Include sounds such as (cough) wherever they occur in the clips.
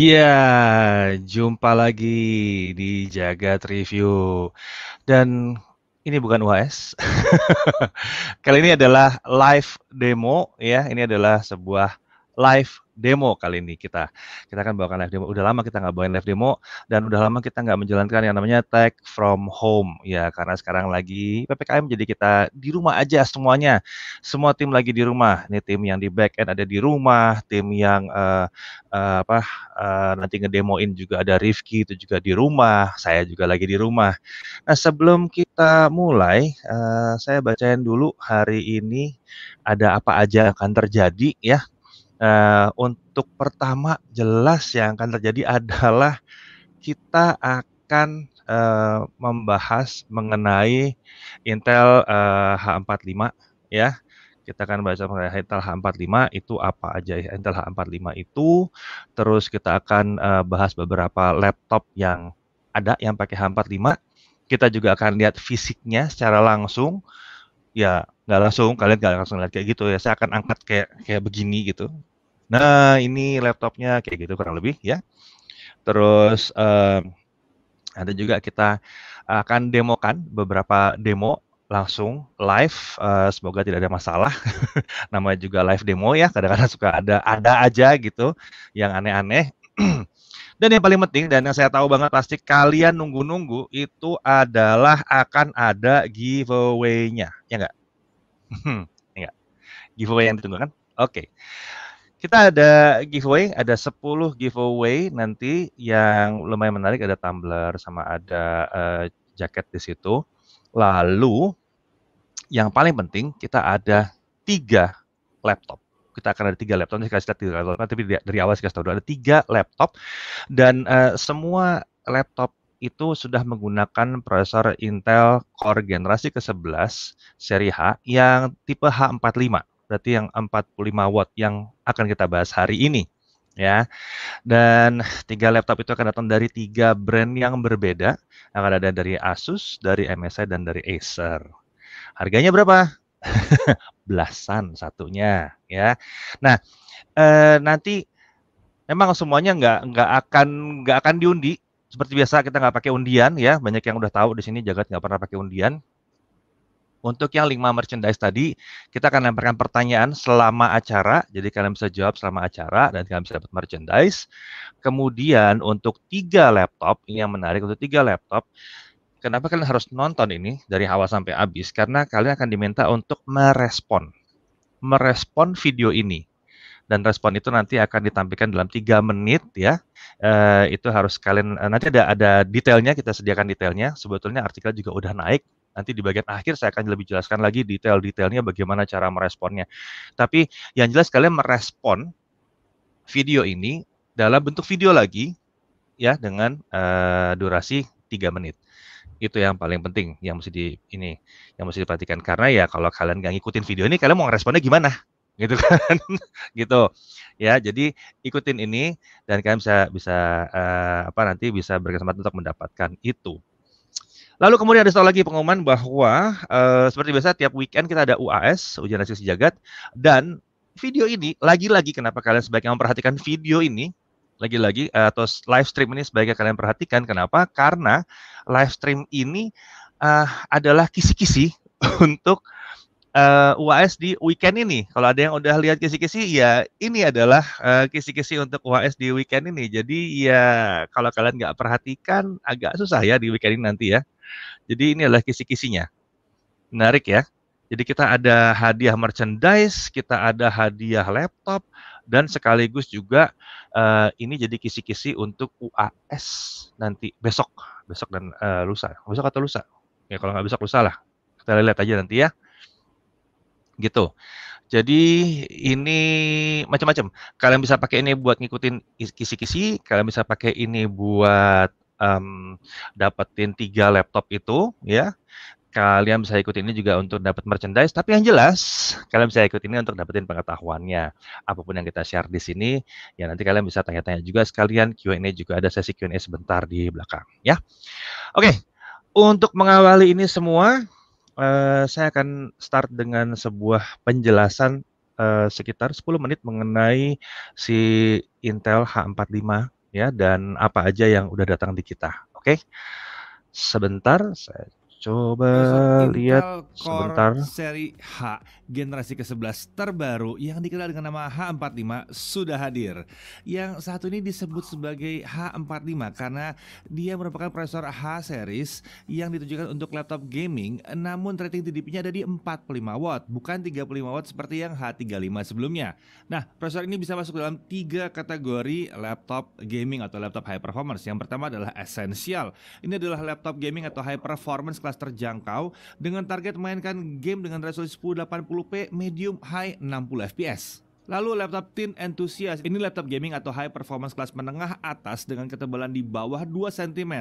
Iya, jumpa lagi di Jagat Review. Dan ini bukan UAS. (laughs) Kali ini adalah live demo ya. Ini adalah sebuah live demo kali ini kita. Kita akan bawakan live demo. Udah lama kita nggak bawain live demo dan udah lama kita nggak menjalankan yang namanya tech from home ya karena sekarang lagi PPKM jadi kita di rumah aja semuanya. Semua tim lagi di rumah. Ini tim yang di back end ada di rumah, tim yang uh, uh, apa uh, nanti ngedemoin juga ada Rifki itu juga di rumah, saya juga lagi di rumah. Nah, sebelum kita mulai uh, saya bacain dulu hari ini ada apa aja akan terjadi ya Uh, untuk pertama jelas yang akan terjadi (laughs) adalah kita akan uh, membahas mengenai Intel uh, eh, H45 ya. Kita akan bahas mengenai Intel H45 itu apa aja ya Intel H45 itu. Terus kita akan uh, bahas beberapa laptop yang ada yang pakai H45. Kita juga akan lihat fisiknya secara langsung. Ya, nggak langsung kalian nggak langsung lihat kayak gitu ya. Saya akan angkat kayak kayak begini gitu. Nah, ini laptopnya kayak gitu kurang lebih ya. Terus uh, ada juga kita akan demokan beberapa demo langsung live. Uh, semoga tidak ada masalah. (laughs) Namanya juga live demo ya. Kadang-kadang suka ada ada aja gitu yang aneh-aneh. (clears throat) Dan yang paling penting dan yang saya tahu banget pasti kalian nunggu-nunggu itu adalah akan ada giveaway-nya, ya enggak? (laughs) ya enggak? Giveaway yang ditunggu kan? Oke. Okay kita ada giveaway, ada 10 giveaway nanti yang lumayan menarik ada tumbler sama ada uh, jaket di situ. Lalu yang paling penting kita ada tiga laptop. Kita akan ada tiga laptop, nanti kita tiga laptop, tapi dari, awal saya kasih tahu ada tiga laptop dan uh, semua laptop itu sudah menggunakan prosesor Intel Core generasi ke-11 seri H yang tipe H45 berarti yang 45 watt yang akan kita bahas hari ini ya. Dan tiga laptop itu akan datang dari tiga brand yang berbeda. Akan ada dari Asus, dari MSI dan dari Acer. Harganya berapa? (laughs) Belasan satunya ya. Nah, eh, nanti memang semuanya nggak nggak akan nggak akan diundi seperti biasa kita nggak pakai undian ya banyak yang udah tahu di sini jagat nggak pernah pakai undian untuk yang lima merchandise tadi, kita akan lemparkan pertanyaan selama acara, jadi kalian bisa jawab selama acara dan kalian bisa dapat merchandise. Kemudian untuk tiga laptop, ini yang menarik untuk tiga laptop, kenapa kalian harus nonton ini dari awal sampai habis? Karena kalian akan diminta untuk merespon, merespon video ini. Dan respon itu nanti akan ditampilkan dalam tiga menit ya. E, itu harus kalian eh, nanti ada ada detailnya kita sediakan detailnya. Sebetulnya artikel juga udah naik Nanti di bagian akhir saya akan lebih jelaskan lagi detail-detailnya bagaimana cara meresponnya. Tapi yang jelas kalian merespon video ini dalam bentuk video lagi ya dengan uh, durasi 3 menit itu yang paling penting yang mesti di ini yang mesti diperhatikan karena ya kalau kalian nggak ngikutin video ini kalian mau responnya gimana (laughs) gitu kan gitu ya jadi ikutin ini dan kalian bisa bisa uh, apa nanti bisa berkesempatan untuk mendapatkan itu Lalu kemudian ada satu lagi pengumuman bahwa uh, seperti biasa tiap weekend kita ada UAS ujian nasional sejagat dan video ini lagi-lagi kenapa kalian sebaiknya memperhatikan video ini lagi-lagi uh, atau live stream ini sebaiknya kalian perhatikan kenapa karena live stream ini uh, adalah kisi-kisi (laughs) untuk uh, UAS di weekend ini. Kalau ada yang udah lihat kisi-kisi, ya ini adalah kisi-kisi uh, untuk UAS di weekend ini. Jadi ya kalau kalian nggak perhatikan, agak susah ya di weekend ini nanti ya. Jadi ini adalah kisi-kisinya. Menarik ya. Jadi kita ada hadiah merchandise, kita ada hadiah laptop, dan sekaligus juga uh, ini jadi kisi-kisi untuk UAS nanti besok, besok dan uh, lusa, besok atau lusa. Ya kalau nggak besok lusa lah, kita lihat aja nanti ya. Gitu. Jadi ini macam-macam. Kalian bisa pakai ini buat ngikutin kisi-kisi, kalian bisa pakai ini buat um, dapetin tiga laptop itu ya kalian bisa ikut ini juga untuk dapat merchandise tapi yang jelas kalian bisa ikut ini untuk dapetin pengetahuannya apapun yang kita share di sini ya nanti kalian bisa tanya-tanya juga sekalian Q&A juga ada sesi Q&A sebentar di belakang ya oke okay. untuk mengawali ini semua uh, saya akan start dengan sebuah penjelasan uh, sekitar 10 menit mengenai si Intel H45 ya dan apa aja yang udah datang di kita. Oke. Okay? Sebentar saya Coba lihat sebentar. Seri H, generasi ke-11 terbaru yang dikenal dengan nama H45 sudah hadir. Yang satu ini disebut sebagai H45 karena dia merupakan prosesor H series yang ditujukan untuk laptop gaming, namun rating TDP-nya ada di 45 watt, bukan 35 watt seperti yang H35 sebelumnya. Nah, prosesor ini bisa masuk dalam tiga kategori laptop gaming atau laptop high performance. Yang pertama adalah essential Ini adalah laptop gaming atau high performance kualitas terjangkau dengan target mainkan game dengan resolusi 1080p medium high 60 fps. Lalu laptop Thin Enthusiast, ini laptop gaming atau high performance kelas menengah atas dengan ketebalan di bawah 2 cm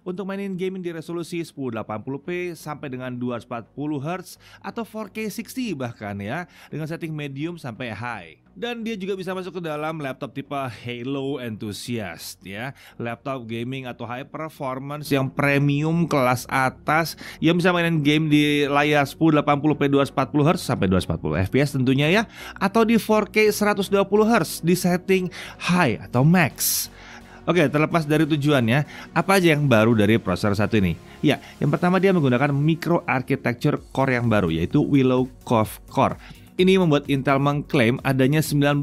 untuk mainin gaming di resolusi 1080p sampai dengan 240Hz atau 4K 60 bahkan ya, dengan setting medium sampai high. Dan dia juga bisa masuk ke dalam laptop tipe Halo Enthusiast ya, laptop gaming atau high performance yang premium kelas atas yang bisa mainin game di layar 1080p 240Hz sampai 240fps tentunya ya, atau di 4K 120Hz di setting high atau max. Oke, terlepas dari tujuannya, apa aja yang baru dari prosesor satu ini? Ya, yang pertama dia menggunakan micro architecture core yang baru yaitu Willow Cove Core ini membuat Intel mengklaim adanya 19%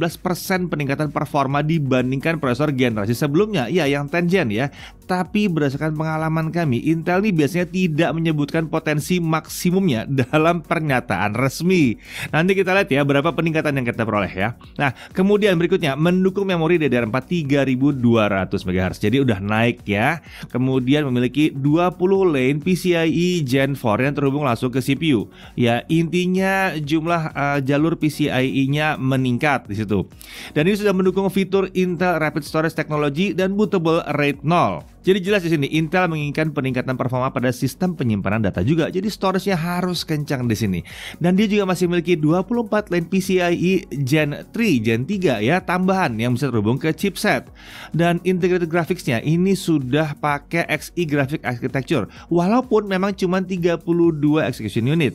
peningkatan performa dibandingkan prosesor generasi sebelumnya, iya, ya yang 10 gen ya. Tapi berdasarkan pengalaman kami, Intel ini biasanya tidak menyebutkan potensi maksimumnya dalam pernyataan resmi. Nanti kita lihat ya berapa peningkatan yang kita peroleh ya. Nah, kemudian berikutnya mendukung memori DDR4 3200 MHz. Jadi udah naik ya. Kemudian memiliki 20 lane PCIe Gen 4 yang terhubung langsung ke CPU. Ya, intinya jumlah uh, jalur PCIe-nya meningkat di situ. Dan ini sudah mendukung fitur Intel Rapid Storage Technology dan bootable rate 0. Jadi jelas di sini Intel menginginkan peningkatan performa pada sistem penyimpanan data juga. Jadi storage-nya harus kencang di sini. Dan dia juga masih memiliki 24 lane PCIe Gen 3, Gen 3 ya tambahan yang bisa terhubung ke chipset. Dan integrated graphics-nya ini sudah pakai XE Graphic Architecture walaupun memang cuma 32 execution unit.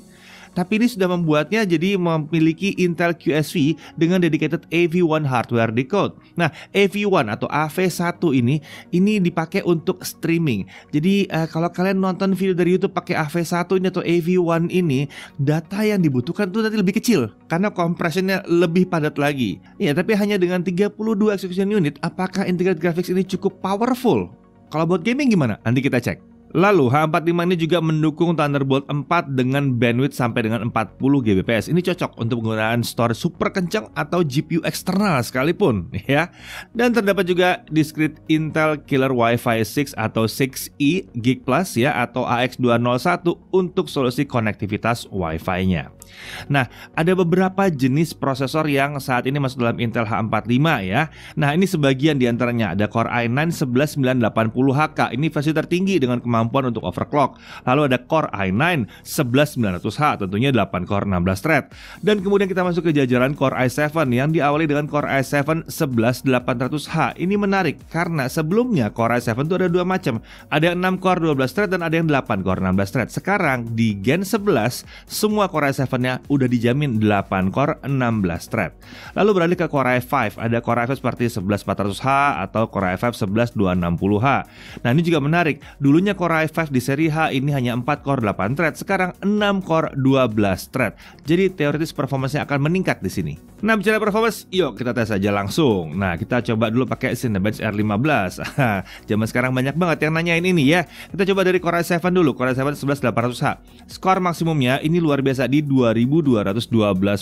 Tapi ini sudah membuatnya jadi memiliki Intel QSV dengan dedicated AV1 hardware decode. Nah, AV1 atau AV1 ini ini dipakai untuk streaming. Jadi uh, kalau kalian nonton video dari YouTube pakai AV1 ini atau AV1 ini, data yang dibutuhkan tuh nanti lebih kecil karena compressionnya lebih padat lagi. Ya, tapi hanya dengan 32 execution unit, apakah integrated graphics ini cukup powerful? Kalau buat gaming gimana? Nanti kita cek. Lalu H45 ini juga mendukung Thunderbolt 4 dengan bandwidth sampai dengan 40 Gbps. Ini cocok untuk penggunaan storage super kencang atau GPU eksternal sekalipun (laughs) ya. Dan terdapat juga discrete Intel Killer Wi-Fi 6 atau 6E Gig Plus ya atau AX201 untuk solusi konektivitas Wi-Fi-nya. Nah, ada beberapa jenis prosesor yang saat ini masuk dalam Intel H45 ya. Nah, ini sebagian diantaranya ada Core i9 11980HK, ini versi tertinggi dengan kemampuan untuk overclock. Lalu ada Core i9 11900H, tentunya 8 core 16 thread. Dan kemudian kita masuk ke jajaran Core i7 yang diawali dengan Core i7 11800H. Ini menarik karena sebelumnya Core i7 itu ada dua macam. Ada 6 core 12 thread dan ada yang 8 core 16 thread. Sekarang di Gen 11 semua Core i7 Ovennya udah dijamin 8 core 16 thread. Lalu beralih ke Core i5, ada Core i5 seperti 11400H atau Core i5 11260H. Nah ini juga menarik, dulunya Core i5 di seri H ini hanya 4 core 8 thread, sekarang 6 core 12 thread. Jadi teoritis performanya akan meningkat di sini. Nah bicara performance, yuk kita tes aja langsung. Nah kita coba dulu pakai Cinebench R15. (laughs) Zaman sekarang banyak banget yang nanyain ini ya. Kita coba dari Core i7 dulu, Core i7 11800H. Skor maksimumnya ini luar biasa di 2212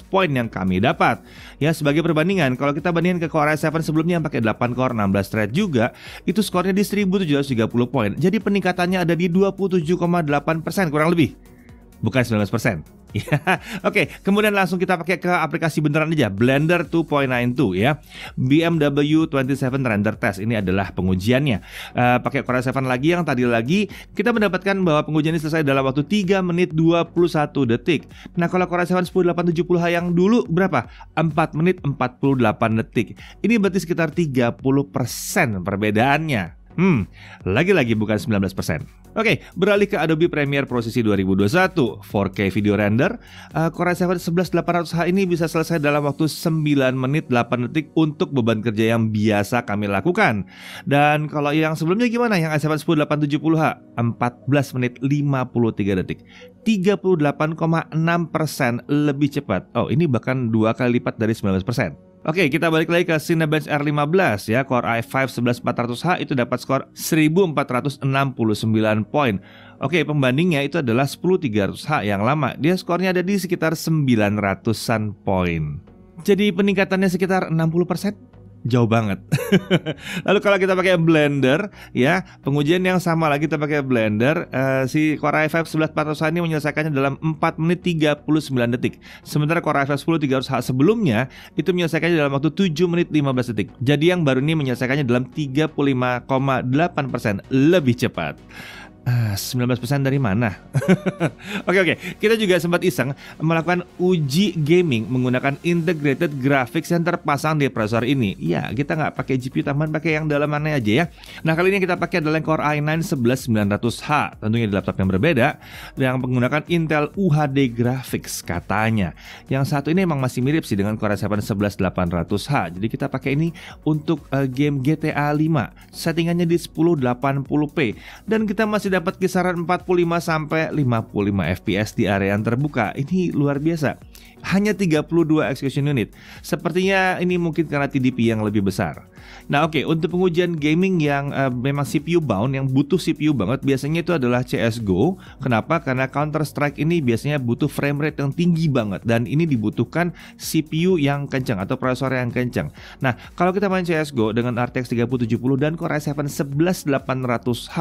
poin yang kami dapat. Ya sebagai perbandingan, kalau kita bandingin ke Core i7 sebelumnya yang pakai 8 core 16 thread juga, itu skornya di 1730 poin. Jadi peningkatannya ada di 27,8% kurang lebih bukan 19%. (laughs) Ya, oke, okay. kemudian langsung kita pakai ke aplikasi beneran aja, Blender 2.92 ya. BMW 27 Render Test ini adalah pengujiannya. Uh, pakai Core 7 lagi yang tadi lagi kita mendapatkan bahwa pengujian ini selesai dalam waktu 3 menit 21 detik. Nah, kalau Core 7 10870H yang dulu berapa? 4 menit 48 detik. Ini berarti sekitar 30% perbedaannya. Hmm, lagi-lagi bukan 19%. Oke, okay, beralih ke Adobe Premiere Pro CC 2021 4K video render, uh, Core i7 11800H ini bisa selesai dalam waktu 9 menit 8 detik untuk beban kerja yang biasa kami lakukan. Dan kalau yang sebelumnya gimana? Yang i7 10870H 14 menit 53 detik. 38,6% lebih cepat. Oh, ini bahkan dua kali lipat dari 19%. Oke, kita balik lagi ke Cinebench R15 ya. Core i5 11400H itu dapat skor 1469 poin. Oke, pembandingnya itu adalah 10300H yang lama. Dia skornya ada di sekitar 900-an poin. Jadi peningkatannya sekitar 60% jauh banget. (laughs) Lalu kalau kita pakai blender ya, pengujian yang sama lagi kita pakai blender, uh, si Core i5 11400 ini menyelesaikannya dalam 4 menit 39 detik. Sementara Core i5 10300 sebelumnya itu menyelesaikannya dalam waktu 7 menit 15 detik. Jadi yang baru ini menyelesaikannya dalam 35,8% lebih cepat. Ah, 19% dari mana? (laughs) Oke oke, okay, okay. kita juga sempat iseng melakukan uji gaming menggunakan integrated graphics yang terpasang di processor ini. Ya, kita nggak pakai GPU tambahan, pakai yang dalam mana aja ya. Nah kali ini kita pakai adalah Core i9 11900H, tentunya di laptop yang berbeda, yang menggunakan Intel UHD graphics katanya. Yang satu ini emang masih mirip sih dengan Core i7 11800H. Jadi kita pakai ini untuk uh, game GTA 5, settingannya di 1080p dan kita masih dapat kisaran 45 sampai 55 fps di area yang terbuka. Ini luar biasa hanya 32 execution unit. Sepertinya ini mungkin karena TDP yang lebih besar. Nah oke, okay, untuk pengujian gaming yang uh, memang CPU bound, yang butuh CPU banget, biasanya itu adalah CSGO. Kenapa? Karena Counter Strike ini biasanya butuh frame rate yang tinggi banget. Dan ini dibutuhkan CPU yang kencang atau prosesor yang kencang. Nah, kalau kita main CSGO dengan RTX 3070 dan Core i7 11800H,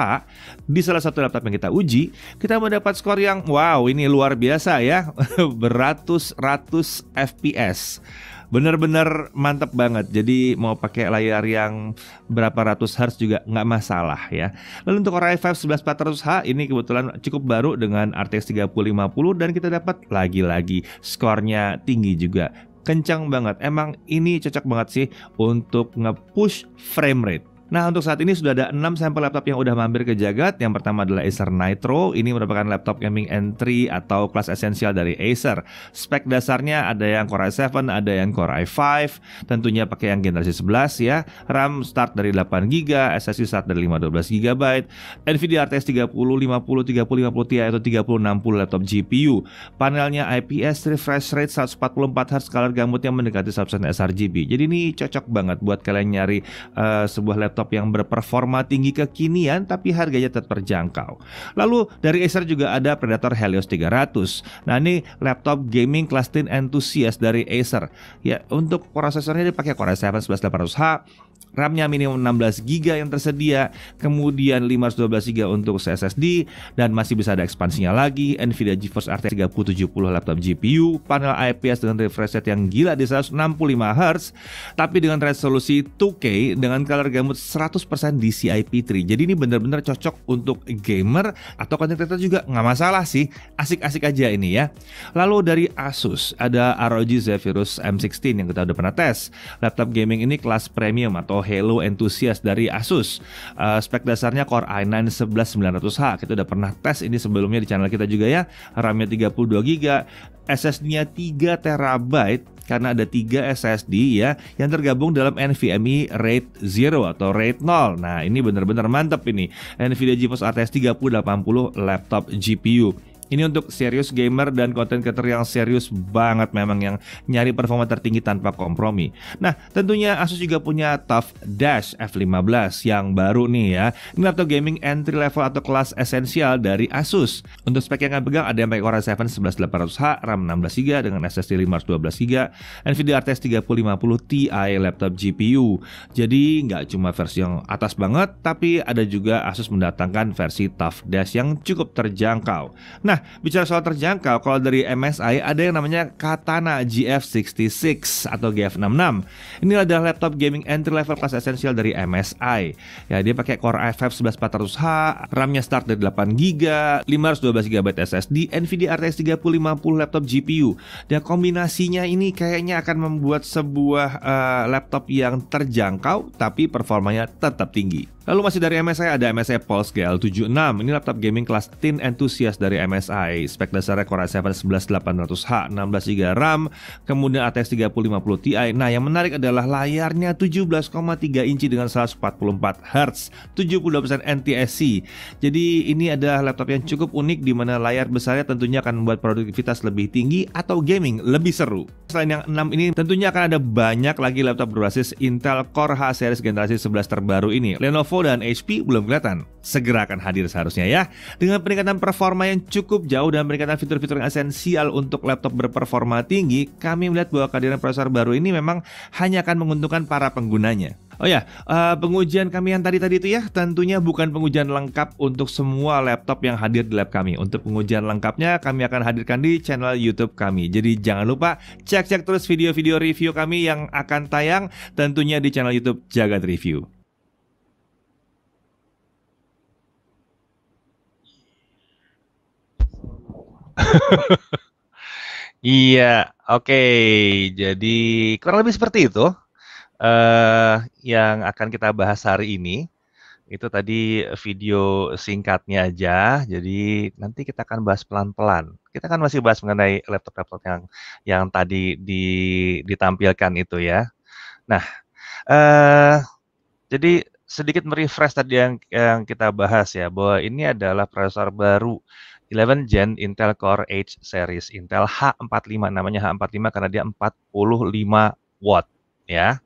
di salah satu laptop yang kita uji, kita mendapat skor yang wow, ini luar biasa ya. (laughs) Beratus 100 fps bener-bener mantep banget. Jadi mau pakai layar yang berapa ratus hertz juga nggak masalah ya. Lalu untuk Core i5 11400H ini kebetulan cukup baru dengan RTX 3050 dan kita dapat lagi-lagi skornya tinggi juga. Kencang banget. Emang ini cocok banget sih untuk nge-push frame rate Nah untuk saat ini sudah ada 6 sampel laptop yang udah mampir ke Jagat Yang pertama adalah Acer Nitro Ini merupakan laptop gaming entry atau kelas esensial dari Acer Spek dasarnya ada yang Core i7, ada yang Core i5 Tentunya pakai yang generasi 11 ya RAM start dari 8GB, SSD start dari 512GB Nvidia RTX 30, 50, 30, 50 Ti atau 60 laptop GPU Panelnya IPS, refresh rate 144Hz, color gamutnya mendekati substance sRGB Jadi ini cocok banget buat kalian nyari uh, sebuah laptop laptop yang berperforma tinggi kekinian tapi harganya tetap terjangkau. Lalu dari Acer juga ada Predator Helios 300. Nah ini laptop gaming kelas teen enthusiast dari Acer. Ya untuk prosesornya dia pakai Core i7 11800H, RAM-nya minimum 16GB yang tersedia, kemudian 512GB untuk SSD, dan masih bisa ada ekspansinya lagi, NVIDIA GeForce RTX 3070 laptop GPU, panel IPS dengan refresh rate yang gila di 165Hz, tapi dengan resolusi 2K dengan color gamut 100% DCI-P3. Jadi ini benar-benar cocok untuk gamer atau content creator juga, nggak masalah sih, asik-asik aja ini ya. Lalu dari Asus, ada ROG Zephyrus M16 yang kita udah pernah tes. Laptop gaming ini kelas premium atau atau Halo Enthusiast dari Asus. Uh, spek dasarnya Core i9 11900H. Kita udah pernah tes ini sebelumnya di channel kita juga ya. RAM-nya 32GB, SSD-nya 3 terabyte karena ada tiga SSD ya yang tergabung dalam NVMe RAID 0 atau RAID 0. Nah, ini benar-benar mantap ini. NVIDIA GeForce RTX 3080 laptop GPU ini untuk serius gamer dan konten creator yang serius banget memang yang nyari performa tertinggi tanpa kompromi. Nah, tentunya Asus juga punya Tough Dash F15 yang baru nih ya. Ini laptop gaming entry level atau kelas esensial dari Asus. Untuk spek yang akan pegang ada yang pakai Core i7 11800H, RAM 16GB dengan SSD 512GB, Nvidia RTX 3050 Ti laptop GPU. Jadi nggak cuma versi yang atas banget, tapi ada juga Asus mendatangkan versi Tough Dash yang cukup terjangkau. Nah, Nah, bicara soal terjangkau, kalau dari MSI ada yang namanya Katana GF66 atau GF66. Ini adalah laptop gaming entry level kelas esensial dari MSI. Ya, dia pakai Core i5 11400H, RAM-nya start dari 8 GB, 512 GB SSD, NVIDIA RTX 3050 laptop GPU. Dan kombinasinya ini kayaknya akan membuat sebuah uh, laptop yang terjangkau tapi performanya tetap tinggi. Lalu masih dari MSI ada MSI Pulse GL76. Ini laptop gaming kelas teen enthusiast dari MSI. Spek dasarnya Core i7 11800 h 16 GB RAM, kemudian ATX 3050 Ti. Nah, yang menarik adalah layarnya 17,3 inci dengan 144 Hz, 72% NTSC. Jadi ini adalah laptop yang cukup unik di mana layar besarnya tentunya akan membuat produktivitas lebih tinggi atau gaming lebih seru. Selain yang 6 ini, tentunya akan ada banyak lagi laptop berbasis Intel Core H series generasi 11 terbaru ini. Lenovo Lenovo dan HP belum kelihatan. Segera akan hadir seharusnya ya. Dengan peningkatan performa yang cukup jauh dan peningkatan fitur-fitur yang esensial untuk laptop berperforma tinggi, kami melihat bahwa kehadiran prosesor baru ini memang hanya akan menguntungkan para penggunanya. Oh ya, eh, pengujian kami yang tadi-tadi itu ya tentunya bukan pengujian lengkap untuk semua laptop yang hadir di lab kami. Untuk pengujian lengkapnya kami akan hadirkan di channel YouTube kami. Jadi jangan lupa cek-cek terus video-video review kami yang akan tayang tentunya di channel YouTube Jagat Review. iya, oke. Okay. Jadi kurang lebih seperti itu uh, yang akan kita bahas hari ini. Itu tadi video singkatnya aja. Jadi nanti kita akan bahas pelan-pelan. Kita akan masih bahas mengenai laptop-laptop yang yang tadi di, ditampilkan itu ya. Nah, uh, jadi sedikit merefresh tadi yang yang kita bahas ya bahwa ini adalah prosesor baru 11 Gen Intel Core H series, Intel H45 namanya H45 karena dia 45 watt ya.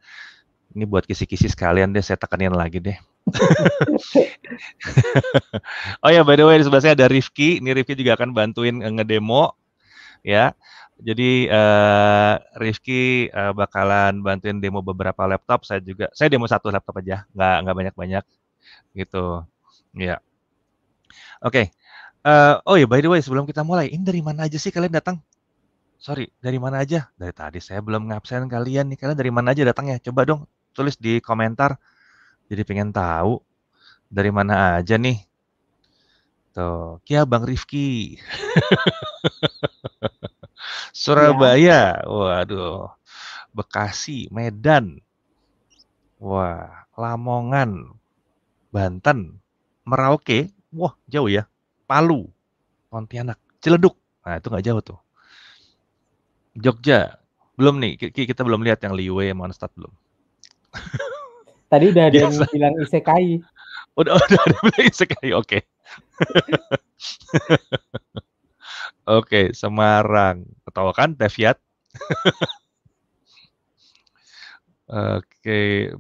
Ini buat kisi-kisi sekalian deh saya tekenin lagi deh. (laughs) oh ya by the way di sebelah saya ada Rifki, ini Rifki juga akan bantuin ngedemo ya. Jadi uh, Rifki uh, bakalan bantuin demo beberapa laptop. Saya juga, saya demo satu laptop aja, nggak nggak banyak banyak gitu. Ya. Oke, okay. Uh, oh ya, by the way, sebelum kita mulai, ini dari mana aja sih kalian datang? Sorry, dari mana aja? Dari tadi saya belum ngabsen kalian nih. Kalian dari mana aja datang ya Coba dong tulis di komentar. Jadi pengen tahu dari mana aja nih. Tuh, Kia Bang Rifki. (laughs) Surabaya. Waduh. Bekasi, Medan. Wah, Lamongan, Banten, Merauke. Wah, jauh ya. Palu, Pontianak, Ciledug. Nah, itu nggak jauh tuh. Jogja, belum nih. Kita belum lihat yang Liwe, Monstad belum. Tadi iya, (laughs) udah ada yang bilang isekai. Udah, udah ada bilang isekai, oke. Okay. (laughs) oke, okay, Semarang. Ketawa kan, Deviat? (laughs) Oke,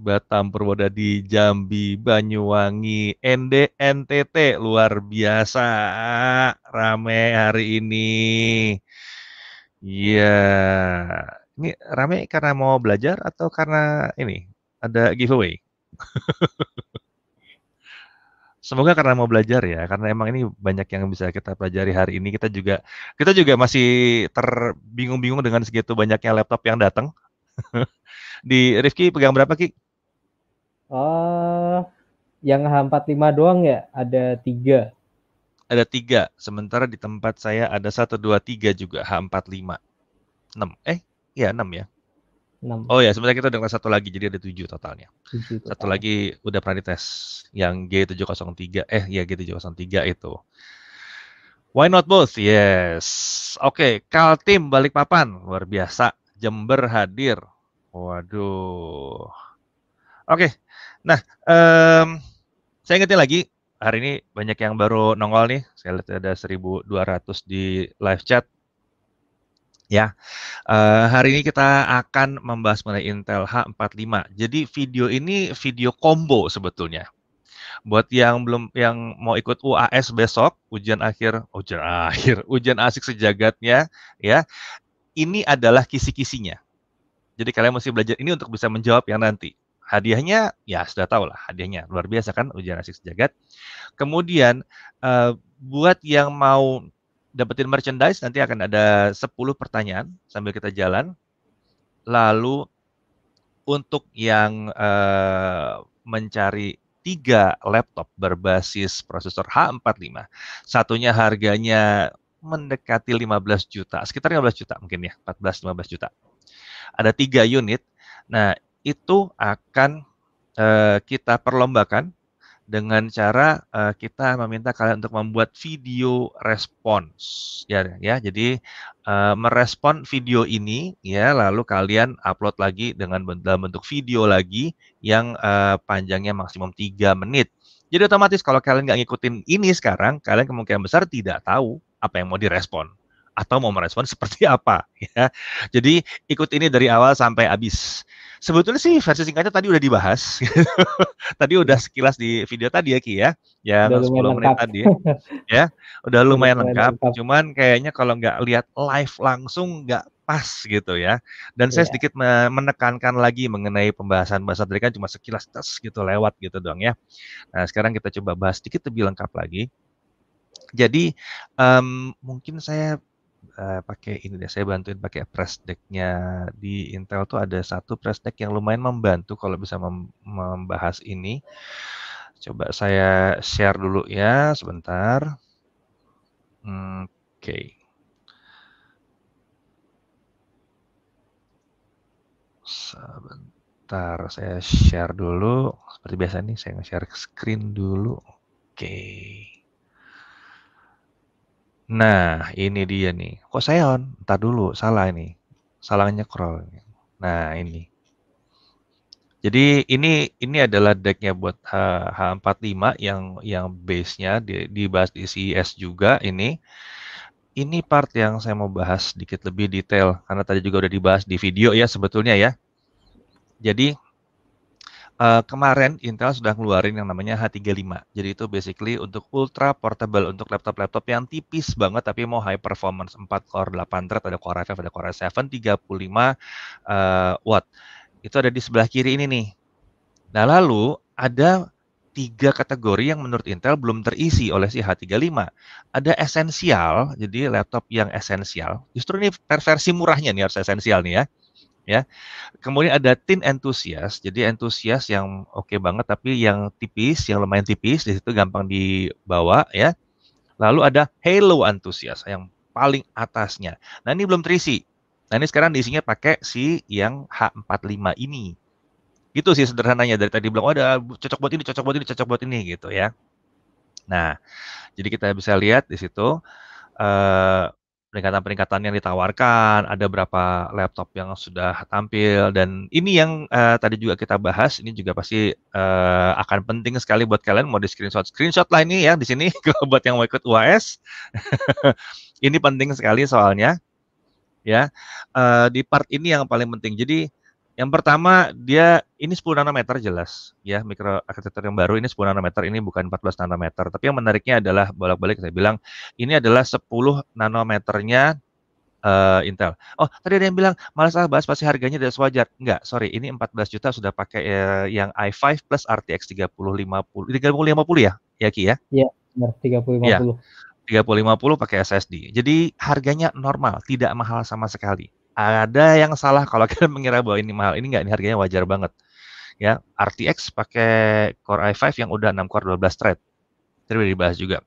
Batam, Purwodadi, Jambi, Banyuwangi, ND, NTT, luar biasa rame hari ini. Iya, yeah. ini rame karena mau belajar atau karena ini ada giveaway? (laughs) Semoga karena mau belajar ya, karena emang ini banyak yang bisa kita pelajari hari ini. Kita juga kita juga masih terbingung-bingung dengan segitu banyaknya laptop yang datang. (laughs) di Rifki pegang berapa Ki? Oh, yang H45 doang ya, ada tiga. Ada tiga, sementara di tempat saya ada satu dua tiga juga H45. Enam. Eh, ya enam ya. Enam. Oh ya, sebenarnya kita dengan satu lagi jadi ada tujuh totalnya. 7 total. Satu lagi udah pernah dites yang G703 eh ya G703 itu. Why not both? Yes. Oke, okay, Kaltim balik papan luar biasa Jember hadir. Waduh. Oke. Okay. Nah, um, saya ingetin lagi hari ini banyak yang baru nongol nih. Saya lihat ada 1200 di live chat. Ya, uh, hari ini kita akan membahas mengenai Intel H45. Jadi video ini video combo sebetulnya. Buat yang belum yang mau ikut UAS besok, ujian akhir, ujian akhir, (laughs) ujian asik sejagatnya, ya ini adalah kisi-kisinya. Jadi kalian mesti belajar ini untuk bisa menjawab yang nanti. Hadiahnya, ya sudah tahu lah hadiahnya. Luar biasa kan ujian asik sejagat. Kemudian, eh, buat yang mau dapetin merchandise, nanti akan ada 10 pertanyaan sambil kita jalan. Lalu, untuk yang eh, mencari tiga laptop berbasis prosesor H45, satunya harganya mendekati 15 juta, sekitar 15 juta mungkin ya, 14-15 juta. Ada tiga unit. Nah, itu akan eh, kita perlombakan dengan cara eh, kita meminta kalian untuk membuat video respons ya ya jadi eh, merespon video ini ya lalu kalian upload lagi dengan dalam bentuk video lagi yang panjangnya maksimum 3 menit jadi otomatis kalau kalian nggak ngikutin ini sekarang kalian kemungkinan besar tidak tahu apa yang mau direspon atau mau merespon seperti apa ya. Jadi ikut ini dari awal sampai habis. Sebetulnya sih versi singkatnya tadi udah dibahas. (laughs) tadi udah sekilas di video tadi ya Ki ya. Yang udah 10 menit tadi ya. ya udah lumayan, lumayan lengkap. lengkap. Cuman kayaknya kalau nggak lihat live langsung nggak pas gitu ya. Dan yeah. saya iya. sedikit menekankan lagi mengenai pembahasan bahasa tadi kan cuma sekilas tes gitu lewat gitu doang ya. Nah, sekarang kita coba bahas sedikit lebih lengkap lagi jadi um, mungkin saya uh, pakai ini deh, saya bantuin pakai press deck-nya di Intel tuh ada satu press deck yang lumayan membantu kalau bisa mem membahas ini. Coba saya share dulu ya sebentar. Oke. Okay. Sebentar, saya share dulu. Seperti biasa nih, saya nge-share screen dulu. Oke. Okay. Nah, ini dia nih. Kok on? Entar dulu, salah ini. Salahnya crawl. Nah, ini. Jadi ini ini adalah decknya buat eh, H, 45 yang yang base-nya di, dibahas di CES juga ini. Ini part yang saya mau bahas sedikit lebih detail karena tadi juga udah dibahas di video ya sebetulnya ya. Jadi uh, kemarin Intel sudah ngeluarin yang namanya H35. Jadi itu basically untuk ultra portable untuk laptop-laptop yang tipis banget tapi mau high performance 4 core 8 thread ada Core i5 ada Core i7 35 uh, watt. Itu ada di sebelah kiri ini nih. Nah, lalu ada tiga kategori yang menurut Intel belum terisi oleh si H35. Ada esensial, jadi laptop yang esensial. Justru ini versi murahnya nih harus esensial nih ya ya. Kemudian ada tin enthusiast, jadi enthusiast yang oke okay banget tapi yang tipis, yang lumayan tipis di situ gampang dibawa ya. Lalu ada halo enthusiast yang paling atasnya. Nah, ini belum terisi. Nah, ini sekarang diisinya pakai si yang H45 ini. Gitu sih sederhananya dari tadi bilang, "Oh, ada cocok buat ini, cocok buat ini, cocok buat ini" gitu ya. Nah, jadi kita bisa lihat di situ uh, peringkatan-peringkatan yang ditawarkan, ada berapa laptop yang sudah tampil, dan ini yang uh, tadi juga kita bahas, ini juga pasti uh, akan penting sekali buat kalian mau di screenshot, screenshot lah ini ya di sini (laughs) kalau buat yang mau ikut UAS, (laughs) ini penting sekali soalnya, ya uh, di part ini yang paling penting. Jadi yang pertama dia ini 10 nanometer jelas ya mikro arsitektur yang baru ini 10 nanometer ini bukan 14 nanometer. Tapi yang menariknya adalah bolak-balik saya bilang ini adalah 10 nanometernya uh, Intel. Oh, tadi ada yang bilang malas ah bahas pasti harganya tidak sewajar. Enggak, sorry, ini 14 juta sudah pakai uh, yang i5 plus RTX 3050 3050 ya, ya Ki ya? Iya, benar 3050. Ya. 3050 pakai SSD. Jadi harganya normal, tidak mahal sama sekali ada yang salah kalau (laughs) kalian mengira bahwa ini mahal. Ini nggak ini harganya wajar banget. Ya, RTX pakai Core i5 yang udah 6 core 12 thread. Tadi udah dibahas juga.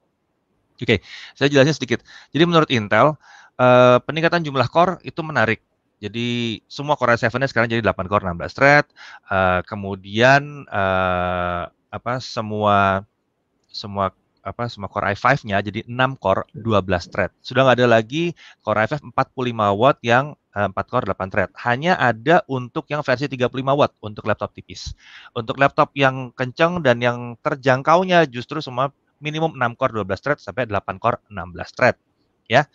Oke, okay, saya jelasin sedikit. Jadi menurut Intel, eh, peningkatan jumlah core itu menarik. Jadi semua Core i7-nya sekarang jadi 8 core 16 thread. Eh, kemudian eh, apa semua semua apa semua Core i5-nya jadi 6 core 12 thread. Sudah nggak ada lagi Core i5 45 watt yang 4 eh, core 8 thread. Hanya ada untuk yang versi 35 watt untuk laptop tipis. Untuk laptop yang kencang dan yang terjangkaunya justru semua minimum 6 core 12 thread sampai 8 core 16 thread ya.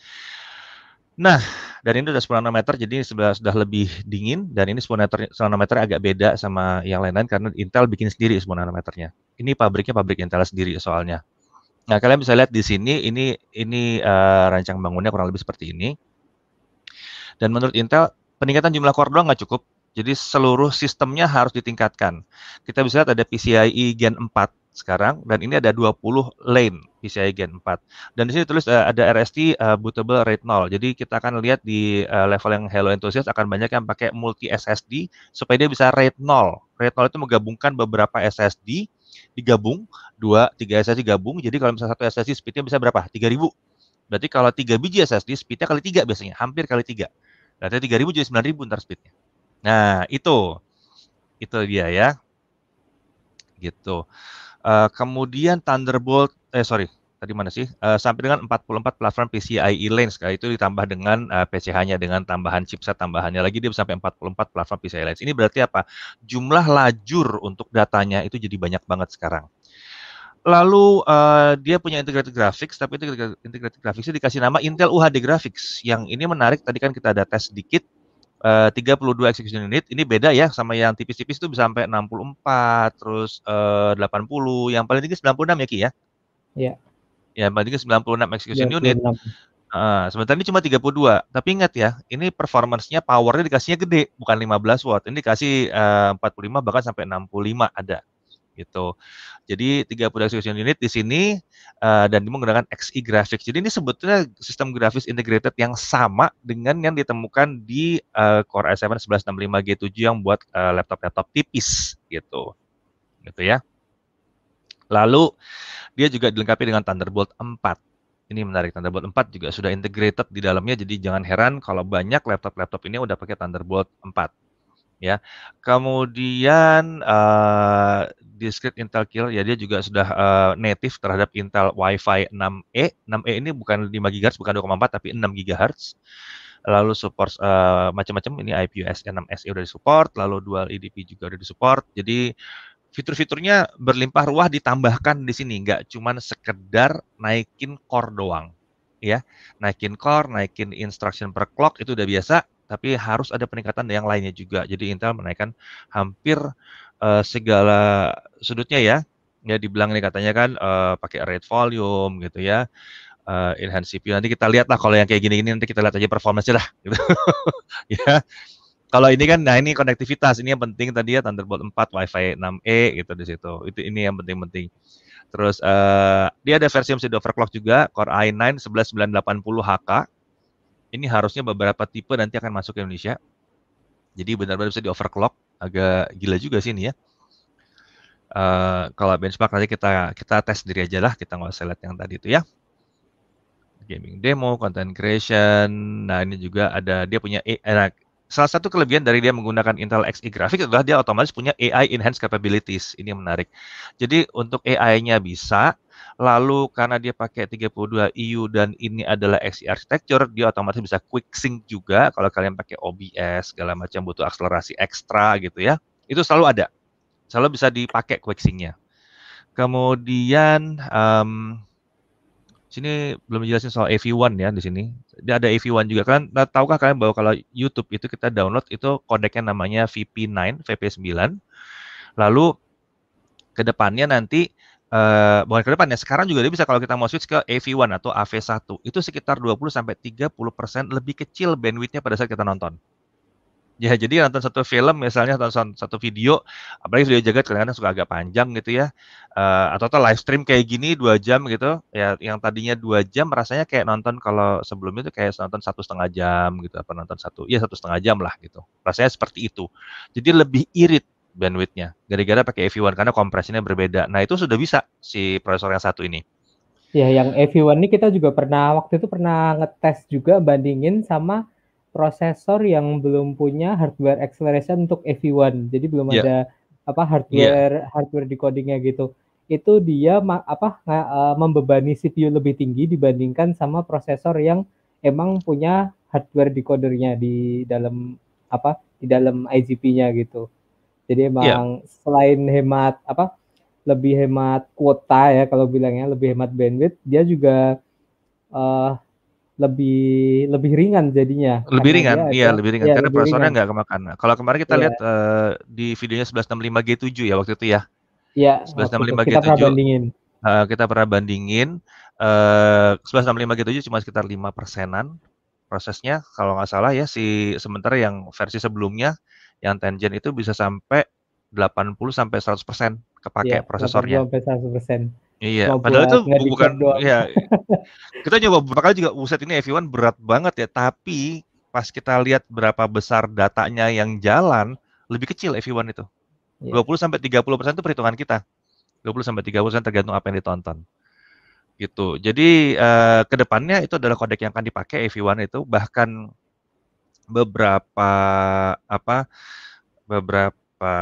Nah, dan ini udah 10 nanometer, jadi sudah, sudah lebih dingin, dan ini 10 nanometer, 10 nanometer agak beda sama yang lain-lain karena Intel bikin sendiri 10 nanometernya. Ini pabriknya pabrik Intel sendiri soalnya. Nah, kalian bisa lihat di sini, ini ini uh, rancang bangunnya kurang lebih seperti ini. Dan menurut Intel, peningkatan jumlah core doang nggak cukup. Jadi seluruh sistemnya harus ditingkatkan. Kita bisa lihat ada PCIe Gen 4 sekarang dan ini ada 20 lane PCIe Gen 4. Dan di sini tulis uh, eh, ada RST uh, eh, bootable rate 0. Jadi kita akan lihat di uh, level yang Hello Enthusiast akan banyak yang pakai multi SSD supaya dia bisa rate 0. Rate 0 itu menggabungkan beberapa SSD digabung, 2 3 SSD gabung. Jadi kalau misalnya satu SSD speednya bisa berapa? 3000. Berarti kalau 3 biji SSD speednya kali 3 biasanya, hampir kali 3. Berarti 3000 jadi 9000 ntar speednya. Nah, itu. Itu dia ya. Gitu. Uh, kemudian Thunderbolt, eh sorry, tadi mana sih? Uh, sampai dengan 44 platform PCIe lanes, kali itu ditambah dengan uh, eh, PCH-nya dengan tambahan chipset tambahannya lagi dia sampai 44 platform PCIe lanes. Ini berarti apa? Jumlah lajur untuk datanya itu jadi banyak banget sekarang. Lalu uh, dia punya integrated graphics, tapi integrated, integrated graphics dikasih nama Intel UHD Graphics. Yang ini menarik, tadi kan kita ada tes sedikit, eh, uh, 32 execution unit, ini beda ya sama yang tipis-tipis itu bisa sampai 64, terus eh, uh, 80, yang paling tinggi 96 ya Ki ya? Iya. Ya, yang paling tinggi 96 execution ya, unit. Uh, sebentar ini cuma 32, tapi ingat ya, ini performancenya, powernya dikasihnya gede, bukan 15 watt. Ini dikasih uh, 45 bahkan sampai 65 ada gitu. Jadi tiga production unit di sini uh, dan menggunakan Xe Graphics. Jadi ini sebetulnya sistem grafis integrated yang sama dengan yang ditemukan di uh, Core i7 1165G7 yang buat uh, eh, laptop-laptop tipis gitu. Gitu ya. Lalu dia juga dilengkapi dengan Thunderbolt 4 ini menarik Thunderbolt 4 juga sudah integrated di dalamnya jadi jangan heran kalau banyak laptop-laptop ini udah pakai Thunderbolt 4 ya. Kemudian uh, eh, discrete Intel Killer ya dia juga sudah uh, native terhadap Intel Wi-Fi 6E. 6E ini bukan 5 GHz bukan 2,4 tapi 6 GHz. Lalu support uh, macam-macam ini IPUS 6SE sudah disupport, lalu dual EDP juga sudah disupport. Jadi fitur-fiturnya berlimpah ruah ditambahkan di sini, Enggak cuma sekedar naikin core doang. Ya, naikin core, naikin instruction per clock itu udah biasa, tapi harus ada peningkatan yang lainnya juga. Jadi Intel menaikkan hampir uh, segala sudutnya ya. Ya dibilang ini katanya kan uh, pakai rate volume gitu ya. Uh, eh, enhance CPU nanti kita lihat lah kalau yang kayak gini-gini nanti kita lihat aja performanya lah gitu. (laughs) ya. Kalau ini kan nah ini konektivitas ini yang penting tadi ya Thunderbolt 4 WiFi 6E gitu di situ. Itu ini yang penting-penting. Terus uh, dia ada versi yang sudah overclock juga Core i9 11980 HK ini harusnya beberapa tipe nanti akan masuk ke Indonesia. Jadi benar-benar bisa di overclock. Agak gila juga sih ini ya. Uh, kalau benchmark nanti kita kita tes sendiri aja lah. Kita nggak usah lihat yang tadi itu ya. Gaming demo, content creation. Nah ini juga ada dia punya eh, salah satu kelebihan dari dia menggunakan Intel Xe Graphics adalah dia otomatis punya AI enhanced capabilities. Ini yang menarik. Jadi untuk AI-nya bisa, Lalu karena dia pakai 32 EU dan ini adalah XE architecture, dia otomatis bisa quick sync juga kalau kalian pakai OBS segala macam butuh akselerasi ekstra gitu ya. Itu selalu ada. Selalu bisa dipakai quick sync-nya. Kemudian um, sini belum jelasin soal AV1 ya di sini. Dia ada AV1 juga. Kalian nah, tahukah kalian bahwa kalau YouTube itu kita download itu kodeknya namanya VP9, VP9. Lalu kedepannya nanti uh, bukan ke depan ya, sekarang juga dia bisa kalau kita mau switch ke AV1 atau AV1, itu sekitar 20 30% lebih kecil bandwidthnya pada saat kita nonton. Ya, jadi nonton satu film misalnya atau satu video, apalagi video jagat kadang-kadang suka agak panjang gitu ya. Uh, atau atau live stream kayak gini dua jam gitu, ya yang tadinya dua jam rasanya kayak nonton kalau sebelumnya itu kayak nonton satu setengah jam gitu, apa nonton satu, ya satu setengah jam lah gitu. Rasanya seperti itu. Jadi lebih irit bandwidthnya gara-gara pakai EV1 karena kompresinya berbeda. Nah itu sudah bisa si prosesor yang satu ini. Ya yang EV1 ini kita juga pernah waktu itu pernah ngetes juga bandingin sama prosesor yang belum punya hardware acceleration untuk EV1. Jadi belum yeah. ada apa ya. hardware yeah. hardware decodingnya gitu. Itu dia apa e, membebani CPU lebih tinggi dibandingkan sama prosesor yang emang punya hardware decodernya di dalam apa di dalam IGP-nya gitu. Jadi iya. emang yeah. selain hemat apa lebih hemat kuota ya kalau bilangnya lebih hemat bandwidth, dia juga uh, lebih lebih ringan jadinya. Lebih iya, ringan, iya lebih ringan ya, karena prosesornya nggak kemakan. Nah, kalau kemarin kita yeah. lihat uh, di videonya 1165 G7 ya waktu itu ya. Iya. Yeah, 1165 G7. Kita pernah bandingin. Uh, kita pernah bandingin uh, 1165 G7 cuma sekitar 5 persenan prosesnya kalau nggak salah ya si sementara yang versi sebelumnya yang Tengen itu bisa sampai 80 sampai 100% persen kepake ya, prosesornya. sampai 100%. Iya, Mau padahal itu bukan ya. (laughs) kita nyoba beberapa kali juga uset ini everyone berat banget ya, tapi pas kita lihat berapa besar datanya yang jalan, lebih kecil everyone itu. Ya. 20 sampai 30% persen itu perhitungan kita. 20 sampai 30% persen tergantung apa yang ditonton gitu. Jadi uh, eh, kedepannya itu adalah kodek yang akan dipakai EV1 itu bahkan beberapa apa beberapa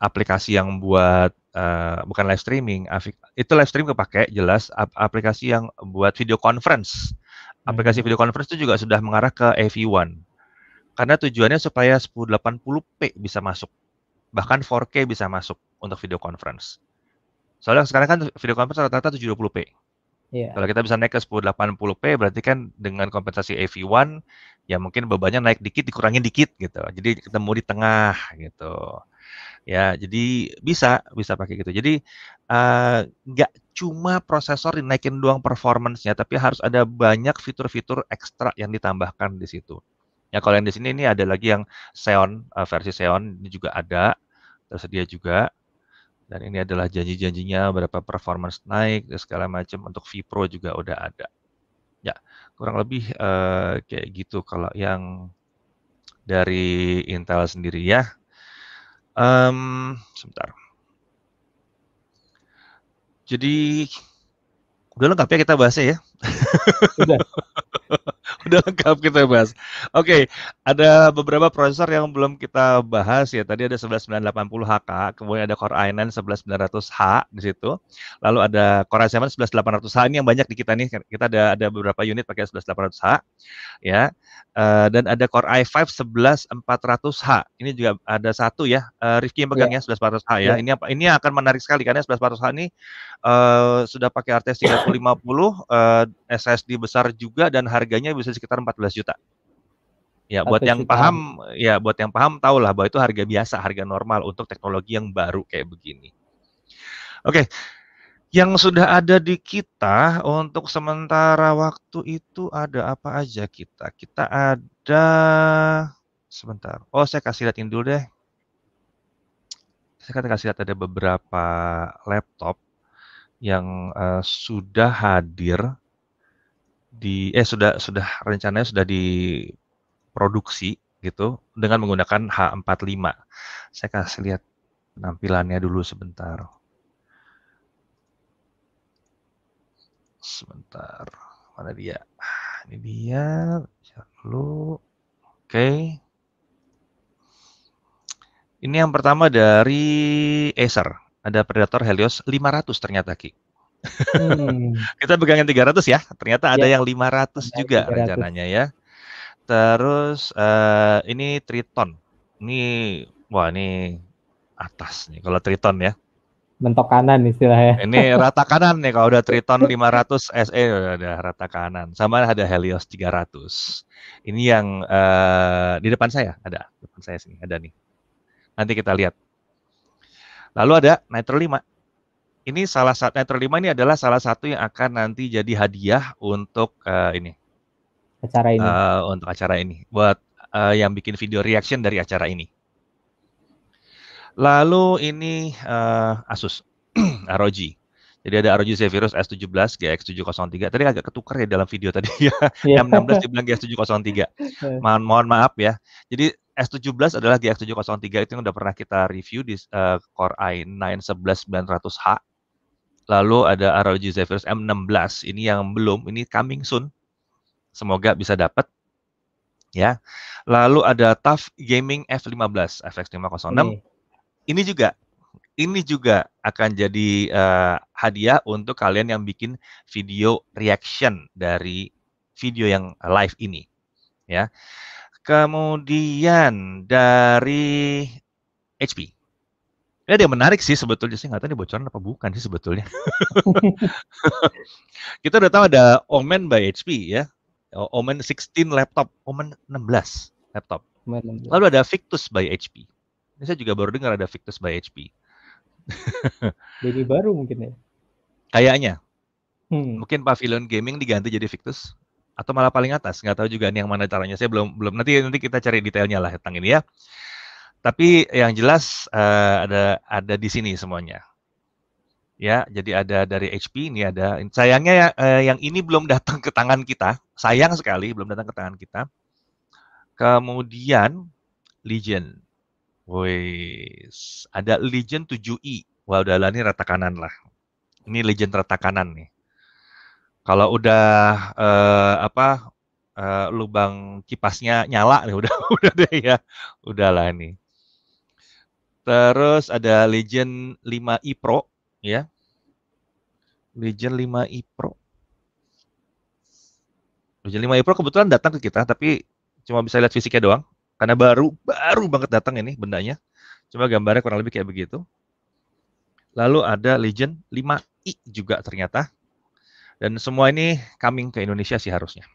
aplikasi yang buat uh, bukan live streaming, itu live stream kepake jelas aplikasi yang buat video conference. Aplikasi hmm. video conference itu juga sudah mengarah ke AV1. Karena tujuannya supaya 1080p bisa masuk. Bahkan 4K bisa masuk untuk video conference. Soalnya sekarang kan video conference rata-rata 720 p Yeah. Kalau kita bisa naik ke 1080p berarti kan dengan kompensasi AV1 ya mungkin bebannya naik dikit dikurangin dikit gitu. Jadi ketemu di tengah gitu. Ya, jadi bisa bisa pakai gitu. Jadi eh, nggak uh, cuma prosesor dinaikin doang performance-nya tapi harus ada banyak fitur-fitur ekstra yang ditambahkan di situ. Ya kalau yang di sini ini ada lagi yang Xeon uh, versi Xeon ini juga ada tersedia juga dan ini adalah janji-janjinya berapa performance naik dan segala macam untuk VPro juga udah ada. Ya, kurang lebih uh, kayak gitu kalau yang dari Intel sendiri ya. Um, sebentar. Jadi udah lengkap ya kita bahasnya ya. (laughs) (laughs) Udah lengkap kita gitu ya, bahas. Oke, okay, ada beberapa prosesor yang belum kita bahas ya. Tadi ada 11980HK, kemudian ada Core i9 11900H di situ. Lalu ada Core i7 11800H ini yang banyak di kita nih. Kita ada ada beberapa unit pakai 11800H ya. Eh, dan ada Core i5 11400H. Ini juga ada satu ya. Uh, Rifki yang pegang yeah. ya 11400H ya. Yeah. Ini apa ini akan menarik sekali karena 11400H ini uh, sudah pakai RTX 3050 uh, SSD besar juga dan harga harganya bisa sekitar 14 juta. Ya, buat yang paham, ya buat yang paham tahulah bahwa itu harga biasa, harga normal untuk teknologi yang baru kayak begini. Oke. Yang sudah ada di kita untuk sementara waktu itu ada apa aja kita? Kita ada sebentar. Oh, saya kasih lihatin dulu deh. Saya kasih lihat ada beberapa laptop yang uh, sudah hadir di eh sudah sudah rencananya sudah diproduksi gitu dengan menggunakan H45. Saya kasih lihat penampilannya dulu sebentar. Sebentar. Mana dia? Ini dia. Lalu oke. Ini yang pertama dari Acer. Ada Predator Helios 500 ternyata Ki. Hmm. kita pegangan 300 ya. Ternyata ya. ada iya. yang 500 juga 300. rencananya ya. Terus uh, ini Triton. Ini wah ini atas nih kalau Triton ya. Mentok kanan istilahnya. Ini rata kanan nih kalau udah Triton 500 SE udah rata kanan. Sama ada Helios 300. Ini yang uh, di depan saya ada, depan saya sini ada nih. Nanti kita lihat. Lalu ada Nitro 5 ini salah satu Nitro 5 ini adalah salah satu yang akan nanti jadi hadiah untuk uh, ini acara ini uh, untuk acara ini buat uh, yang bikin video reaction dari acara ini. Lalu ini uh, Asus ROG. (clears throat) Jadi ada ROG Zephyrus S17 GX703. Tadi agak ketukar ya dalam video tadi ya. Iya. M16 dibilang GX703. (laughs) Iya. Mohon, mohon maaf ya. Jadi S17 adalah GX703 itu yang udah pernah kita review di uh, Core i9 11900H Lalu ada ROG Zephyrus M16. Ini yang belum, ini coming soon. Semoga bisa dapat ya. Lalu ada Tough Gaming F15 FX506. Hmm. Ini juga ini juga akan jadi uh, hadiah untuk kalian yang bikin video reaction dari video yang live ini ya. Kemudian dari HP ini ada yang menarik sih sebetulnya sih nggak tahu ini bocoran apa bukan sih sebetulnya (laughs) kita udah tahu ada Omen by HP ya Omen 16 laptop Omen 16 laptop lalu ada Victus by HP ini saya juga baru dengar ada Victus by HP jadi (laughs) baru mungkin ya kayaknya hmm. mungkin pavilion gaming diganti jadi Victus atau malah paling atas nggak tahu juga nih yang mana caranya saya belum belum nanti nanti kita cari detailnya lah tentang ini ya tapi yang jelas uh, ada ada di sini semuanya. Ya, jadi ada dari HP ini ada. Sayangnya uh, yang ini belum datang ke tangan kita. Sayang sekali belum datang ke tangan kita. Kemudian Legion. Woi, ada Legion 7i. Wah, udah lah ini rata kanan lah. Ini Legion rata kanan nih. Kalau udah uh, apa uh, lubang kipasnya nyala nih (laughs) udah udah deh ya. Udahlah ini. Terus ada Legion 5i Pro ya. Legion 5i Pro. Legion 5i Pro kebetulan datang ke kita tapi cuma bisa lihat fisiknya doang karena baru baru banget datang ini bendanya. Cuma gambarnya kurang lebih kayak begitu. Lalu ada Legion 5i juga ternyata. Dan semua ini coming ke Indonesia sih harusnya.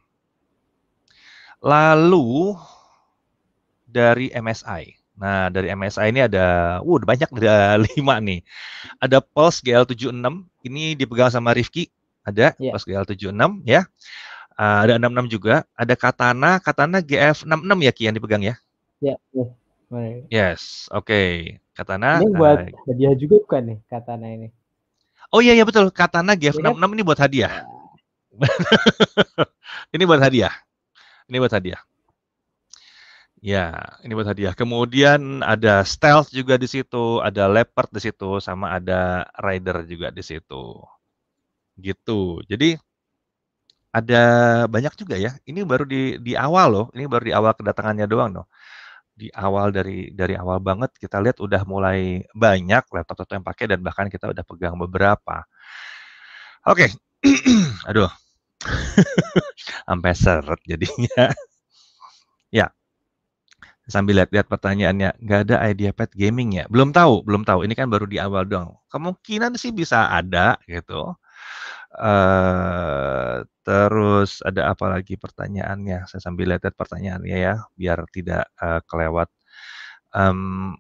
Lalu dari MSI. Nah, dari MSI ini ada, wuh banyak eh, ada (laughs) lima nih. Ada Pulse GL76, ini dipegang sama Rifki, ada yeah. Pulse GL76 ya. Uh, ada 66 juga, ada Katana, Katana GF66 ya Ki yang dipegang ya? Ya, yeah. yeah. Yes, oke. Okay. Katana. Ini buat uh, hadiah juga bukan nih Katana ini? Oh iya, iya betul. Katana GF66 yeah. Iya. Iya. (laughs) ini buat hadiah. ini buat hadiah. Ini buat hadiah. Ya, ini buat hadiah. Kemudian ada stealth juga di situ, ada leopard di situ, sama ada rider juga di situ. Gitu. Jadi ada banyak juga ya. Ini baru di di awal loh. Ini baru di awal kedatangannya doang loh. Di awal dari dari awal banget kita lihat udah mulai banyak laptop-laptop yang pakai dan bahkan kita udah pegang beberapa. Oke. Okay. (clears throat) Aduh. (laughs) Sampai seret jadinya. (laughs) ya, sambil lihat-lihat pertanyaannya nggak ada IdeaPad gaming ya belum tahu belum tahu ini kan baru di awal dong kemungkinan sih bisa ada gitu uh, terus ada apa lagi pertanyaannya saya sambil lihat-lihat pertanyaannya ya biar tidak uh, kelewat um,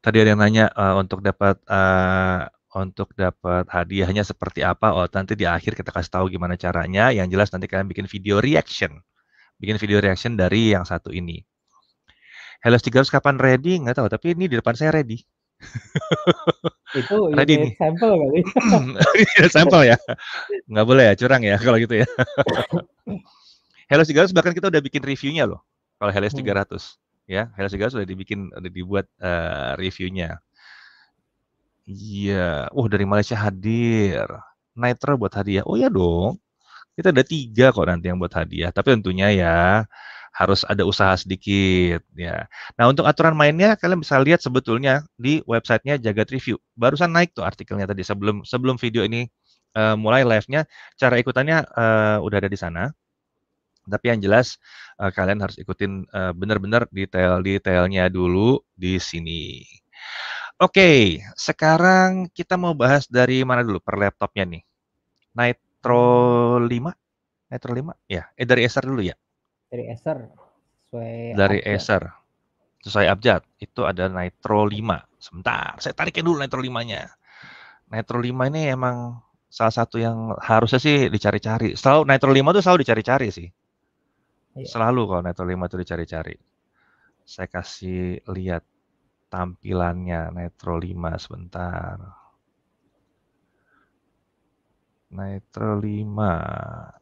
tadi ada yang nanya uh, untuk dapat uh, untuk dapat hadiahnya seperti apa oh nanti di akhir kita kasih tahu gimana caranya yang jelas nanti kalian bikin video reaction bikin video reaction dari yang satu ini Hellas 300 kapan ready nggak tahu tapi ini di depan saya ready itu (laughs) ready ini sampel kali (laughs) sampel ya nggak boleh ya curang ya kalau gitu ya (laughs) Hellas 300 bahkan kita udah bikin reviewnya loh kalau Hellas 300 hmm. ya Hellas 300 sudah dibikin udah dibuat uh, reviewnya iya uh oh dari Malaysia hadir Nitro buat hadiah oh ya dong kita ada tiga kok nanti yang buat hadiah tapi tentunya ya harus ada usaha sedikit ya. Nah untuk aturan mainnya kalian bisa lihat sebetulnya di websitenya Jagat Review. Barusan naik tuh artikelnya tadi sebelum sebelum video ini uh, mulai live-nya. Cara ikutannya uh, udah ada di sana. Tapi yang jelas uh, kalian harus ikutin uh, benar-benar detail-detailnya dulu di sini. Oke, okay, sekarang kita mau bahas dari mana dulu per laptopnya nih. Nitro 5? Nitro 5? Ya, eh dari Acer dulu ya. Dari Acer. Sesuai Dari abjad. Acer. Sesuai abjad. Itu ada Nitro 5. Sebentar, saya tarikin dulu Nitro 5-nya. Nitro 5 ini emang salah satu yang harusnya sih dicari-cari. Selalu Nitro 5 itu selalu dicari-cari sih. Iya. Selalu kalau Nitro 5 itu dicari-cari. Saya kasih lihat tampilannya Nitro 5 sebentar. Nitro 5.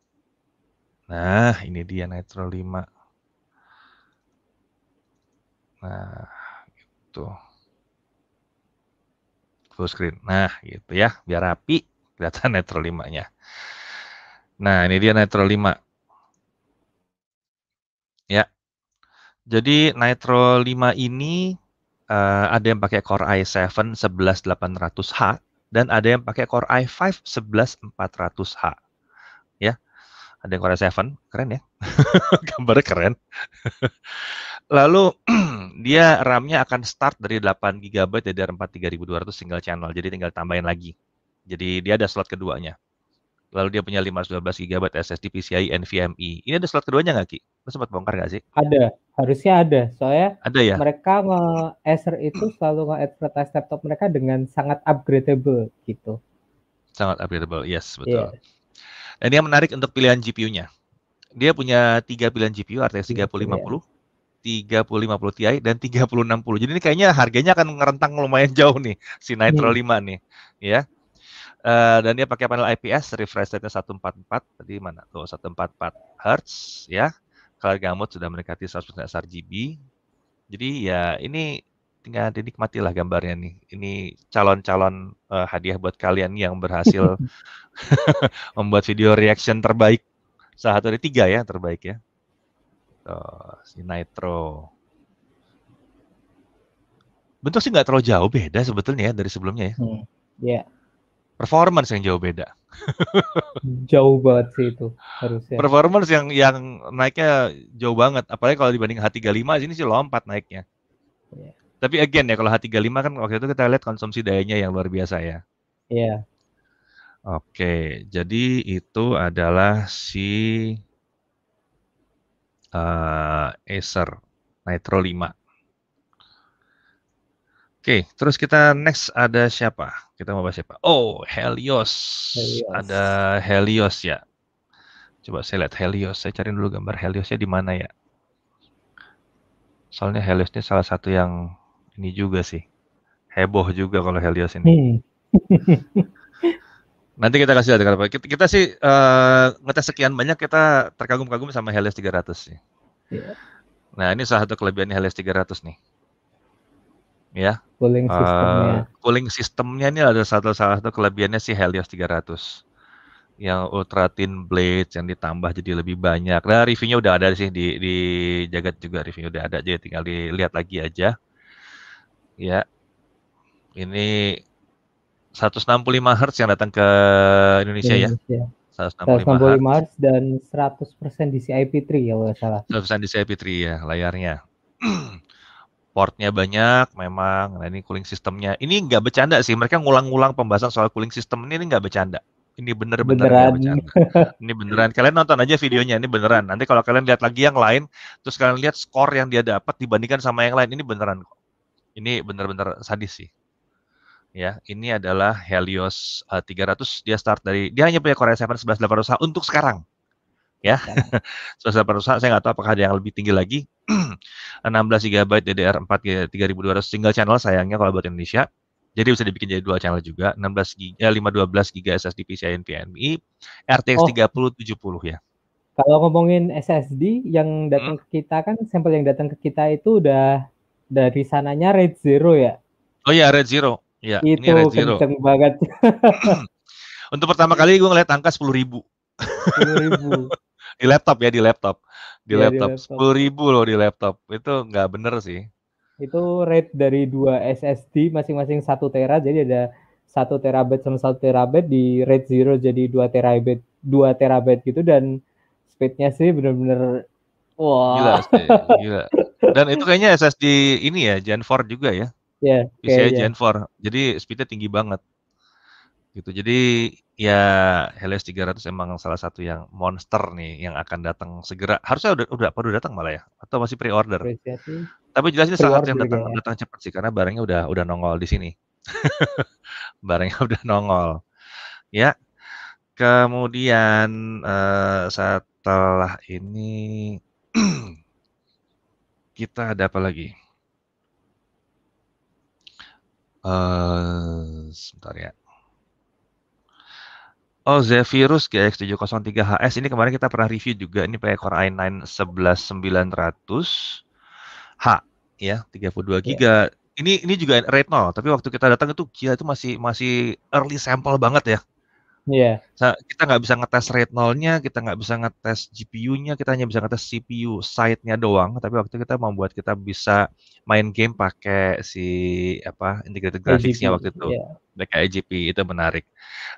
Nah, ini dia nitro 5. Nah, gitu. Full screen. Nah, gitu ya. Biar rapi kelihatan nitro 5-nya. Nah, ini dia nitro 5. Ya. Jadi nitro 5 ini uh, ada yang pakai Core i7 11800H dan ada yang pakai Core i5 11400H ada yang Korea Seven, keren ya, (laughs) gambarnya keren. (laughs) Lalu (clears throat) dia RAM-nya akan start dari 8 GB ribu 4 3200 single channel, jadi tinggal tambahin lagi. Jadi dia ada slot keduanya. Lalu dia punya 512 GB SSD PCI NVMe. Ini ada slot keduanya nggak Ki? Lu sempat bongkar nggak sih? Ada, harusnya ada. Soalnya ada ya? mereka nge Acer itu (clears throat) selalu nge-advertise laptop mereka dengan sangat upgradable gitu. Sangat upgradable, yes betul. Yeah. Dan yang menarik untuk pilihan GPU-nya. Dia punya tiga pilihan GPU, RTX 3050, 3050 Ti, dan 3060. Jadi ini kayaknya harganya akan ngerentang lumayan jauh nih, si Nitro yeah. 5 nih. ya. Uh, dan dia pakai panel IPS, refresh rate-nya 144, tadi mana? Tuh, 144 Hz, ya. Color gamut sudah mendekati 100% sRGB. Jadi ya ini tinggal dinikmatilah lah gambarnya nih. Ini calon-calon uh, hadiah buat kalian yang berhasil (laughs) membuat video reaction terbaik. Salah satu dari tiga ya terbaik ya. Tuh, si Nitro. Bentuk sih nggak terlalu jauh beda sebetulnya ya dari sebelumnya ya. Hmm, yeah. Performance yang jauh beda. (laughs) jauh banget sih itu harusnya. Performance yang yang naiknya jauh banget. Apalagi kalau dibanding H35 sini sih lompat naiknya. Yeah. Tapi again ya kalau H35 kan waktu itu kita lihat konsumsi dayanya yang luar biasa ya. Iya. Yeah. Oke, jadi itu adalah si uh, Acer Nitro 5. Oke, terus kita next ada siapa? Kita mau bahas siapa? Oh, Helios. Helios. Ada Helios ya. Coba saya lihat Helios. Saya cari dulu gambar Heliosnya di mana ya. Soalnya Helios ini salah satu yang ini juga sih. Heboh juga kalau Helios ini. Hmm. (laughs) Nanti kita kasih lihat Kita, kita sih uh, ngetes sekian banyak kita terkagum-kagum sama Helios 300 sih. Yeah. Nah, ini salah satu kelebihannya Helios 300 nih. Ya. Cooling uh, Cooling sistemnya ini ada satu salah satu kelebihannya si Helios 300. Yang ultra thin blade yang ditambah jadi lebih banyak. Nah, reviewnya udah ada sih di di jagat juga reviewnya udah ada jadi tinggal dilihat lagi aja ya ini 165 Hz yang datang ke Indonesia, ya. Indonesia. ya. 165, 165 Hz dan 100% di cip 3 ya kalau salah. 100% di cip 3 ya layarnya. (clears throat) Portnya banyak memang. Nah ini cooling sistemnya. Ini nggak bercanda sih. Mereka ngulang-ngulang pembahasan soal cooling system ini nggak bercanda. Ini bener-bener beneran. bercanda. Ini beneran. Kalian nonton aja videonya. Ini beneran. Nanti kalau kalian lihat lagi yang lain, terus kalian lihat skor yang dia dapat dibandingkan sama yang lain, ini beneran kok ini benar-benar sadis sih. Ya, ini adalah Helios uh, eh, 300. Dia start dari dia hanya punya Korea 7 11800 untuk sekarang. Ya. ya. (laughs) 11800 saya nggak tahu apakah ada yang lebih tinggi lagi. 16 GB DDR4 3200 single channel sayangnya kalau buat Indonesia. Jadi bisa dibikin jadi dua channel juga, 16 GB, eh, 512 GB SSD PCI NVMe, RTX oh. 3070 ya. Kalau ngomongin SSD yang datang hmm. ke kita kan sampel yang datang ke kita itu udah dari sananya Red Zero ya. Oh iya Red Zero. Ya, itu ini Red Zero. kenceng banget. (clears throat) Untuk pertama kali gue ngeliat angka sepuluh ribu. Sepuluh ribu. (laughs) di laptop ya di laptop. Di ya, laptop sepuluh ribu loh di laptop. Itu nggak bener sih. Itu rate dari dua SSD masing-masing satu tera jadi ada satu terabyte sama satu terabyte di red zero jadi dua terabyte dua terabyte gitu dan speednya sih bener-bener wah wow. gila sih, gila (laughs) Dan itu kayaknya SSD ini ya Gen 4 juga ya. Iya. Yeah, PCIe Gen 4. Jadi speednya tinggi banget. Gitu. Jadi ya Helios 300 emang salah satu yang monster nih yang akan datang segera. Harusnya udah udah udah datang malah ya atau masih pre-order. Pre Tapi jelasnya salah satu yang datang ya. datang cepat sih karena barangnya udah udah nongol di sini. (laughs) barangnya udah nongol. Ya. Kemudian uh, setelah ini kita ada apa lagi? Uh, sebentar ya. Oh, Zephyrus GX703HS ini kemarin kita pernah review juga ini pakai Core i9 11900 H ya, 32 GB. Yeah. Ini ini juga Rate 0, tapi waktu kita datang itu gila itu masih masih early sample banget ya. Iya. Yeah. Kita nggak bisa ngetes rate nolnya, kita nggak bisa ngetes GPU-nya, kita hanya bisa ngetes CPU side-nya doang. Tapi waktu kita membuat kita bisa main game pakai si apa integrated graphics-nya waktu itu, yeah. Iya. Kayak AGP itu menarik.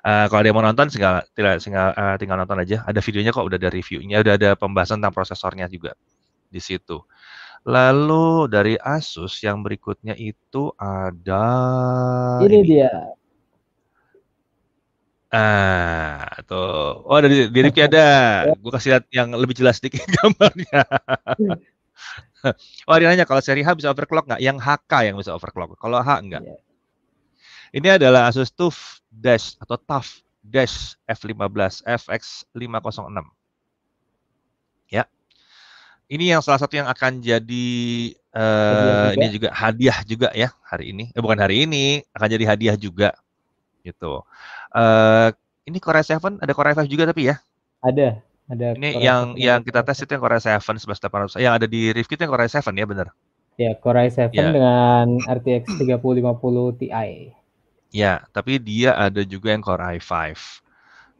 Uh, kalau dia mau nonton, tinggal tinggal, tinggal, uh, tinggal nonton aja. Ada videonya kok, udah ada reviewnya, udah ada pembahasan tentang prosesornya juga di situ. Lalu dari Asus yang berikutnya itu ada ini, ini. dia Ah, tuh. Oh, dari di Ripki ada. Gue kasih lihat yang lebih jelas sedikit (laughs) gambarnya. oh, dia nanya kalau seri H bisa overclock nggak? Yang HK yang bisa overclock. Kalau H enggak. Iya. Ini adalah Asus TUF Dash atau TUF Dash F15 FX506. Ya. Ini yang salah satu yang akan jadi uh, ini juga hadiah juga ya hari ini. Eh bukan hari ini, akan jadi hadiah juga gitu. Uh, ini Core i7 ada Core i5 juga tapi ya? Ada, ada. Ini Core yang yang kita tes itu yang Core i7 11800. Yang ada di Rift itu yang Core i7 ya benar. Ya, Core i7 ya. dengan RTX 3050 Ti. Ya, tapi dia ada juga yang Core i5. Uh,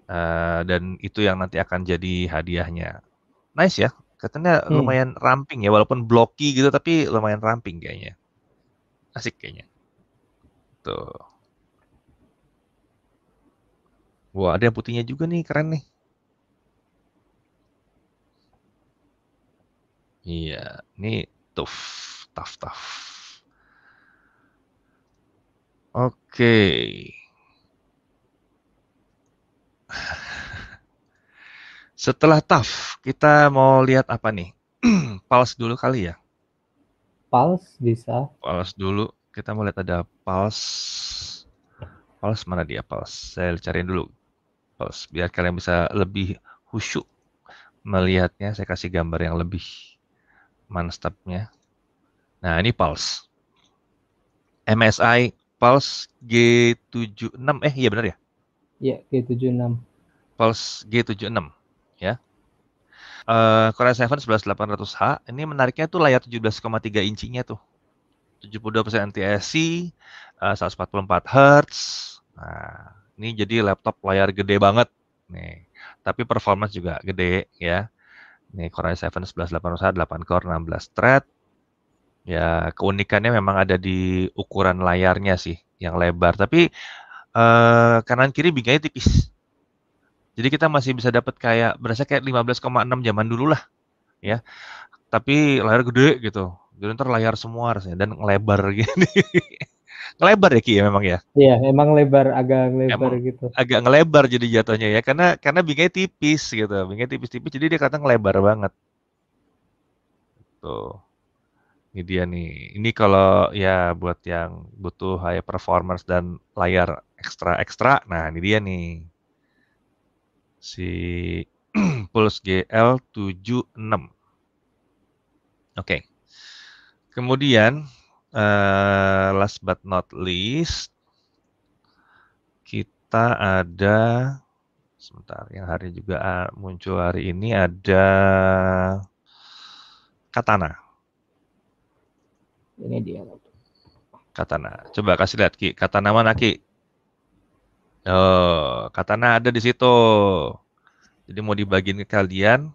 eh, dan itu yang nanti akan jadi hadiahnya. Nice ya. Katanya hmm. lumayan ramping ya walaupun blocky gitu tapi lumayan ramping kayaknya. Asik kayaknya. Tuh. Wah, ada yang putihnya juga nih, keren nih. Iya, ini tough, tough, tough. Oke. (laughs) Setelah tough, kita mau lihat apa nih? (clears throat) Pulse dulu kali ya. Pulse bisa. Pulse dulu. Kita mau lihat ada pals. Pals mana dia Pulse. Saya cariin dulu biar kalian bisa lebih khusyuk melihatnya saya kasih gambar yang lebih manstepnya nah ini pulse MSI pulse G76 eh iya benar ya iya G76 pulse G76 ya Uh, Korea 7 11800H ini menariknya tuh layar 17,3 incinya tuh 72% NTSC uh, 144 Hz nah ini jadi laptop layar gede banget nih. Tapi performance juga gede ya. Ini Core i7 11801 8 core 16 thread. Ya, keunikannya memang ada di ukuran layarnya sih yang lebar, tapi eh, kanan kiri bingkainya tipis. Jadi kita masih bisa dapat kayak berasa kayak 15,6 zaman dulu lah ya. Tapi layar gede gitu. Jadi ntar layar semua harusnya dan lebar (laughs) gini ngelebar ya Ki ya memang ya. Iya, emang lebar agak ngelebar gitu. Agak ngelebar jadi jatuhnya ya karena karena bingkai tipis gitu. Bingkai tipis-tipis jadi dia kata ngelebar banget. Tuh. Ini dia nih. Ini kalau ya buat yang butuh high performance dan layar ekstra-ekstra. Nah, ini dia nih. Si (clears throat) Pulse GL76. Oke. Okay. Kemudian uh, last but not least kita ada sebentar yang hari juga eh, muncul hari ini ada katana. Ini dia. Katana. Coba kasih lihat Ki, katana mana Ki? Oh, katana ada di situ. Jadi mau dibagiin ke kalian.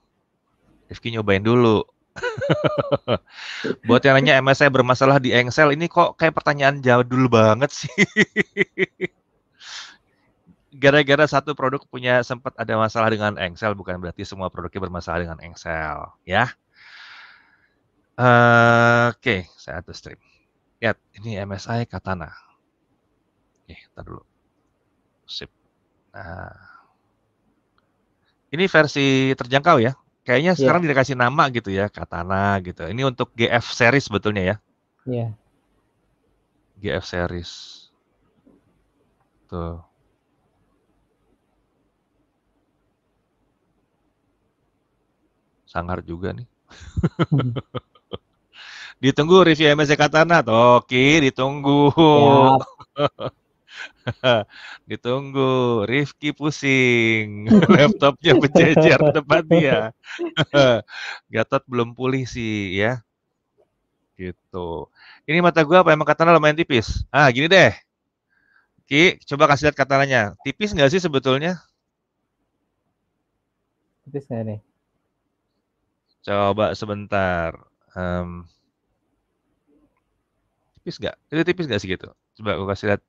Rifki nyobain dulu. (laughs) Buat yang nanya MSI bermasalah di Engsel ini kok kayak pertanyaan jadul banget sih. (laughs) Gara-gara satu produk punya sempat ada masalah dengan Engsel bukan berarti semua produknya bermasalah dengan Engsel, ya. Uh, Oke, okay, saya atur stream. Lihat, ya, ini MSI Katana. Oke, okay, dulu. Sip. Nah. Ini versi terjangkau ya, Kayaknya yeah. sekarang tidak kasih nama gitu ya, Katana gitu. Ini untuk GF series sebetulnya ya. Iya. Yeah. GF series. Tuh. Sangar juga nih. (laughs) ditunggu review MSC Katana, Toki, ditunggu. (laughs) (laughs) Ditunggu, Rifki pusing, (laughs) laptopnya berjejer tempat dia. (laughs) Gatot belum pulih sih ya. Gitu. Ini mata gua apa emang katana lumayan tipis? Ah, gini deh. Ki, coba kasih lihat katananya. Tipis nggak sih sebetulnya? Tipis nggak nih? Coba sebentar. Um, tipis nggak? Itu tipis nggak sih gitu? Coba gua kasih lihat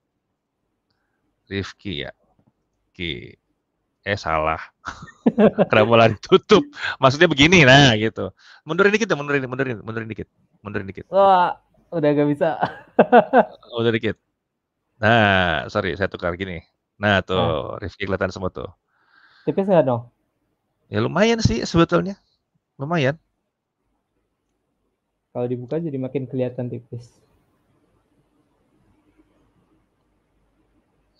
Rifki ya. Ki. Eh salah. (laughs) Kenapa tutup. ditutup? Maksudnya begini nah gitu. Mundurin dikit ya, mundurin, mundurin, mundurin dikit. Mundurin dikit. Wah, udah gak bisa. udah (laughs) dikit. Nah, sorry, saya tukar gini. Nah tuh, nah. Rifki kelihatan semua tuh. Tipis enggak dong? Ya lumayan sih sebetulnya. Lumayan. Kalau dibuka jadi makin kelihatan tipis.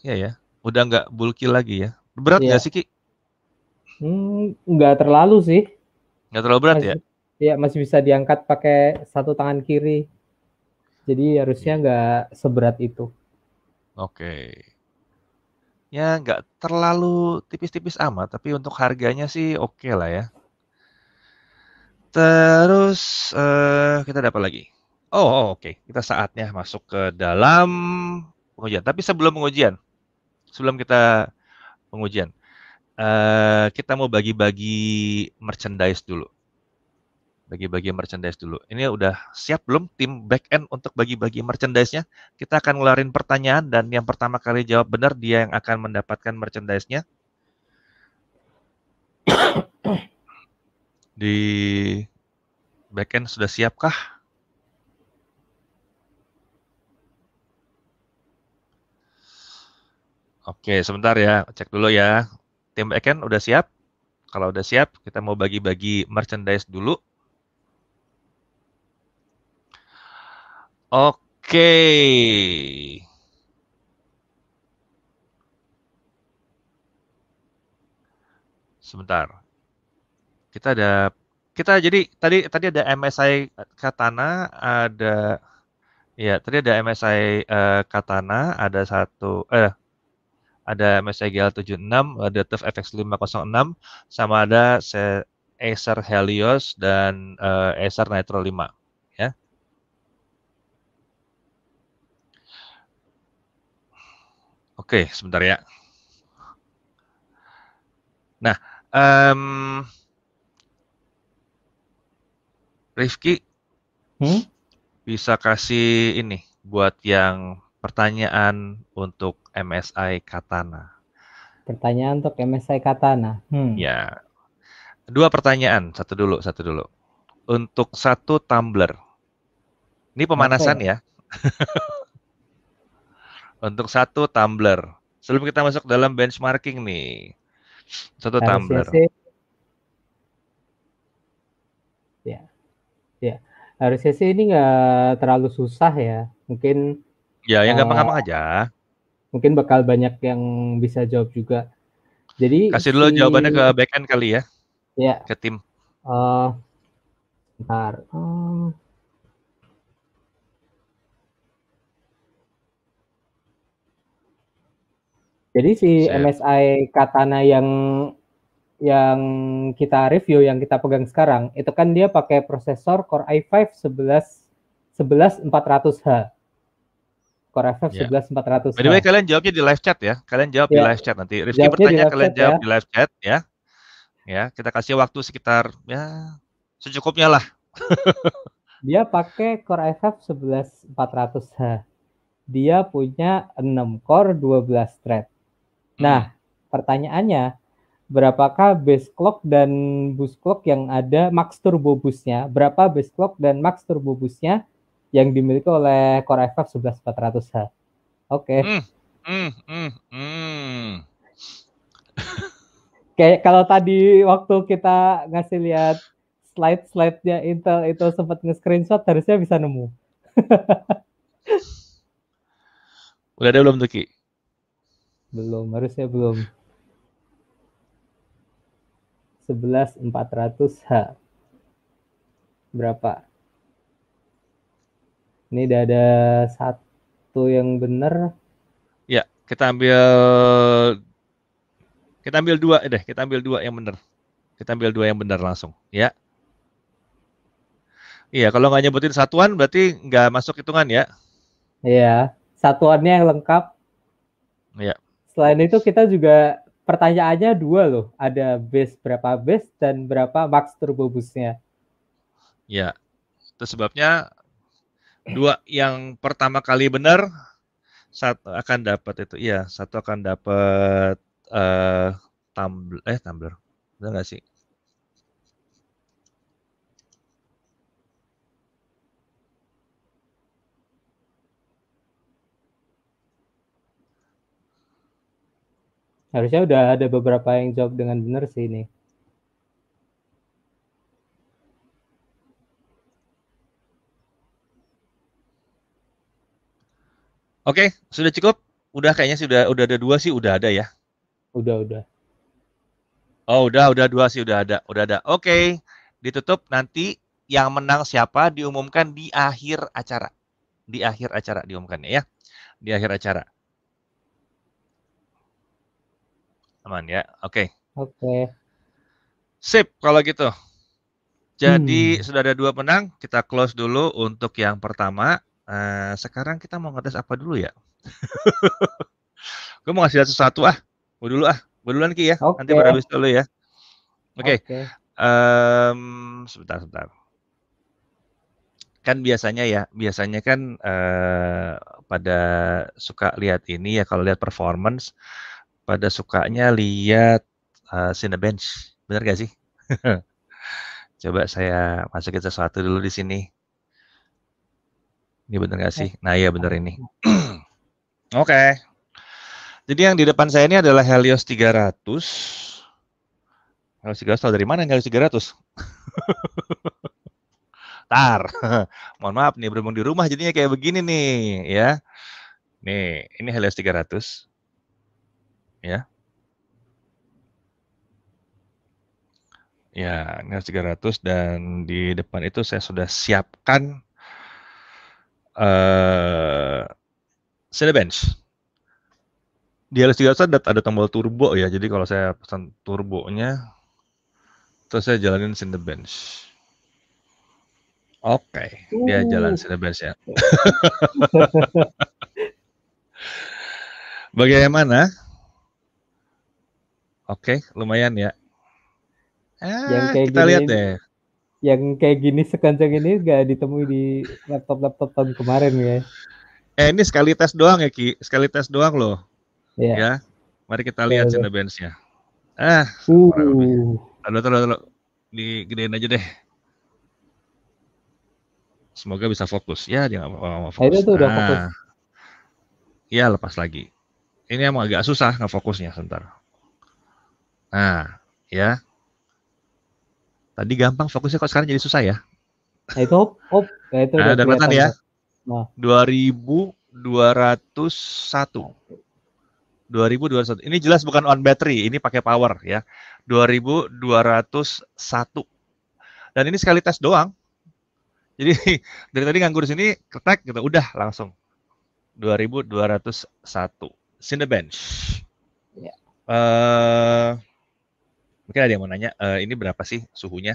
ya ya, udah nggak bulky lagi ya. Berat iya. nggak sih Ki? Hmm, nggak terlalu sih. Nggak terlalu berat masih, ya? Iya masih bisa diangkat pakai satu tangan kiri. Jadi harusnya iya. nggak seberat itu. Oke. Okay. Ya nggak terlalu tipis-tipis amat, tapi untuk harganya sih oke okay lah ya. Terus uh, kita dapat lagi. Oh, oh oke, okay. kita saatnya masuk ke dalam pengujian. Tapi sebelum pengujian, sebelum kita pengujian, uh, kita mau bagi-bagi merchandise dulu. Bagi-bagi merchandise dulu. Ini udah siap belum tim back end untuk bagi-bagi merchandise-nya? Kita akan ngelarin pertanyaan dan yang pertama kali jawab benar dia yang akan mendapatkan merchandise-nya. (coughs) Di back end sudah siapkah? Oke, sebentar ya, cek dulu ya. Tim Eken udah siap? Kalau udah siap, kita mau bagi-bagi merchandise dulu. Oke. Sebentar. Kita ada kita jadi tadi tadi ada MSI Katana, ada ya, tadi ada MSI uh, eh, Katana, ada satu eh ada MSIGL 76, ada TUF FX506, sama ada Acer Helios dan uh, Acer Nitro 5 ya. Oke, sebentar ya. Nah, um, Rifki hmm? bisa kasih ini buat yang Pertanyaan untuk MSI Katana. Pertanyaan untuk MSI Katana. Hmm. Ya. Dua pertanyaan, satu dulu, satu dulu. Untuk satu tumbler. Ini pemanasan okay. ya. ya. (laughs) untuk satu tumbler. Sebelum kita masuk dalam benchmarking nih. Satu RCC. tumbler. Ya. Ya. Harusnya sih ini nggak terlalu susah ya. Mungkin Ya, yang gampang-gampang uh, aja. Mungkin bakal banyak yang bisa jawab juga. Jadi kasih dulu si, jawabannya ke backend kali ya. Ya. Ke tim. Uh, bentar. Um, jadi si Siap. MSI Katana yang yang kita review yang kita pegang sekarang itu kan dia pakai prosesor Core i5 11 11 400 h Core FF iya. sebelas 11400. ratus. kalian jawabnya di live chat ya. Kalian jawab yeah. di iya. live chat nanti. Rifki bertanya kalian chat, jawab ya. di live chat ya. Ya, kita kasih waktu sekitar ya secukupnya lah. (laughs) Dia pakai Core FF 11400H. Dia punya 6 core 12 thread. Nah, hmm. pertanyaannya berapakah base clock dan boost clock yang ada max turbo boostnya berapa base clock dan max turbo boostnya yang dimiliki oleh Core i5 11400H. Oke. Hmm. Hmm, hmm, okay. Kayak kalau tadi waktu kita ngasih lihat slide-slide-nya Intel itu sempat nge-screenshot harusnya bisa nemu. (laughs) Udah ada belum Tuki? Belum, harusnya belum. 11400H. Berapa? Ini udah ada satu yang benar. Ya, kita ambil kita ambil dua eh deh, kita ambil dua yang benar. Kita ambil dua yang benar langsung, ya. Iya, kalau nggak nyebutin satuan berarti nggak masuk hitungan ya. Iya, satuannya yang lengkap. Iya. Selain itu kita juga pertanyaannya dua loh, ada base berapa base dan berapa max turbo boostnya. Iya, itu sebabnya dua yang pertama kali benar satu akan dapat itu iya satu akan dapat uh, tumbler eh tumbler eh, benar nggak sih harusnya udah ada beberapa yang jawab dengan benar sih ini Oke, okay, sudah cukup. Udah kayaknya sudah udah ada dua sih, udah ada ya. Udah udah. Oh udah udah dua sih udah ada udah ada. Oke, okay. ditutup nanti yang menang siapa diumumkan di akhir acara. Di akhir acara diumumkan ya. Di akhir acara. Aman ya. Oke. Okay. Oke. Okay. Sip kalau gitu. Jadi hmm. sudah ada dua menang, kita close dulu untuk yang pertama. Uh, sekarang kita mau ngetes apa dulu ya? (laughs) gue mau ngasih lihat sesuatu ah. Gue dulu ah. Gue duluan Ki ya. Okay. Nanti habis dulu ya. Oke. Okay. Okay. Um, sebentar, sebentar. Kan biasanya ya, biasanya kan uh, pada suka lihat ini ya kalau lihat performance pada sukanya lihat uh, Cinebench. Benar gak sih? (laughs) Coba saya masukin sesuatu dulu di sini. Ini iya, bener nggak sih? Eh. Nah iya bener ini. (clears throat) Oke. Okay. Jadi yang di depan saya ini adalah Helios 300. Helios 300 tahu dari mana Helios 300? (laughs) Tar. (laughs) Mohon maaf nih berhubung di rumah jadinya kayak begini nih ya. Nih, ini Helios 300. Ya. Ya, Helios 300 dan di depan itu saya sudah siapkan uh, eh, Cinebench. Di LS300 ada, ada tombol turbo ya, jadi kalau saya pesan turbonya, terus saya jalanin Cinebench. Oke, okay. dia jalan Cinebench ya. (laughs) Bagaimana? Oke, okay, lumayan ya. Eh, Yang kayak kita gini. lihat deh yang kayak gini sekencang ini gak ditemui di laptop-laptop tahun kemarin ya. Eh ini sekali tes doang ya Ki, sekali tes doang loh. Iya. Ya. Mari kita iya, lihat Cina Benz-nya. Ah, uh. Aduh, aduh, aduh, digedein aja deh. Semoga bisa fokus. Ya, dia gak, mau fokus. Itu tuh udah nah. fokus. Iya, lepas lagi. Ini emang agak susah nggak fokusnya sebentar. Nah, ya. Tadi gampang fokusnya kok sekarang jadi susah ya. Nah, itu hop, hop. Nah, itu nah, udah kelihatan ya. Nah. 2201. 2201. Ini jelas bukan on battery, ini pakai power ya. 2201. Dan ini sekali tes doang. Jadi (laughs) dari tadi nganggur sini, ketek gitu, udah langsung. 2201. Sini Ya. bench. Yeah. Uh, Mungkin ada yang mau nanya, e, ini berapa sih suhunya?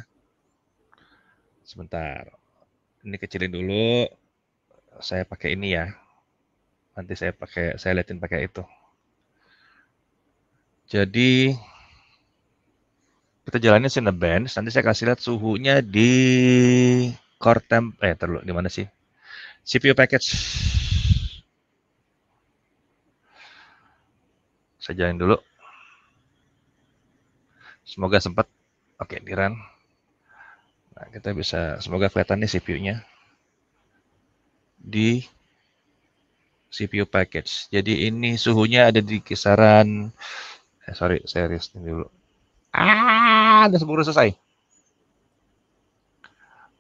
Sebentar. Ini kecilin dulu. Saya pakai ini ya. Nanti saya pakai saya liatin pakai itu. Jadi kita jalannya sini bench, nanti saya kasih lihat suhunya di core temp eh terlalu di mana sih? CPU package. Saya jalanin dulu. Semoga sempat. Oke, di run. Nah, kita bisa semoga kelihatan nih CPU-nya di CPU package. Jadi ini suhunya ada di kisaran eh, sorry, saya ini dulu. Ah, udah sebelum selesai.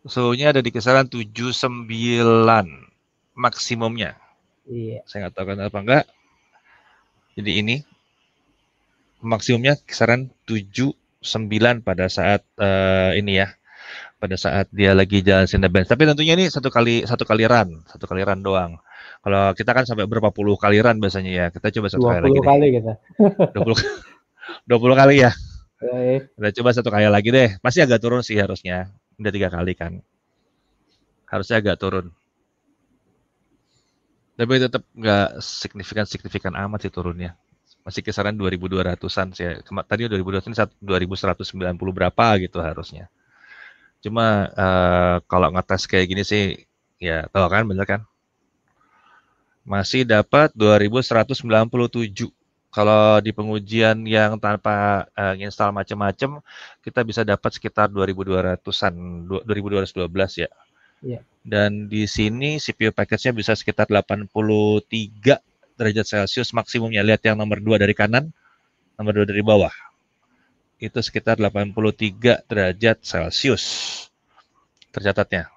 Suhunya ada di kisaran 79 maksimumnya. Iya. Saya nggak tahu kan apa enggak. Jadi ini maksimumnya kisaran 7 9 pada saat uh, ini ya pada saat dia lagi jalan the Tapi tentunya ini satu kali satu kali run, satu kali run doang. Kalau kita kan sampai berapa puluh kali run biasanya ya. Kita coba satu kali lagi. 20 kali kita. 20, (laughs) 20 kali ya. Iya, iya. Kita coba satu kali lagi deh. Pasti agak turun sih harusnya. Udah tiga kali kan. Harusnya agak turun. Tapi tetap nggak signifikan signifikan amat sih turunnya masih kisaran 2200-an sih. Ya. Tadi 2200 2190 berapa gitu harusnya. Cuma uh, kalau ngetes kayak gini sih ya tahu kan bener kan? Masih dapat 2197. Kalau di pengujian yang tanpa uh, eh, install macam-macam kita bisa dapat sekitar 2200-an 2212 ya. Yeah. Dan di sini CPU package-nya bisa sekitar 83 derajat Celcius maksimumnya. Lihat yang nomor 2 dari kanan, nomor 2 dari bawah. Itu sekitar 83 derajat Celcius tercatatnya.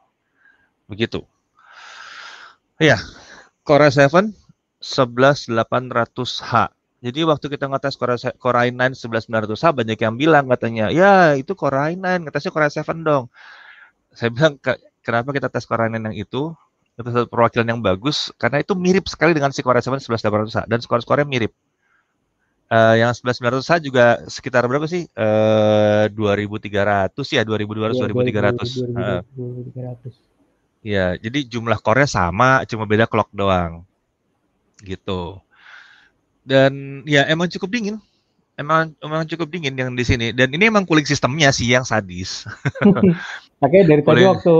Begitu. Ya, Core 7 11800H. Jadi waktu kita ngetes Core, Core i9 11900H banyak yang bilang katanya, "Ya, itu Core i9, ngetesnya Core 7 dong." Saya bilang, "Kenapa kita tes Core i9 yang itu?" representasi perwakilan yang bagus karena itu mirip sekali dengan si Korea Seven 11800 dan skor-skornya mirip. Uh, yang 11900 juga sekitar berapa sih? Uh, eh, 2300 ya, 2200 ya, 2300. 2000, 2300. Uh, Ya, jadi jumlah core-nya sama, cuma beda clock doang. Gitu. Dan ya emang cukup dingin. Emang emang cukup dingin yang di sini dan ini emang cooling sistemnya sih yang sadis. Oke (laughs) dari tadi waktu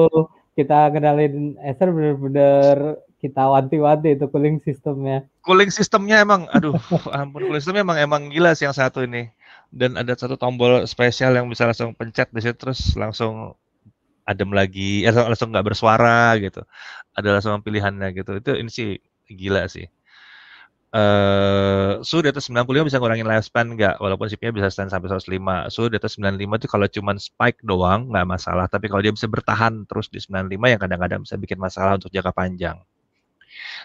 kita kenalin Acer bener-bener kita wanti-wanti itu cooling sistemnya. Cooling sistemnya emang, aduh, ampun cooling sistemnya emang emang gila sih yang satu ini. Dan ada satu tombol spesial yang bisa langsung pencet di situ terus langsung adem lagi, eh, langsung nggak bersuara gitu. Ada langsung pilihannya gitu. Itu ini sih gila sih. Uh, suhu di atas 95 bisa ngurangin lifespan nggak? Walaupun sipnya bisa stand sampai 105. Suhu di atas 95 itu kalau cuma spike doang nggak masalah. Tapi kalau dia bisa bertahan terus di 95 yang kadang-kadang bisa bikin masalah untuk jangka panjang.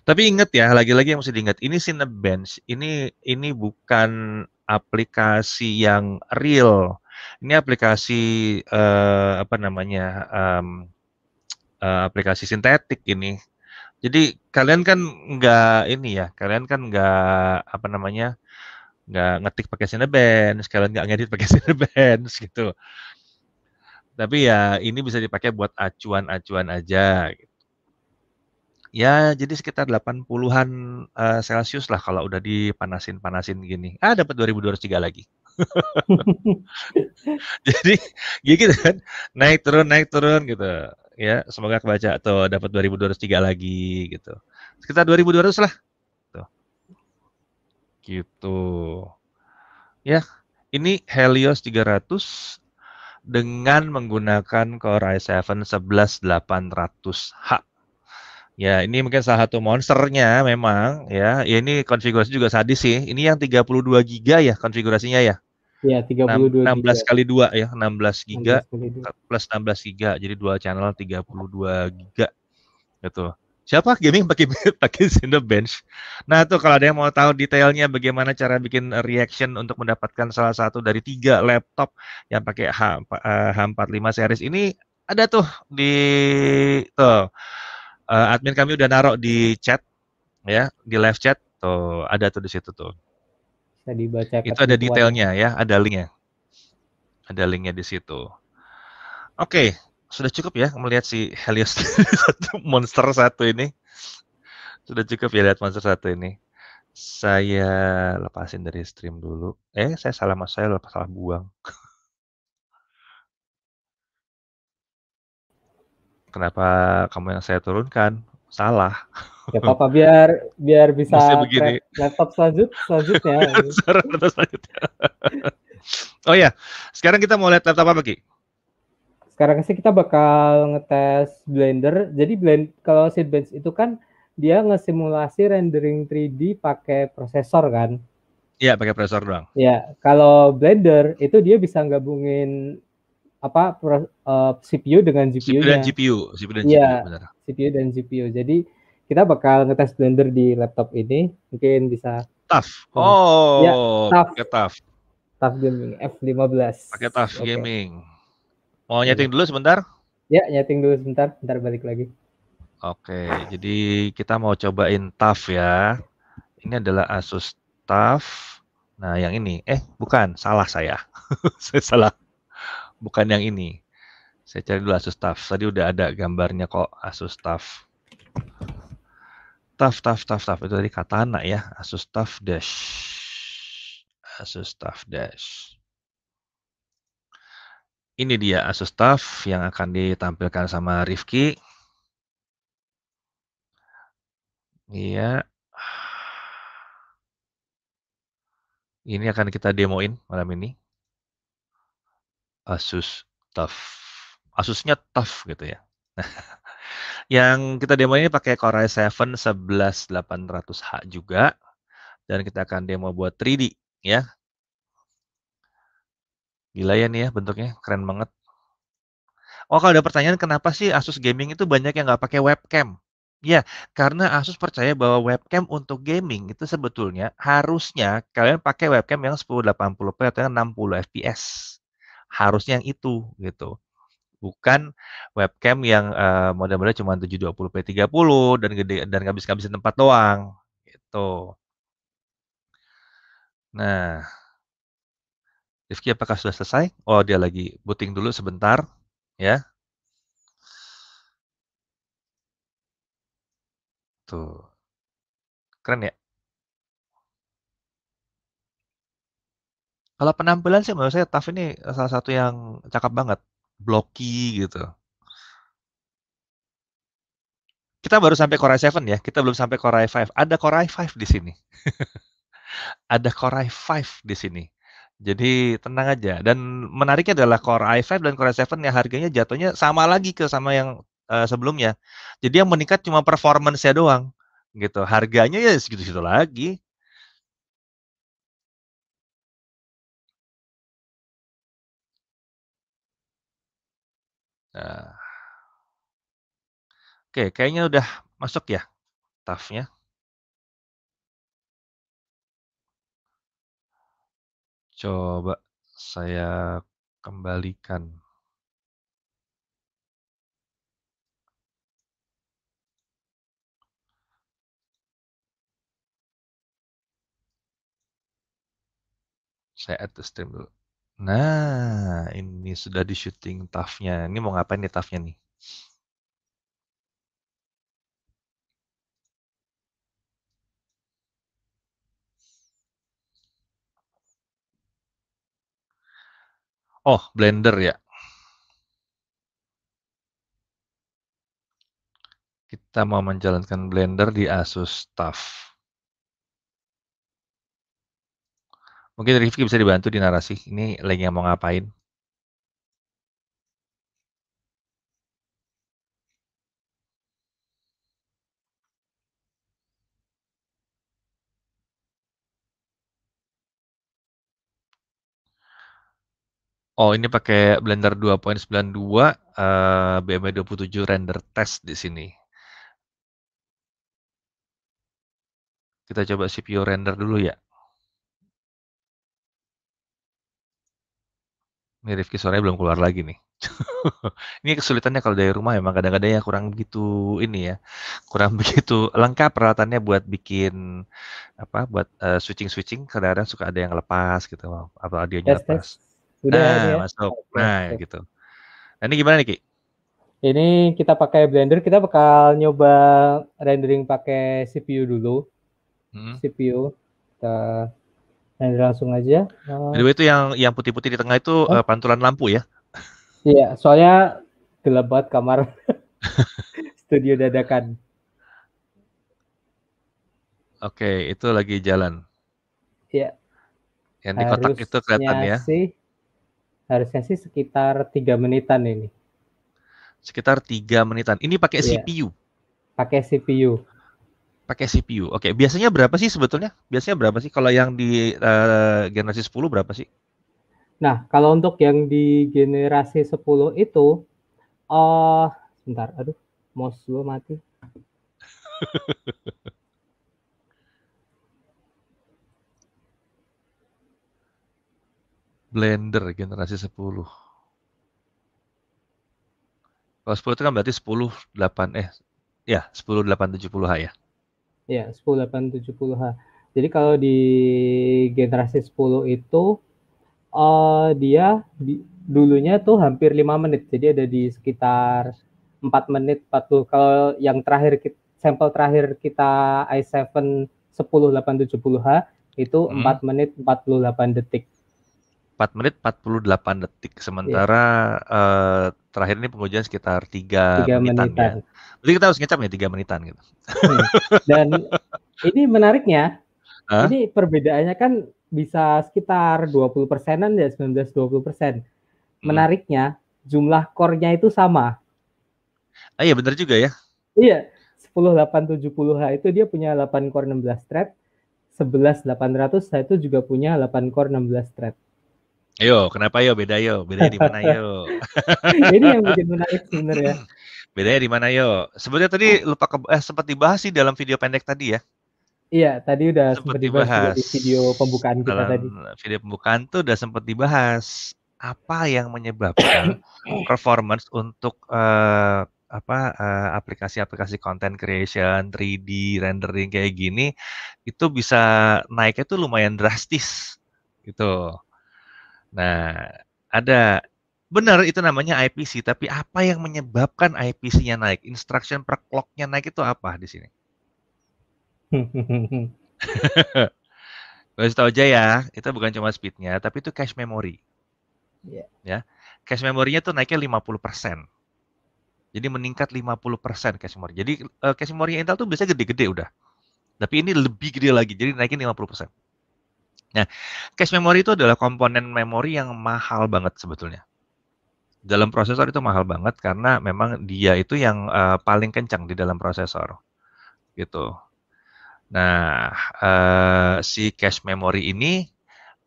Tapi ingat ya, lagi-lagi yang mesti diingat, ini Cinebench, ini ini bukan aplikasi yang real. Ini aplikasi uh, apa namanya? Um, uh, aplikasi sintetik ini jadi kalian kan nggak ini ya, kalian kan nggak apa namanya nggak ngetik pakai Cinebench, kalian nggak ngedit pakai (laughs) Cinebench gitu. Tapi ya ini bisa dipakai buat acuan-acuan aja. Gitu. Ya jadi sekitar 80-an uh, eh, Celsius lah kalau udah dipanasin-panasin gini. Ah dapat 2203 lagi. (laughs) (laughs) jadi ya gitu kan, naik turun naik turun gitu ya semoga kebaca atau dapat 2203 lagi gitu sekitar 2200 lah tuh. gitu ya ini Helios 300 dengan menggunakan Core i7 11800H ya ini mungkin salah satu monsternya memang ya, ya ini konfigurasi juga sadis sih ini yang 32 giga ya konfigurasinya ya Iya, 32 16 kali 2 ya, 16 giga 16 plus 16 giga. Jadi dua channel 32 giga. Gitu. Siapa gaming pakai (laughs) pakai Cinebench? Nah, tuh kalau ada yang mau tahu detailnya bagaimana cara bikin reaction untuk mendapatkan salah satu dari tiga laptop yang pakai H, H45 eh, series ini ada tuh di tuh eh, admin kami udah naruh di chat ya, di live chat. Tuh, ada tuh di situ tuh bisa dibaca. Itu ada detailnya ya, ada linknya. Ada linknya di situ. Oke, okay, sudah cukup ya melihat si Helios (laughs) monster satu ini. Sudah cukup ya lihat monster satu ini. Saya lepasin dari stream dulu. Eh, saya salah mas saya lepas salah buang. Kenapa kamu yang saya turunkan? salah. Ya papa biar biar bisa begini. laptop selanjut selanjutnya. (laughs) laptop selanjutnya. oh ya, sekarang kita mau lihat laptop apa Ki? Sekarang sih kita bakal ngetes Blender. Jadi blend kalau Seedbench itu kan dia ngesimulasi rendering 3D pakai prosesor kan? Iya, pakai prosesor doang. Iya, kalau Blender itu dia bisa gabungin apa uh, eh, CPU dengan GPU. CPU dan GPU, CPU dan ya, GPU benar. CPU dan GPU. Jadi kita bakal ngetes Blender di laptop ini, mungkin bisa TAF. Oh, oh ya, TAF. Pakai TAF. TAF Gaming F15. Pakai TAF okay. Gaming. Mau iya. nyeting dulu sebentar? Ya, nyeting dulu sebentar, Sebentar balik lagi. Oke, jadi kita mau cobain TAF ya. Ini adalah Asus TAF. Nah, yang ini, eh bukan, salah saya. (laughs) saya salah bukan yang ini. Saya cari dulu Asus TUF. Tadi udah ada gambarnya kok Asus TUF. TUF, TUF, TUF, TUF. Itu tadi katana ya. Asus TUF dash. Asus TUF dash. Ini dia Asus TUF yang akan ditampilkan sama Rifki. Iya. Ini akan kita demoin malam ini. Asus Tough. Asusnya tough gitu ya. (laughs) yang kita demo ini pakai Core i7 11800H juga dan kita akan demo buat 3D ya. Gila ya nih ya bentuknya, keren banget. Oh, kalau ada pertanyaan kenapa sih Asus Gaming itu banyak yang nggak pakai webcam? Ya, karena Asus percaya bahwa webcam untuk gaming itu sebetulnya harusnya kalian pakai webcam yang 1080p atau yang 60 fps harusnya yang itu gitu. Bukan webcam yang uh, model-model cuma 720p 30 dan gede dan habis ngabisin tempat doang gitu. Nah, Rifki apakah sudah selesai? Oh, dia lagi booting dulu sebentar ya. Tuh. Keren ya? Kalau penampilan sih menurut saya Taf ini salah satu yang cakep banget, blocky gitu. Kita baru sampai Core i7 ya, kita belum sampai Core i5. Ada Core i5 di sini. (laughs) Ada Core i5 di sini. Jadi tenang aja. Dan menariknya adalah Core i5 dan Core i7 yang harganya jatuhnya sama lagi ke sama yang uh, sebelumnya. Jadi yang meningkat cuma performance-nya doang gitu. Harganya ya segitu-segitu lagi. Oke, Oke, kayaknya udah masuk ya tafnya. Coba saya kembalikan. Saya add the stream dulu. Nah, ini sudah di shooting tafnya. Ini mau ngapain nih tafnya nih? Oh, blender ya. Kita mau menjalankan blender di Asus TUF. Mungkin Rifki bisa dibantu di narasi. Ini lagi yang mau ngapain? Oh, ini pakai Blender 2.92 uh, BMW 27 render test di sini. Kita coba CPU render dulu ya. Ini Rifki sore belum keluar lagi nih. (laughs) ini kesulitannya kalau dari rumah emang kadang-kadang ya kurang begitu ini ya, kurang (laughs) begitu lengkap peralatannya buat bikin apa buat eh, switching switching switching kadang-kadang suka ada yang lepas gitu atau audionya yes, lepas. Yes. Udah, nah, ya. masuk. Nah, yes. gitu. Nah, ini gimana nih Ki? Ini kita pakai Blender, kita bakal nyoba rendering pakai CPU dulu. Hmm. CPU kita Nah, langsung aja. Uh, itu yang yang putih-putih di tengah itu uh, pantulan lampu ya? Iya, soalnya gelap banget kamar (laughs) studio dadakan. Oke, okay, itu lagi jalan. Iya. Yang di kotak itu kelihatan ya. Sih, harusnya sih sekitar tiga menitan ini. Sekitar tiga menitan. Ini pakai iya. CPU. Pakai CPU pakai CPU. Oke, okay. biasanya berapa sih sebetulnya? Biasanya berapa sih kalau yang di uh, generasi 10 berapa sih? Nah, kalau untuk yang di generasi 10 itu eh uh, bentar, aduh, mouse gue mati. (laughs) Blender generasi 10. Kalau 10 itu kan berarti 10 8 eh ya, 10 870H ya ya 10870H. Jadi kalau di generasi 10 itu uh, dia di, dulunya tuh hampir 5 menit. Jadi ada di sekitar 4 menit 40. Kalau yang terakhir sampel terakhir kita i7 10870H itu hmm. 4 menit 48 detik. 4 menit 48 detik sementara yeah. uh, terakhir ini pengujian sekitar 3, 3 menitan, menitan. Ya. Berarti kita harus ngecap ya 3 menitan gitu. Hmm. Dan ini menariknya huh? ini perbedaannya kan bisa sekitar 20 persenan ya 19-20 persen. Hmm. Menariknya hmm. jumlah core-nya itu sama. Ah iya benar juga ya. Iya, 10 10870H itu dia punya 8 core 16 thread, 11800H itu juga punya 8 core 16 thread Yo, kenapa yo? Beda yo, bedanya di mana yo? (laughs) Ini yang bikin menarik sebenarnya. (clears throat) Bedanya di mana yo? Sebenarnya tadi hmm. lupa ke, eh, sempat dibahas sih dalam video pendek tadi ya. Iya, tadi udah sempat, sempat dibahas di video pembukaan kita dalam tadi. Video pembukaan tuh udah sempat dibahas apa yang menyebabkan (clears throat) performance untuk uh, apa uh, aplikasi-aplikasi content creation, 3D rendering kayak gini itu bisa naiknya tuh lumayan drastis gitu. Nah, ada benar itu namanya IPC, tapi apa yang menyebabkan IPC-nya naik? Instruction per clock-nya naik itu apa di sini? Gue (laughs) tahu aja ya, itu bukan cuma speed-nya, tapi itu cache memory. Yeah. Ya. Cache memorinya tuh naiknya 50%. Jadi meningkat 50% cache memory. Jadi uh, cache memory Intel tuh biasanya gede-gede udah. Tapi ini lebih gede lagi, jadi naikin 50%. Nah, cache memory itu adalah komponen memori yang mahal banget sebetulnya. Dalam prosesor itu mahal banget karena memang dia itu yang uh, paling kencang di dalam prosesor. Gitu. Nah, uh, si cache memory ini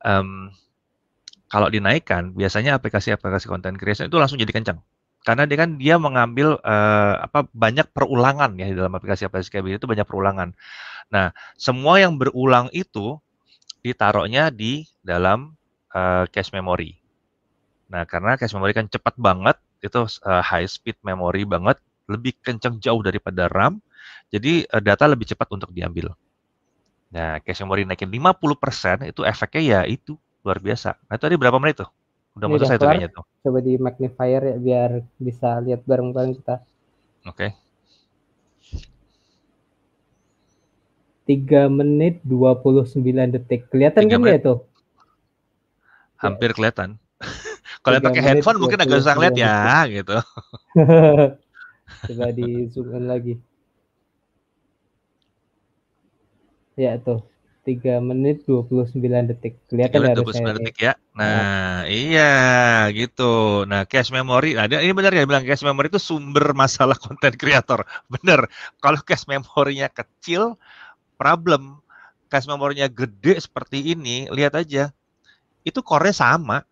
um, kalau dinaikkan, biasanya aplikasi-aplikasi content creation itu langsung jadi kencang. Karena dia kan dia mengambil uh, apa banyak perulangan ya di dalam aplikasi-aplikasi kayak itu banyak perulangan. Nah, semua yang berulang itu ditaruhnya di dalam uh, cache memory. Nah, karena cache memory kan cepat banget, itu uh, high speed memory banget, lebih kencang jauh daripada RAM, jadi uh, data lebih cepat untuk diambil. Nah, cache memory naikin 50% itu efeknya ya itu luar biasa. Nah, itu tadi berapa menit tuh? Udah mau saya tuh kayaknya tuh. Coba di magnifier ya biar bisa lihat bareng-bareng kita. Oke. Okay. 3 menit 29 detik. Kelihatan kan ya itu? Hampir kelihatan. (laughs) Kalau pakai handphone mungkin agak susah lihat ya gitu. (laughs) Coba di zoom lagi. Ya tuh. 3 menit 29 detik. Kelihatan dari menit 29 detik ya. Nah, nah, iya gitu. Nah, cache memory nah, ini benar ya bilang cache memory itu sumber masalah (laughs) konten kreator. Benar. Kalau cash memorinya kecil, problem cash memory gede seperti ini, lihat aja. Itu core-nya sama.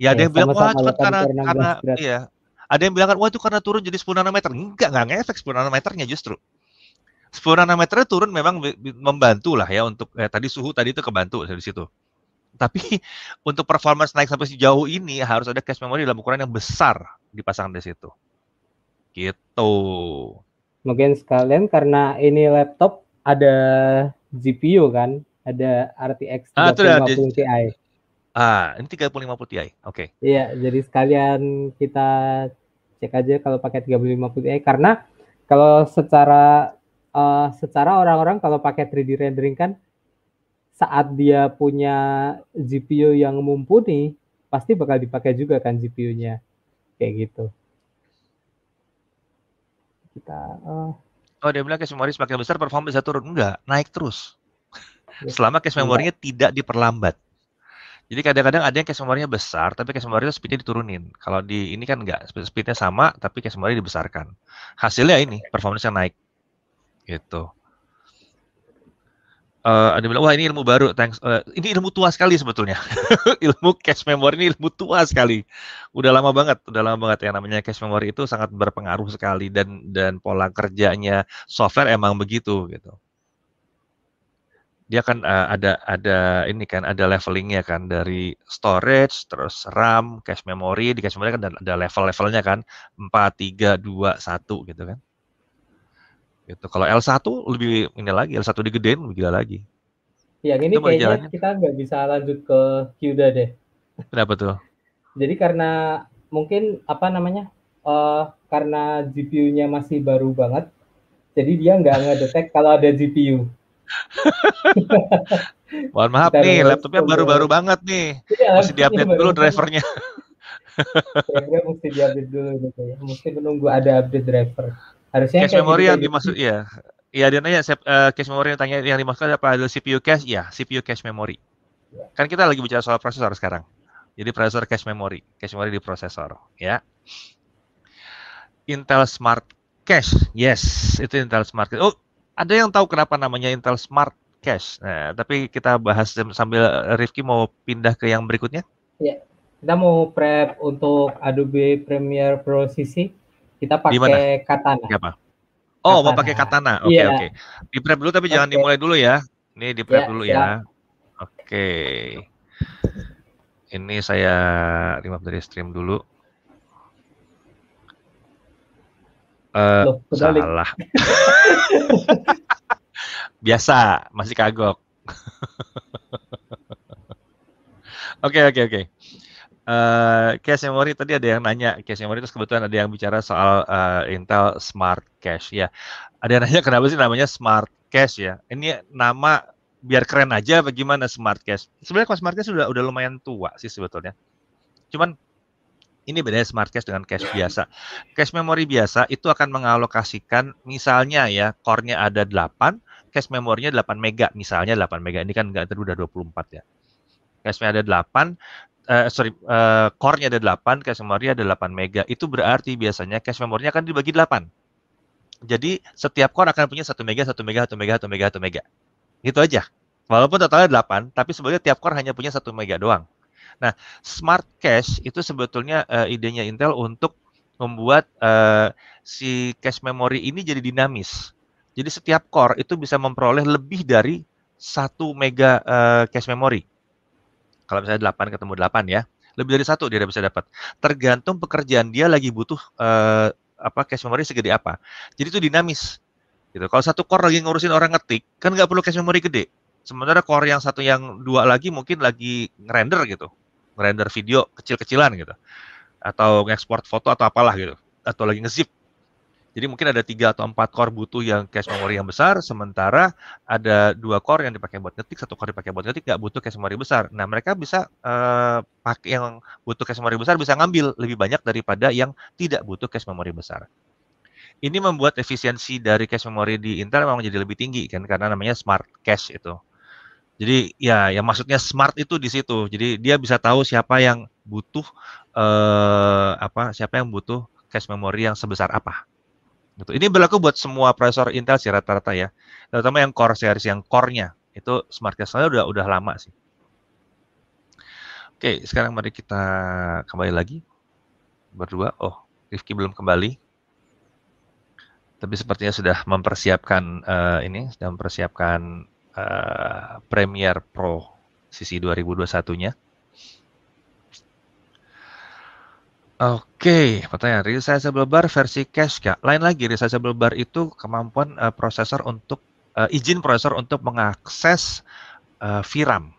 Ya, ya ada iya, yang bilang wah cuma karena karena iya. Ada yang bilang wah itu karena turun jadi 10 nanometer. Enggak, enggak ngefek 10 nanometernya justru. 10 nanometer turun memang membantu lah ya untuk ya, tadi suhu tadi itu kebantu dari situ. Tapi (laughs) untuk performance naik sampai sejauh ini harus ada cache memory dalam ukuran yang besar dipasang di situ. Gitu. Mungkin sekalian karena ini laptop ada GPU kan, ada RTX 3050 ah, Ti. Ah, ini 3050 Ti. Oke. Okay. Iya, jadi sekalian kita cek aja kalau pakai 3050 Ti karena kalau secara uh, secara orang-orang kalau pakai 3D rendering kan saat dia punya GPU yang mumpuni pasti bakal dipakai juga kan GPU-nya kayak gitu kita uh, Oh dia bilang cache memory semakin besar performa bisa turun enggak naik terus ya. selama cache iya. memorinya tidak diperlambat. Jadi kadang-kadang ada yang cache memorinya besar, tapi cache memorinya speednya diturunin. Kalau di ini kan enggak, speednya sama, tapi cache memory dibesarkan. Hasilnya ini, performance yang naik. Gitu uh, ada bilang wah ini ilmu baru thanks uh, ini ilmu tua sekali sebetulnya (laughs) ilmu cache memory ini ilmu tua sekali udah lama banget udah lama banget yang namanya cache memory itu sangat berpengaruh sekali dan dan pola kerjanya software emang begitu gitu dia kan uh, ada ada ini kan ada levelingnya kan dari storage terus RAM cache memory di cache memory kan ada level-levelnya kan 4 3 2 1 gitu kan Gitu. Kalau L1 lebih ini lagi, L1 digedein lebih gila lagi. Ya, ini Itu kayaknya jalannya. kita nggak bisa lanjut ke Kyuda deh. Kenapa tuh? Jadi karena mungkin apa namanya? Uh, karena GPU-nya masih baru banget. Jadi dia nggak ngedetek kalau ada GPU. (laughs) Mohon maaf kita nih, ya, laptopnya ya. baru-baru banget nih. Ya, mesti diupdate dulu drivernya. drivernya (laughs) mesti diupdate dulu gitu ya. Mesti menunggu ada update driver harusnya cache gitu memory yang gitu. dimaksud ya, ya Iya, dia nanya uh, iya, eh, cache memory yang tanya yang dimaksud apa ada CPU cache? Ya, CPU cache memory. Ya. Kan kita lagi bicara soal prosesor sekarang. Jadi prosesor cache memory, cache memory di prosesor, ya. Intel Smart Cache, yes, itu Intel Smart Cache. Oh, ada yang tahu kenapa namanya Intel Smart Cache? Nah, tapi kita bahas sambil Rifki mau pindah ke yang berikutnya. Iya, kita mau prep untuk Adobe Premiere Pro CC kita pakai katana. Apa? Oh, katana. mau pakai katana. Oke, okay, iya. yeah. oke. Okay. Di prep dulu tapi okay. jangan dimulai dulu ya. Ini di prep yeah, dulu yeah. ya. Oke. Okay. Ini saya remove dari stream dulu. Uh, salah. (laughs) Biasa, masih kagok. (laughs) Oke, oke, oke. Eh, cash cache memory tadi ada yang nanya cache memory terus kebetulan ada yang bicara soal uh, Intel Smart Cache ya. Ada yang nanya kenapa sih namanya Smart Cache ya? Ini nama biar keren aja bagaimana Smart Cache? Sebenarnya kalau Smart Cache sudah udah lumayan tua sih sebetulnya. Cuman ini bedanya smart cache dengan cache biasa. Cache memory biasa itu akan mengalokasikan misalnya ya core-nya ada 8, cache memorinya 8 mega misalnya 8 mega ini kan enggak udah 24 ya cache ada 8, Uh, eh, sorry, uh, core-nya ada 8, cache memory ada 8 mega. Itu berarti biasanya cache memory akan dibagi 8. Jadi setiap core akan punya 1 mega, 1 mega, 1 mega, 1 mega, 1 mega. Gitu aja. Walaupun totalnya 8, tapi sebenarnya tiap core hanya punya 1 mega doang. Nah, smart cache itu sebetulnya uh, idenya Intel untuk membuat uh, si cache memory ini jadi dinamis. Jadi setiap core itu bisa memperoleh lebih dari 1 mega uh, cache memory. Kalau misalnya 8 ketemu 8 ya, lebih dari satu dia bisa dapat. Tergantung pekerjaan dia lagi butuh eh, apa cash memory segede apa. Jadi itu dinamis. Gitu. Kalau satu core lagi ngurusin orang ngetik, kan nggak perlu cash memory gede. Sementara core yang satu yang dua lagi mungkin lagi ngerender gitu, ngerender video kecil-kecilan gitu, atau ngekspor foto atau apalah gitu, atau lagi ngezip jadi mungkin ada tiga atau empat core butuh yang cache memory yang besar, sementara ada dua core yang dipakai buat ngetik, satu core dipakai buat ngetik, nggak butuh cache memory besar. Nah, mereka bisa uh, eh, pakai yang butuh cache memory besar bisa ngambil lebih banyak daripada yang tidak butuh cache memory besar. Ini membuat efisiensi dari cache memory di Intel memang jadi lebih tinggi kan karena namanya smart cache itu. Jadi ya yang maksudnya smart itu di situ. Jadi dia bisa tahu siapa yang butuh eh, apa siapa yang butuh cache memory yang sebesar apa Gitu. Ini berlaku buat semua prosesor Intel sih rata-rata ya. Terutama yang core series yang core-nya itu SmartCast udah udah lama sih. Oke, sekarang mari kita kembali lagi berdua. Oh, Rifki belum kembali. Tapi sepertinya sudah mempersiapkan uh, ini, sudah mempersiapkan uh, Premiere Pro sisi 2021-nya. Oke, pertanyaan resizable bar versi cache Kak. Lain lagi resizable bar itu kemampuan uh, prosesor untuk uh, izin prosesor untuk mengakses uh, eh, VRAM.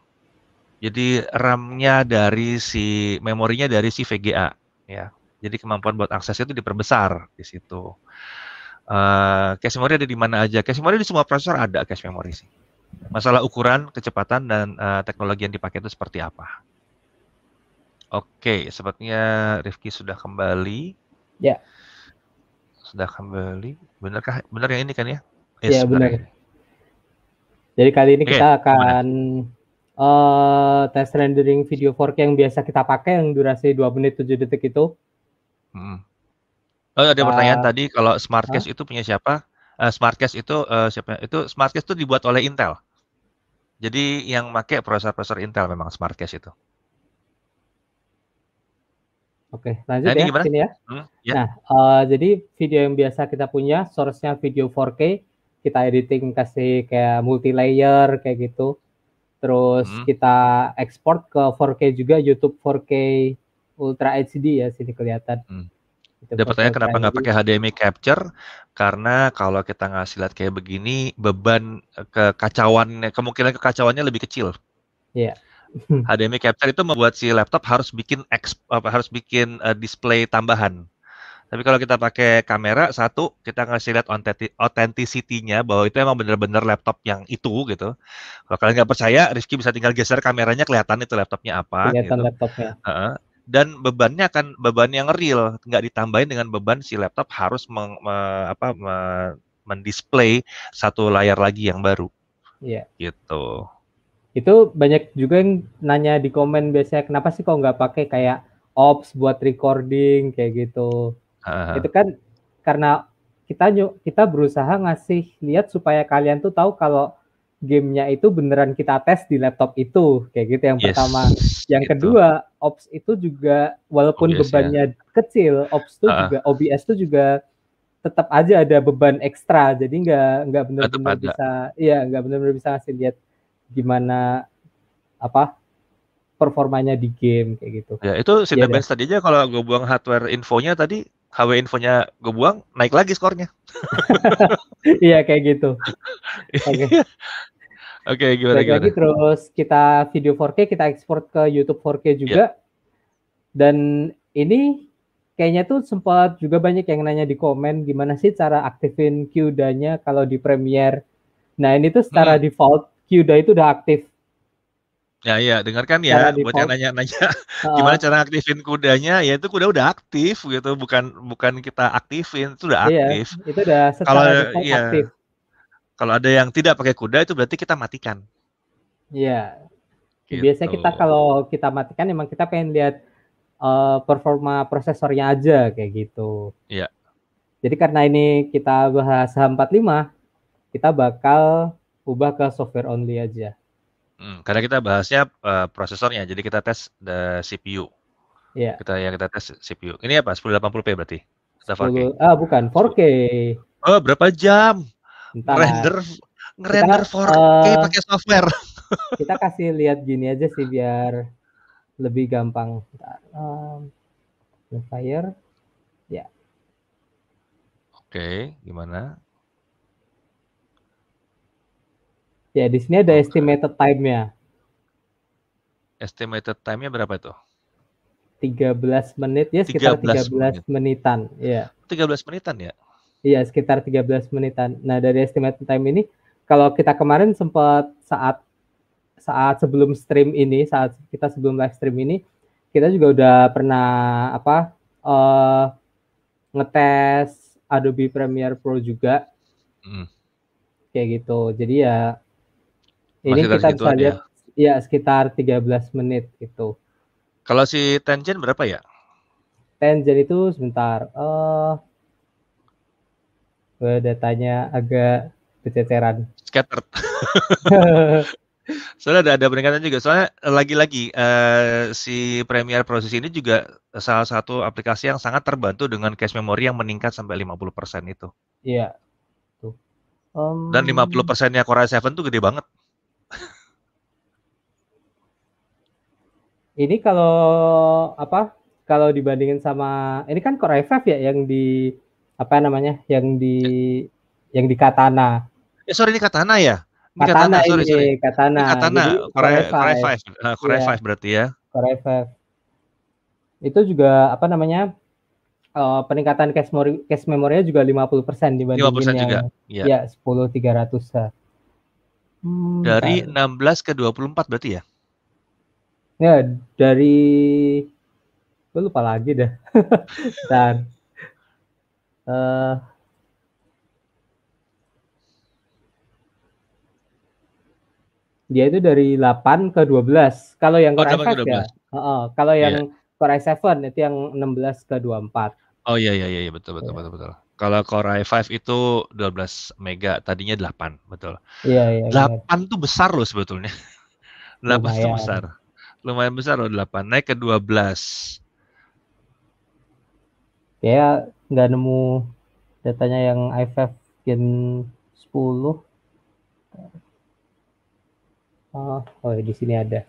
Jadi RAM-nya dari si memorinya dari si VGA ya. Jadi kemampuan buat akses itu diperbesar di situ. Uh, cache memory ada di mana aja? Cache memory di semua prosesor ada cache memory sih. Masalah ukuran, kecepatan dan uh, teknologi yang dipakai itu seperti apa. Oke, sepertinya Rifki sudah kembali. Ya. Sudah kembali. Benarkah benar yang ini kan ya? Iya, yes, benar. Jadi kali ini okay, kita akan uh, eh, tes rendering video 4K yang biasa kita pakai yang durasi 2 menit 7 detik itu. Hmm. Oh, ada uh, pertanyaan eh, tadi kalau SmartCast huh? itu punya siapa? Uh, eh, smartcase itu uh, siapa? Itu SmartCast itu dibuat oleh Intel. Jadi yang pakai prosesor-prosesor Intel memang SmartCast itu. Oke, lanjut nah, ya gimana? sini ya. Hmm, ya. Nah, uh, jadi video yang biasa kita punya, source-nya video 4K, kita editing kasih kayak multi layer kayak gitu. Terus hmm. kita ekspor ke 4K juga YouTube 4K Ultra HD ya sini kelihatan. Hmm. Dapat pertanyaan kenapa nggak pakai HDMI capture? Karena kalau kita ngasih lihat kayak begini, beban eh, kekacauannya kemungkinan kekacauannya lebih kecil. Iya. Yeah. HDMI hmm. capture itu membuat si laptop harus bikin apa harus bikin uh, display tambahan. Tapi kalau kita pakai kamera satu, kita ngasih lihat authenticity-nya bahwa itu emang bener-bener laptop yang itu gitu. Kalau kalian nggak percaya, Rizky bisa tinggal geser kameranya kelihatan itu laptopnya apa. Kelihatan gitu. laptopnya. Uh, dan bebannya akan beban yang real, nggak ditambahin dengan beban si laptop harus meng, me, apa, me, mendisplay satu layar lagi yang baru. Iya. Yeah. Gitu itu banyak juga yang nanya di komen biasanya kenapa sih kok nggak pakai kayak ops buat recording kayak gitu uh-huh. itu kan karena kita kita berusaha ngasih lihat supaya kalian tuh tahu kalau gamenya itu beneran kita tes di laptop itu kayak gitu yang yes, pertama yang gitu. kedua ops itu juga walaupun OBS, ya. bebannya ya. kecil ops itu uh-huh. juga OBS itu juga tetap aja ada beban ekstra jadi nggak nggak benar-benar bisa iya nggak benar-benar bisa ngasih lihat gimana apa performanya di game kayak gitu. Ya itu si best tadi aja kalau gue buang hardware infonya tadi HW infonya gue buang naik lagi skornya. (laughs) iya kayak gitu. (laughs) Oke. Oke okay, gimana gimana. Lagi terus kita video 4K kita ekspor ke YouTube 4K juga. Yeah. Dan ini kayaknya tuh sempat juga banyak yang nanya di komen gimana sih cara aktifin Q-nya kalau di Premiere. Nah ini tuh secara hmm. default Qda itu udah aktif. Ya ya, dengarkan ya buat yang nanya-nanya uh, (laughs) gimana cara aktifin kudanya, ya itu kuda udah aktif gitu, bukan bukan kita aktifin, itu udah iya, aktif. Iya, itu udah kalau iya, aktif. Kalau ada yang tidak pakai kuda itu berarti kita matikan. Iya. Gitu. Biasanya kita kalau kita matikan emang kita pengen lihat uh, performa prosesornya aja kayak gitu. Iya. Jadi karena ini kita bahas H45, kita bakal ubah ke software only aja. Hmm, karena kita bahasnya uh, prosesornya, jadi kita tes the eh, CPU. Iya. Yeah. Kita yang kita tes CPU. Ini apa? 1080p berarti? Atau 4K? ah, bukan 4K. Oh, berapa jam? Entah. Render ngerender 4K uh, eh, pakai software. (laughs) kita kasih lihat gini aja sih biar lebih gampang. Bentar. Um, fire. Ya. Yeah. Oke, okay, gimana? Ya, di sini ada estimated time-nya. Estimated time-nya berapa itu? 13 menit ya sekitar 13, 13 menit. menitan ya. 13 menitan ya? Iya, sekitar 13 menitan. Nah, dari estimated time ini kalau kita kemarin sempat saat saat sebelum stream ini, saat kita sebelum live stream ini, kita juga udah pernah apa? Uh, ngetes Adobe Premiere Pro juga. Hmm. Kayak gitu. Jadi ya ini kita bisa lihat ya. Iya, sekitar sekitar 13 menit gitu. Kalau si tangent berapa ya? Tenjen itu sebentar. Eh uh, datanya agak kececeran. Scattered. (laughs) soalnya ada ada peningkatan juga soalnya eh, lagi-lagi uh, si Premier Proses ini juga salah satu aplikasi yang sangat terbantu dengan cache memory yang meningkat sampai 50% itu. Iya. Tuh. Um, Dan 50%-nya Core i7 tuh gede banget. (laughs) ini kalau apa kalau dibandingin sama ini kan Core i ya yang di apa namanya yang di ya. yang di Katana. Eh sorry ini Katana ya? Ini Katana, Katana sorry, ini, sorry. Katana. Ini Katana Jadi, Core, Core i5. Core i5 ah, iya. berarti ya. Core i Itu juga apa namanya? Uh, peningkatan cache memory cache memorinya juga 50% dibandingin 50% yang juga. Iya. Ya. ya 10 300 lah. Hmm, dari enam 16 ke 24 berarti ya? Ya, dari gue lupa lagi dah. Dan uh, dia itu dari 8 ke 12. Kalau yang oh, Core oh, i5 ya. Uh, oh. kalau iya. yang yeah. Core i7 itu yang 16 ke 24. Oh iya, iya iya iya betul betul yeah. betul betul. betul. Kalau Core i5 itu 12 mega, tadinya 8, betul. Iya, iya. 8 benar. tuh besar loh sebetulnya. 8 (laughs) itu besar. Lumayan besar loh 8, naik ke 12. Ya, nggak nemu datanya yang i5 Gen 10. Oh, eh, oh di sini ada.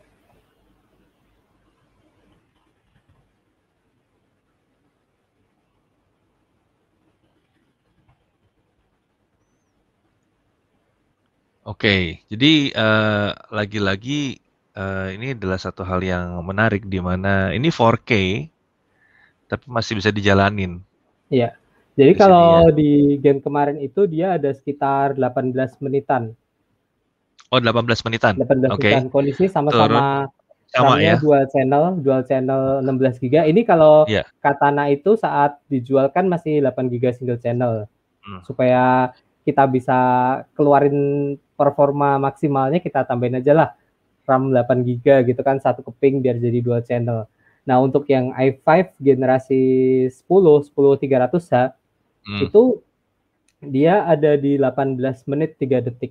Oke, jadi, eee, eh, lagi-lagi, eee, eh, ini adalah satu hal yang menarik di mana ini 4K, tapi masih bisa dijalanin. Iya. Jadi di kalau ya. kalau di game kemarin itu dia ada sekitar 18 menitan. Oh 18 menitan? 18 menitan, kondisi Kondisi Sama sama sama ya? dual channel, dual channel 16 Giga. Ini kalau Iya. Katana itu saat dijual kan masih 8 Giga single channel, Hmm. supaya kita bisa keluarin performa maksimalnya kita tambahin aja lah RAM 8 GB gitu kan satu keping biar jadi dual channel. Nah, untuk yang i5 generasi 10 300 h hmm. itu dia ada di 18 menit 3 detik.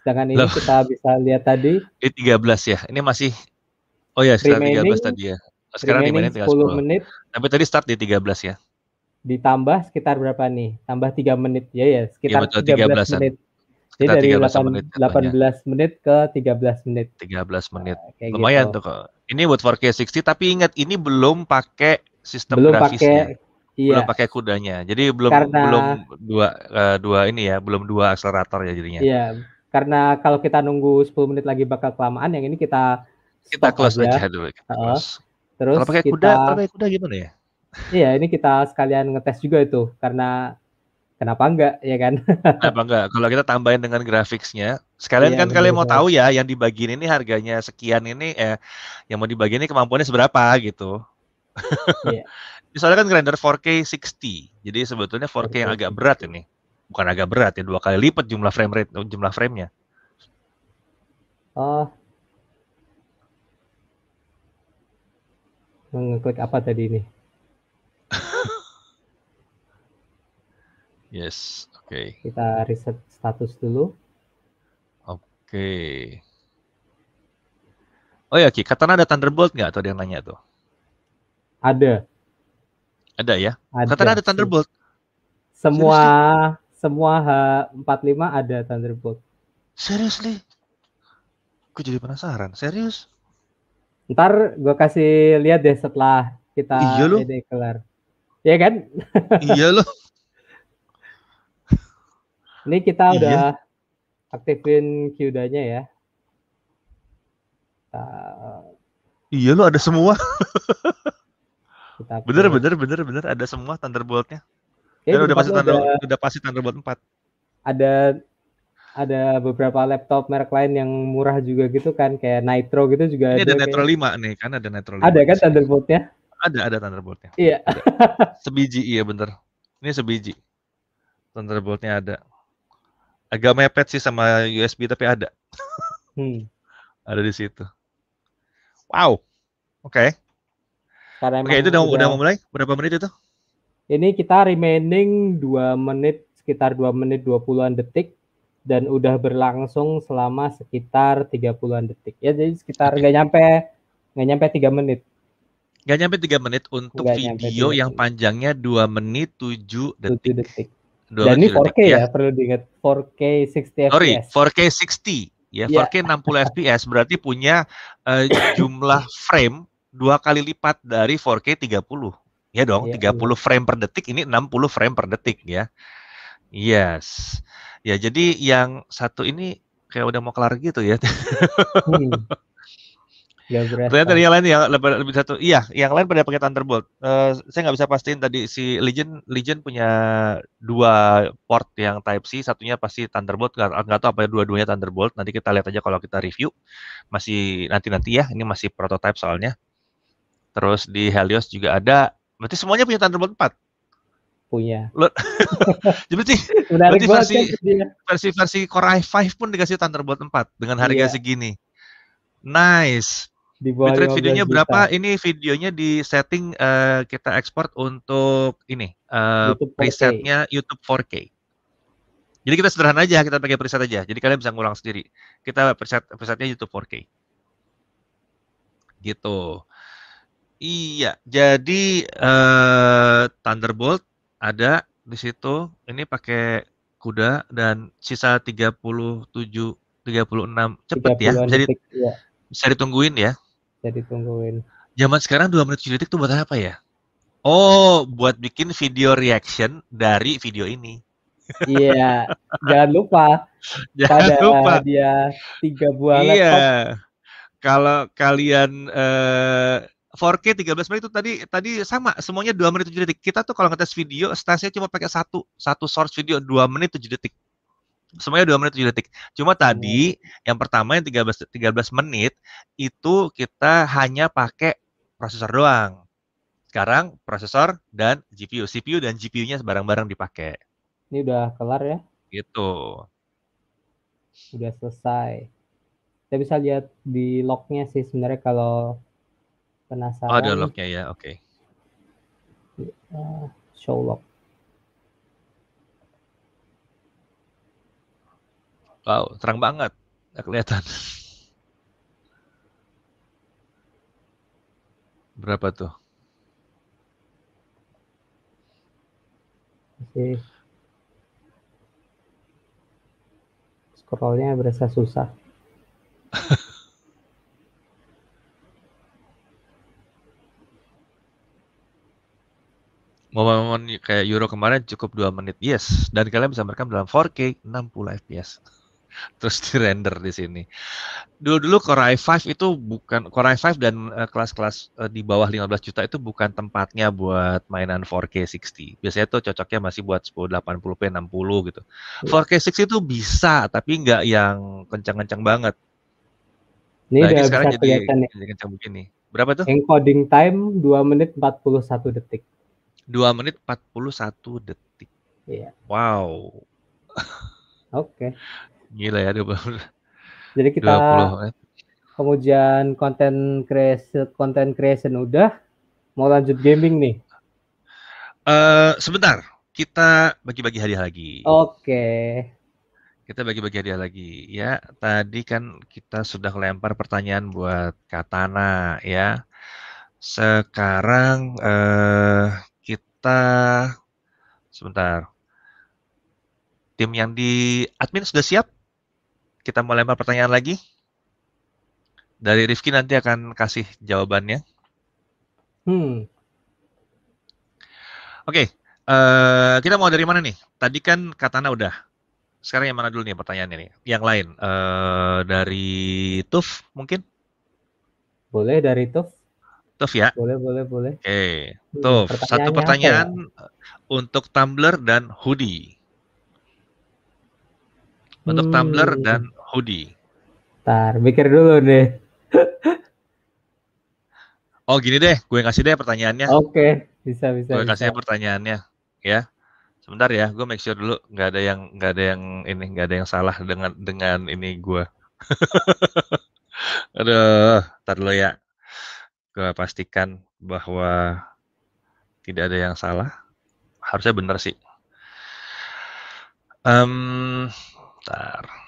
Sedangkan ini Loh. kita bisa lihat tadi ini 13 ya. Ini masih Oh ya, sekarang 13 tadi ya. Sekarang di menit 10, 10 menit. Tapi tadi start di 13 ya. Ditambah sekitar berapa nih? Tambah 3 menit ya ya, sekitar ya, betul, 13, 13 menit. Jadi dari 13 menit, 18 ya. menit ke 13 menit. 13 menit. Nah, Lumayan gitu. tuh kok. Ini buat 4K 60 tapi ingat ini belum pakai sistem belum grafisnya. Pakai, iya. Belum pakai kudanya. Jadi belum karena, belum dua uh, dua ini ya, belum dua akselerator ya jadinya. Iya. Karena kalau kita nunggu 10 menit lagi bakal kelamaan, yang ini kita kita close aja, aja dulu. Kita close. Uh, terus kalau pakai kita, kuda, kalau pakai kuda gimana ya? Iya, ini kita sekalian ngetes juga itu karena kenapa enggak ya kan? (laughs) kenapa enggak? Kalau kita tambahin dengan grafiknya, sekalian iya, kan kalian mau tahu ya yang dibagiin ini harganya sekian ini eh yang mau dibagiin ini kemampuannya seberapa gitu. (laughs) Iya. Soalnya kan render 4K 60. Jadi sebetulnya 4K yang agak berat ini. Bukan agak berat ya, dua kali lipat jumlah frame rate jumlah framenya. Oh. Mengklik apa tadi ini? Yes, oke. Okay. Kita reset status dulu. Oke. Okay. Oh ya, Ki, Katana ada Thunderbolt nggak? Atau ada yang nanya tuh? Ada. Ada ya? Ada. Katana ada Thunderbolt? Semua Seriously? semua H45 ada Thunderbolt. Seriously? Gue jadi penasaran. Serius? Ntar gue kasih lihat deh setelah kita iya ini kelar. Iya kan? Iya loh. (laughs) Ini kita iya. udah aktifin q ya. Kita, eh, iya lo ada semua. bener bener bener bener ada semua Thunderboltnya. nya Dan udah pasti Thunder, udah pasti Thunderbolt 4. Ada ada beberapa laptop merek lain yang murah juga gitu kan kayak Nitro gitu juga ini ada. ada Nitro kayak... 5 nih kan ada Nitro 5. Ada kan Thunderboltnya? Ada ada Thunderboltnya. Iya. Sebiji iya bener. Ini sebiji. Thunderboltnya ada agak mepet sih sama USB tapi ada. hmm. (laughs) ada di situ. Wow. Oke. Okay. Oke, okay, itu udah, udah, mau mulai? Berapa menit itu? Ini kita remaining dua menit, sekitar dua menit 20-an detik dan udah berlangsung selama sekitar 30-an detik. Ya, jadi sekitar nggak okay. nyampe nggak nyampe tiga menit. Nggak nyampe tiga menit untuk gak video yang panjangnya dua menit tujuh detik. 7 detik. Dua Dan ini 4K detik, iya. ya, perlu diingat 4K 60 FPS. Sorry, 4K 60 ya, 4K 60 FPS berarti punya uh, jumlah (laughs) frame dua kali lipat dari 4K 30. Ya dong, 30 iya, iya. frame per detik ini 60 frame per detik ya. Yes. Ya, jadi yang satu ini kayak udah mau kelar gitu ya. Hmm. (laughs) Gak Ternyata yang lain yang lebih satu, iya, yang lain pada pakai Thunderbolt. Uh, saya nggak bisa pastiin tadi si Legion Legion punya dua port yang Type C, satunya pasti Thunderbolt. Nggak, nggak tahu apa ya, dua-duanya Thunderbolt. Nanti kita lihat aja kalau kita review. Masih nanti-nanti ya, ini masih prototype soalnya. Terus di Helios juga ada. Berarti semuanya punya Thunderbolt 4 punya. Lo, (laughs) berarti, (laughs) berarti versi, kan, versi versi Core i5 pun dikasih Thunderbolt 4 dengan harga iya. segini. Nice di bawah bitrate videonya juta. berapa? Ini videonya di setting uh, kita ekspor untuk ini uh, presetnya YouTube 4K. Jadi kita sederhana aja, kita pakai preset aja. Jadi kalian bisa ngulang sendiri. Kita preset presetnya YouTube 4K. Gitu. Iya, jadi uh, Thunderbolt ada di situ. Ini pakai kuda dan sisa 37 36 cepet 36 ya. Jadi ya bisa ditungguin ya jadi tungguin zaman sekarang dua menit tujuh detik tuh buat apa ya oh buat bikin video reaction dari video ini iya jangan lupa (laughs) jangan pada lupa dia tiga buah iya. kalau kalian uh, 4K 13 menit itu tadi tadi sama semuanya 2 menit 7 detik. Kita tuh kalau ngetes video stasinya cuma pakai satu satu source video 2 menit 7 detik semuanya 2 menit tujuh detik. Cuma tadi hmm. yang pertama yang tiga belas menit itu kita hanya pakai prosesor doang. Sekarang prosesor dan GPU, CPU dan GPU-nya bareng-bareng dipakai. Ini udah kelar ya? Gitu. Udah selesai. Kita bisa lihat di lognya sih sebenarnya kalau penasaran. Oh, ada lognya ya, oke. Okay. Uh, eh, show log. Wow, terang banget. Nggak kelihatan. Berapa tuh? Oke. scrollnya berasa susah. (laughs) Momen-momen kayak Euro kemarin cukup 2 menit, yes. Dan kalian bisa merekam dalam 4K 60 fps. (laughs) terus di render di sini. Dulu-dulu Core i5 itu bukan Core i5 dan eh, kelas-kelas uh, uh, di bawah 15 juta itu bukan tempatnya buat mainan 4K 60. Biasanya itu cocoknya masih buat 1080p 60 gitu. 4K 60 itu bisa tapi nggak yang kencang-kencang banget. Ini nah, udah ini sekarang jadi, ya. jadi kencang begini. Berapa tuh? Encoding time 2 menit 41 detik. 2 menit 41 detik. Iya. Wow. Oke. Okay. Gila ya 20. Jadi kita 20. kemudian konten creation konten creation udah mau lanjut gaming nih. Uh, sebentar, kita bagi-bagi hadiah lagi. Oke. Okay. Kita bagi-bagi hadiah lagi ya. Tadi kan kita sudah lempar pertanyaan buat Katana ya. Sekarang uh, kita sebentar. Tim yang di admin sudah siap? kita mau lempar pertanyaan lagi. Dari Rifki nanti akan kasih jawabannya. Hmm. Oke, okay. uh, eh, kita mau dari mana nih? Tadi kan Katana udah. Sekarang yang mana dulu nih pertanyaan ini? Yang lain uh, dari Tuf mungkin? Boleh dari Tuf. Tuf ya? Boleh, boleh, boleh. Oke, okay. Hmm, Tuf. Satu pertanyaan ya? untuk Tumblr dan hoodie. Untuk hmm. Tumblr dan Udi. tar mikir dulu deh. (laughs) oh gini deh, gue kasih deh pertanyaannya. Oke, okay, bisa bisa. Gue kasih pertanyaannya, ya. Sebentar ya, gue make sure dulu nggak ada yang nggak ada yang ini nggak ada yang salah dengan dengan ini gue. (laughs) Aduh, tar lo ya. Gue pastikan bahwa tidak ada yang salah. Harusnya benar sih. Um, ntar.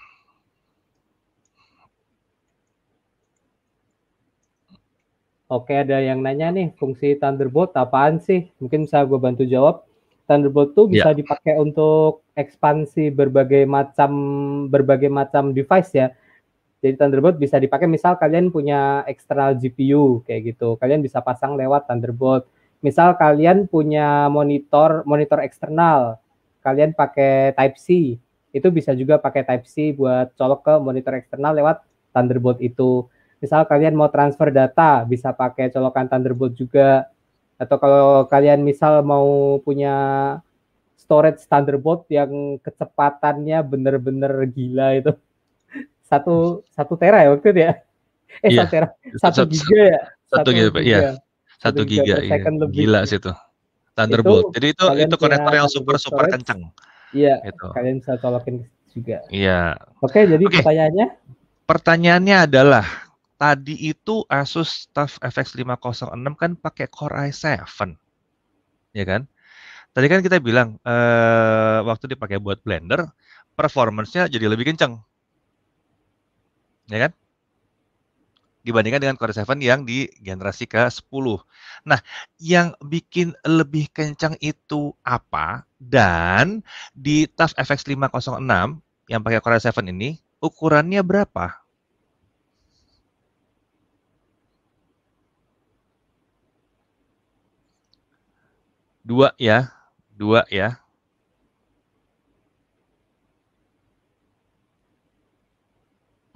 Oke, ada yang nanya nih, fungsi Thunderbolt apaan sih? Mungkin bisa gue bantu jawab. Thunderbolt tuh bisa yeah. dipakai untuk ekspansi berbagai macam berbagai macam device ya. Jadi Thunderbolt bisa dipakai misal kalian punya eksternal GPU kayak gitu. Kalian bisa pasang lewat Thunderbolt. Misal kalian punya monitor monitor eksternal, kalian pakai Type C, itu bisa juga pakai Type C buat colok ke monitor eksternal lewat Thunderbolt itu misal kalian mau transfer data bisa pakai colokan Thunderbolt juga atau kalau kalian misal mau punya storage Thunderbolt yang kecepatannya bener-bener gila itu (laughs) satu satu tera ya waktu itu ya eh yeah. satu tera satu, giga ya satu, satu giga, Yeah. satu giga, giga iya. lebih. gila sih itu Thunderbolt itu, jadi itu itu konektor yang super super kencang iya gitu. kalian bisa colokin juga iya oke jadi okay. pertanyaannya pertanyaannya adalah Tadi itu Asus TUF FX 506 kan pakai Core i7. Ya kan? Tadi kan kita bilang eh, waktu dipakai buat blender, performance-nya jadi lebih kenceng. Ya kan? dibandingkan dengan Core i 7 yang di generasi ke-10. Nah, yang bikin lebih kencang itu apa? Dan di TUF FX506 yang pakai Core i 7 ini, ukurannya berapa? Dua ya, dua ya.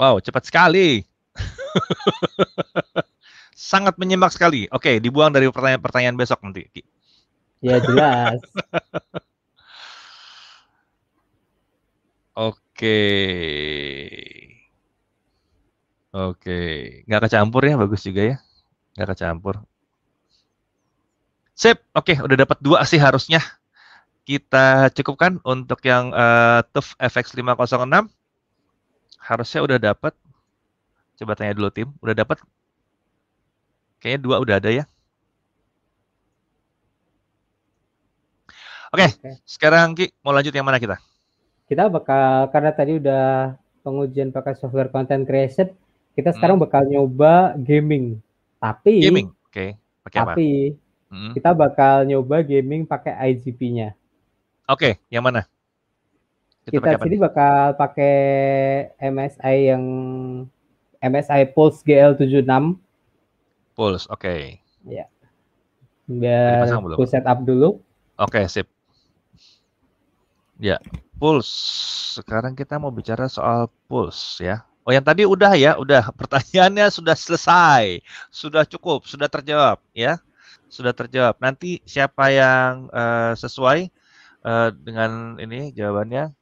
Wow, cepat sekali. (laughs) Sangat menyimak sekali. Oke, dibuang dari pertanyaan-pertanyaan besok nanti. Ya jelas. (laughs) Oke. Oke, nggak kecampur ya, bagus juga ya. Nggak kecampur. Sip, oke okay, udah dapat dua sih harusnya. Kita cukupkan untuk yang uh, TUF FX 506. Harusnya udah dapat. Coba tanya dulu tim, udah dapat? Kayaknya dua udah ada ya. Oke, okay, okay. sekarang Ki mau lanjut yang mana kita? Kita bakal karena tadi udah pengujian pakai software content creation, kita sekarang hmm. bakal nyoba gaming. Tapi gaming, oke. Okay. Pakai tapi apa? hmm. kita bakal nyoba gaming pakai IGP-nya. Oke, okay, yang mana? Kita, kita sini bakal pakai MSI yang MSI Pulse GL76. Pulse, oke. Okay. Ya. Biar aku setup dulu. Oke, okay, sip. Ya, Pulse. Sekarang kita mau bicara soal Pulse ya. Oh, yang tadi udah ya, udah (laughs) pertanyaannya sudah selesai, sudah cukup, sudah terjawab ya sudah terjawab. Nanti siapa yang uh, sesuai uh, dengan ini jawabannya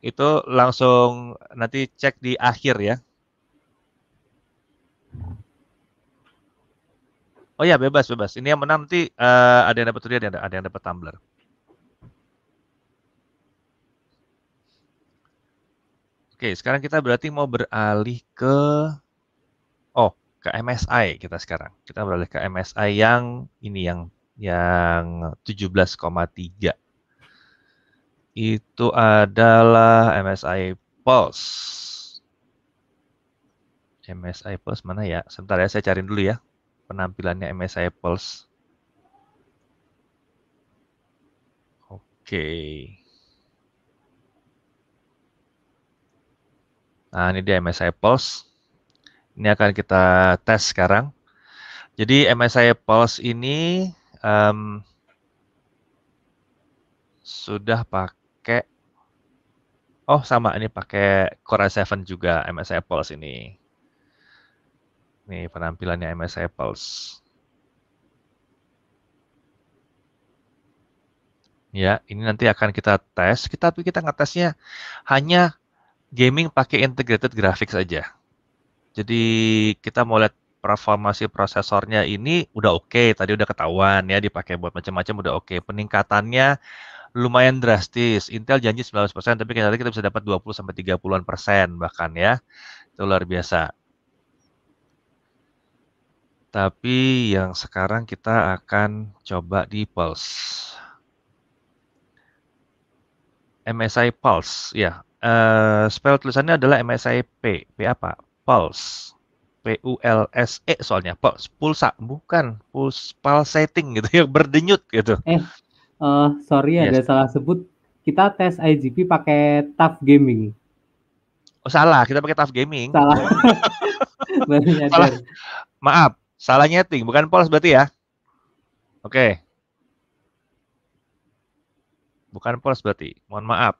itu langsung nanti cek di akhir ya. Oh ya bebas bebas. Ini yang menang nanti uh, ada yang dapat tadi ada, ada yang dapat tumbler. Oke, sekarang kita berarti mau beralih ke ke MSI kita sekarang. Kita beralih ke MSI yang ini yang yang 17,3. Itu adalah MSI Pulse. MSI Pulse mana ya? Sebentar ya, saya cariin dulu ya penampilannya MSI Pulse. Oke. Nah, ini dia MSI Pulse. Ini akan kita tes sekarang. Jadi MSI Pulse ini um, sudah pakai Oh, sama ini pakai Core i7 juga MSI Pulse ini. Ini penampilannya MSI Pulse. Ya, ini nanti akan kita tes. Kita tapi kita ngetesnya hanya gaming pakai integrated graphics saja. Jadi kita mau lihat performasi prosesornya ini udah oke, okay. tadi udah ketahuan ya dipakai buat macam-macam udah oke. Okay. Peningkatannya lumayan drastis. Intel janji 19%, tapi kita kita bisa dapat 20 sampai 30-an persen bahkan ya. Itu luar biasa. Tapi yang sekarang kita akan coba di Pulse. MSI Pulse, ya. Uh, spell tulisannya adalah MSI P. P apa? pulse. P-U-L-S-E soalnya, pulse, pulsa, bukan pulse, pulsating gitu ya, (laughs) berdenyut gitu. Eh, uh, sorry yes. ada salah sebut, kita tes IGP pakai tough gaming. Oh salah, kita pakai tough gaming. Salah. (laughs) salah. Maaf, salah nyeting, bukan pulse berarti ya? Oke. Okay. Bukan pulse berarti, mohon maaf.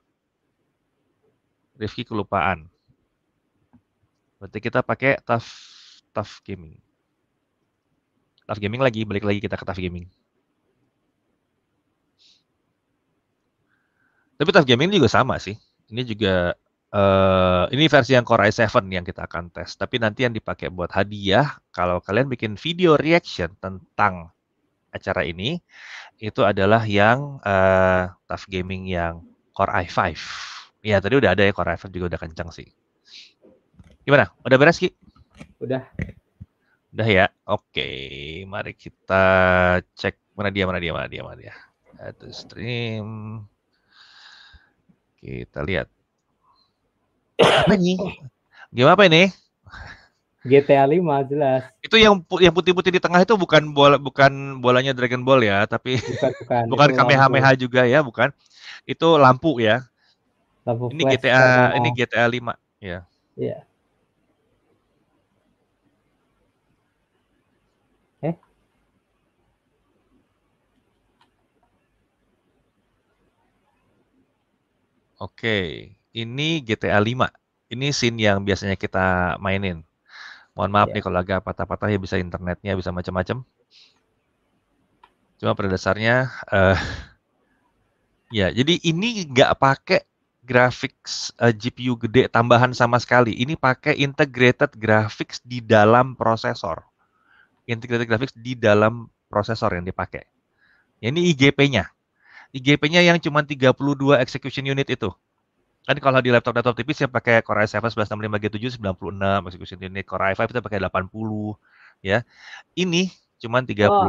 Rifki kelupaan. Berarti kita pakai tough tough gaming. Tough gaming lagi, balik lagi kita ke tough gaming. Tapi tough gaming juga sama sih. Ini juga uh, ini versi yang Core i7 yang kita akan tes. Tapi nanti yang dipakai buat hadiah kalau kalian bikin video reaction tentang acara ini itu adalah yang uh, tough gaming yang Core i5. Ya tadi udah ada ya Core i5 juga udah kencang sih. Gimana? Udah beres, Ki? Udah. Udah ya. Oke, mari kita cek mana dia, mana dia, mana dia, mana dia. Itu stream. Kita lihat. Apa ini? Game apa ini? GTA 5 jelas. Itu yang yang putih-putih di tengah itu bukan bola bukan bolanya Dragon Ball ya, tapi bukan bukan, (laughs) bukan Kamehameha lampu. juga ya, bukan. Itu lampu ya. Lampu ini GTA ini GTA 5 ya. Iya. Yeah. Oke, ini GTA 5. Ini scene yang biasanya kita mainin. Mohon maaf ya. nih kalau agak patah-patah ya bisa internetnya, bisa macam-macam. Cuma pada dasarnya, uh, ya jadi ini nggak pakai grafik uh, eh, GPU gede tambahan sama sekali. Ini pakai integrated graphics di dalam prosesor. Integrated graphics di dalam prosesor yang dipakai. ini IGP-nya. IGP-nya yang cuma 32 execution unit itu. Kan kalau di laptop-laptop tipis yang pakai Core i7 1165 G7 96 execution unit, Core i5 kita pakai 80 ya. Ini cuma 32. Oh.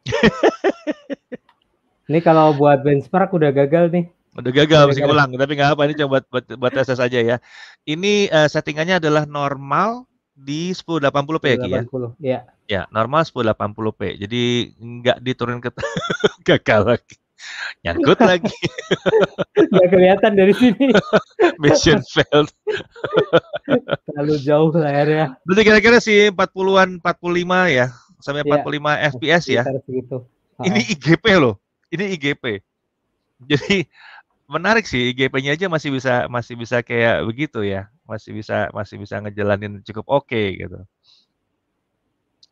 (laughs) ini kalau buat benchmark udah gagal nih. Udah gagal mesti ulang, tapi nggak apa ini coba buat, buat, buat tes aja ya. Ini uh, settingannya adalah normal di 1080p 1080, ya? ya. Ya, normal 1080p. Jadi nggak diturunin ke (laughs) gagal lagi. Nyangkut lagi. (laughs) nggak kelihatan dari sini. (laughs) Mission failed. Terlalu jauh layarnya. Berarti kira-kira sih 40-an 45 ya, sampai iya. ya. 45 FPS ya. Ini IGP loh. Ini IGP. Jadi menarik sih IGP-nya aja masih bisa masih bisa kayak begitu ya masih bisa masih bisa ngejalanin cukup oke okay, gitu.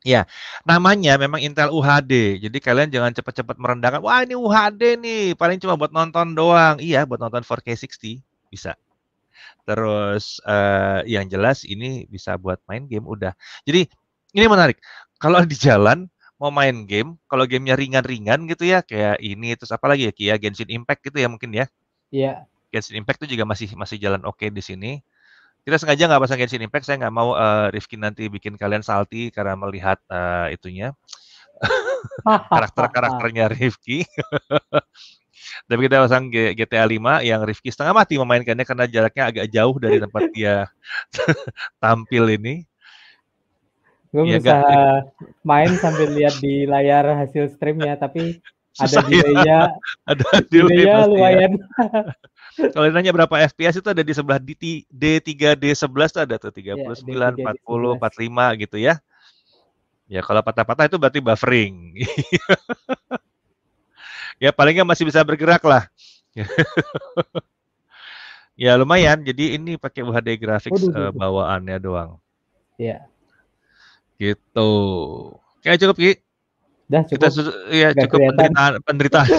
Ya, namanya memang Intel UHD. Jadi kalian jangan cepat-cepat merendahkan, wah ini UHD nih, paling cuma buat nonton doang. Iya, buat nonton 4K60 bisa. Terus uh, yang jelas ini bisa buat main game udah. Jadi ini menarik. Kalau di jalan mau main game, kalau gamenya ringan-ringan gitu ya, kayak ini terus lagi ya, Kia Genshin Impact gitu ya mungkin ya. Iya. Genshin Impact itu juga masih masih jalan oke okay di sini kita sengaja nggak pasang Genshin Impact, saya nggak mau uh, Rifki nanti bikin kalian salty karena melihat uh, itunya (laughs) karakter-karakternya Rifki. (laughs) Tapi kita pasang GTA 5 yang Rifki setengah mati memainkannya karena jaraknya agak jauh dari tempat (laughs) dia tampil ini. Gue ya, bisa gak? main sambil lihat di layar hasil streamnya, tapi ada delaynya, ya. ada delay ya. lumayan. Kalau nanya berapa FPS itu ada di sebelah D, 3 D11 itu ada tuh 39, ya, D3, 40, d 3 45 gitu ya. Ya kalau patah-patah itu berarti buffering. (laughs) ya palingnya masih bisa bergerak lah. (laughs) ya lumayan. Jadi ini pakai UHD grafik uh, bawaannya doang. Ya. Gitu. Kayak cukup Ki. Dah cukup. Kita ya cukup penderitaan. penderitaan. (laughs)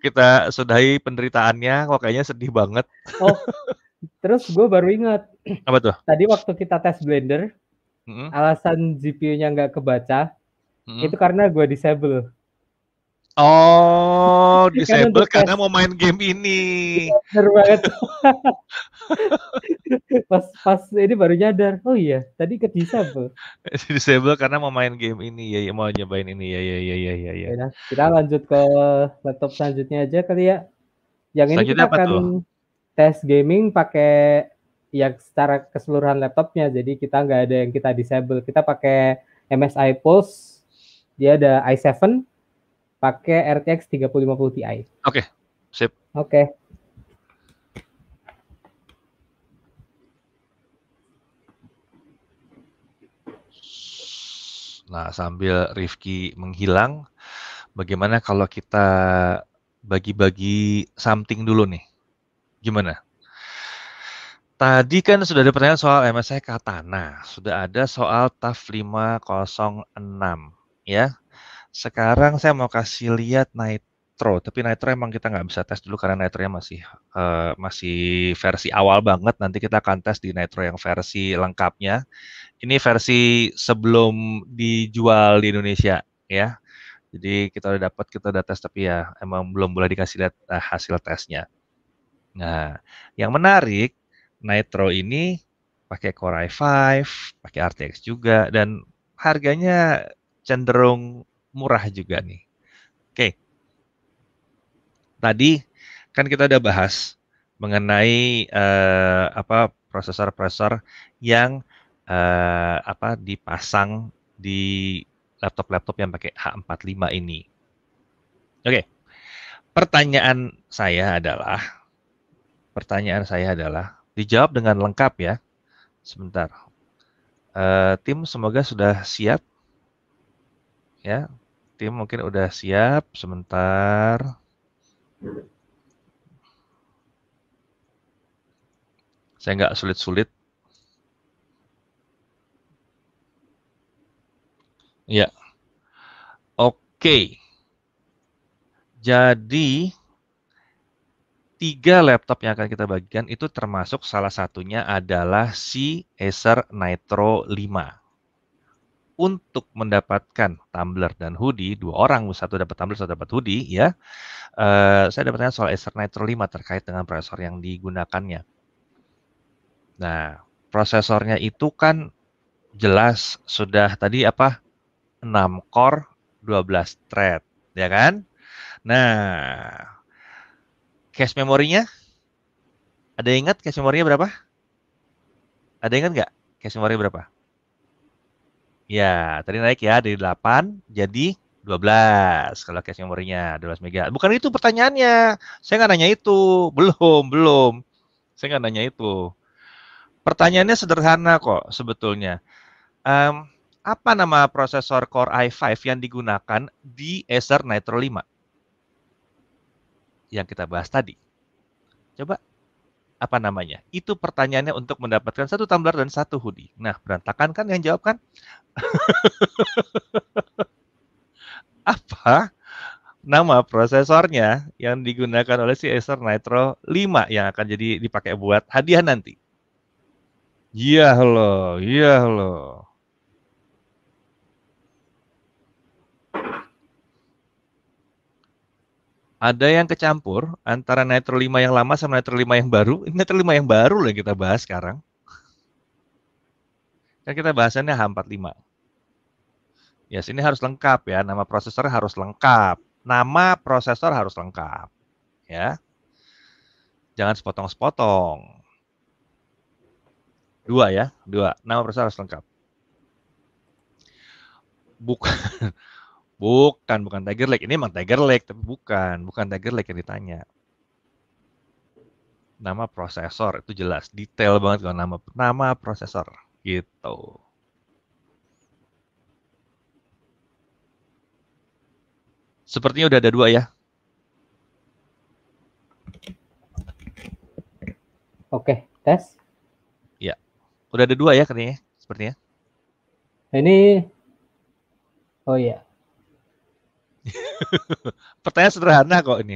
kita sudahi penderitaannya kok kayaknya sedih banget. Oh. Terus gue baru ingat. Apa tuh? Tadi waktu kita tes blender, mm-hmm. alasan GPU-nya nggak kebaca, mm-hmm. itu karena gue disable. Oh, disable karena, karena mau main game ini. Iya, bener banget. pas pas ini baru nyadar. Oh iya, tadi ke disable. (laughs) disable karena mau main game ini. Ya, ya mau nyobain ini. Ya, ya, ya, ya, ya. ya. Iya, nah, kita lanjut ke laptop selanjutnya aja kali ya. Yang ini kita akan tuh? tes gaming pakai yang secara keseluruhan laptopnya. Jadi kita nggak ada yang kita disable. Kita pakai MSI Pulse. Dia ada i7 pakai RTX 3050 Ti. Oke, okay. sip. Oke. Okay. Nah, sambil Rifki menghilang, bagaimana kalau kita bagi-bagi something dulu nih? Gimana? Tadi kan sudah ada pertanyaan soal MSI Katana, sudah ada soal TAF 506, ya. Sekarang saya mau kasih lihat Nitro, tapi Nitro emang kita nggak bisa tes dulu karena Nitro-nya masih uh, masih versi awal banget. Nanti kita akan tes di Nitro yang versi lengkapnya. Ini versi sebelum dijual di Indonesia ya. Jadi kita udah dapat, kita udah tes tapi ya emang belum boleh dikasih lihat uh, hasil tesnya. Nah, yang menarik Nitro ini pakai Core i5, pakai RTX juga dan harganya cenderung murah juga nih. Oke. Tadi kan kita udah bahas mengenai eh, apa prosesor-prosesor yang eh, apa dipasang di laptop-laptop yang pakai H45 ini. Oke. Pertanyaan saya adalah pertanyaan saya adalah dijawab dengan lengkap ya. Sebentar. Uh, tim semoga sudah siap ya. Tim mungkin udah siap sebentar. Saya nggak sulit-sulit. Ya. Oke. Jadi tiga laptop yang akan kita bagikan itu termasuk salah satunya adalah si Acer Nitro 5 untuk mendapatkan tumbler dan hoodie, dua orang, satu dapat tumbler, satu dapat hoodie, ya. Uh, saya dapatnya soal Acer Nitro 5 terkait dengan prosesor yang digunakannya. Nah, prosesornya itu kan jelas sudah tadi apa? 6 core, 12 thread, ya kan? Nah, cache memorinya ada yang ingat cache memorinya berapa? Ada yang ingat nggak cache memori berapa? Ya, tadi naik ya dari 8 jadi 12 kalau cache memory-nya 12 mega. Bukan itu pertanyaannya. Saya nggak nanya itu. Belum, belum. Saya nggak nanya itu. Pertanyaannya sederhana kok sebetulnya. Um, apa nama prosesor Core i5 yang digunakan di Acer Nitro 5? Yang kita bahas tadi. Coba apa namanya? Itu pertanyaannya untuk mendapatkan satu tumbler dan satu hoodie. Nah, berantakan kan yang jawab kan? (laughs) apa nama prosesornya yang digunakan oleh si Acer Nitro 5 yang akan jadi dipakai buat hadiah nanti? Iya loh, iya loh. ada yang kecampur antara Nitro 5 yang lama sama Nitro 5 yang baru. Ini Nitro 5 yang baru lah yang kita bahas sekarang. Kan kita bahasannya H45. Ya, yes, sini harus lengkap ya. Nama prosesor harus lengkap. Nama prosesor harus lengkap. Ya. Jangan sepotong-sepotong. Dua ya, dua. Nama prosesor harus lengkap. Bukan (laughs) Bukan, bukan Tiger Lake. Ini emang Tiger Lake, tapi bukan. Bukan Tiger Lake yang ditanya. Nama prosesor, itu jelas. Detail banget kalau nama, nama prosesor. Gitu. Sepertinya udah ada dua ya. Oke, tes. Ya, udah ada dua ya ya? sepertinya. Ini, oh iya, (laughs) Pertanyaan sederhana kok ini.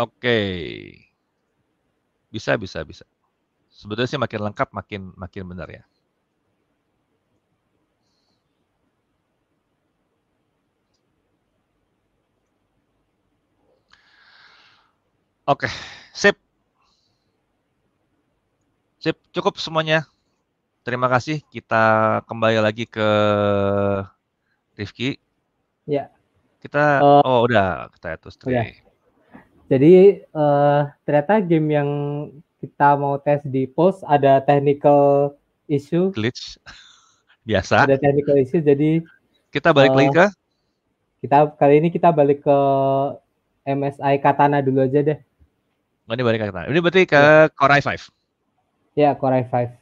Oke. Bisa, bisa, bisa. Sebetulnya sih makin lengkap makin makin benar ya. Oke, sip. Sip, cukup semuanya terima kasih. Kita kembali lagi ke Rifki. Ya. Kita uh, oh udah kita itu Ya. Jadi uh, ternyata game yang kita mau tes di post ada technical issue. Glitch. (laughs) Biasa. Ada technical issue jadi kita balik uh, lagi eh, ke kita kali ini kita balik ke MSI Katana dulu aja deh. Oh, ini balik ke Katana. Ini berarti ke iya. Core i5. Ya, Core i5.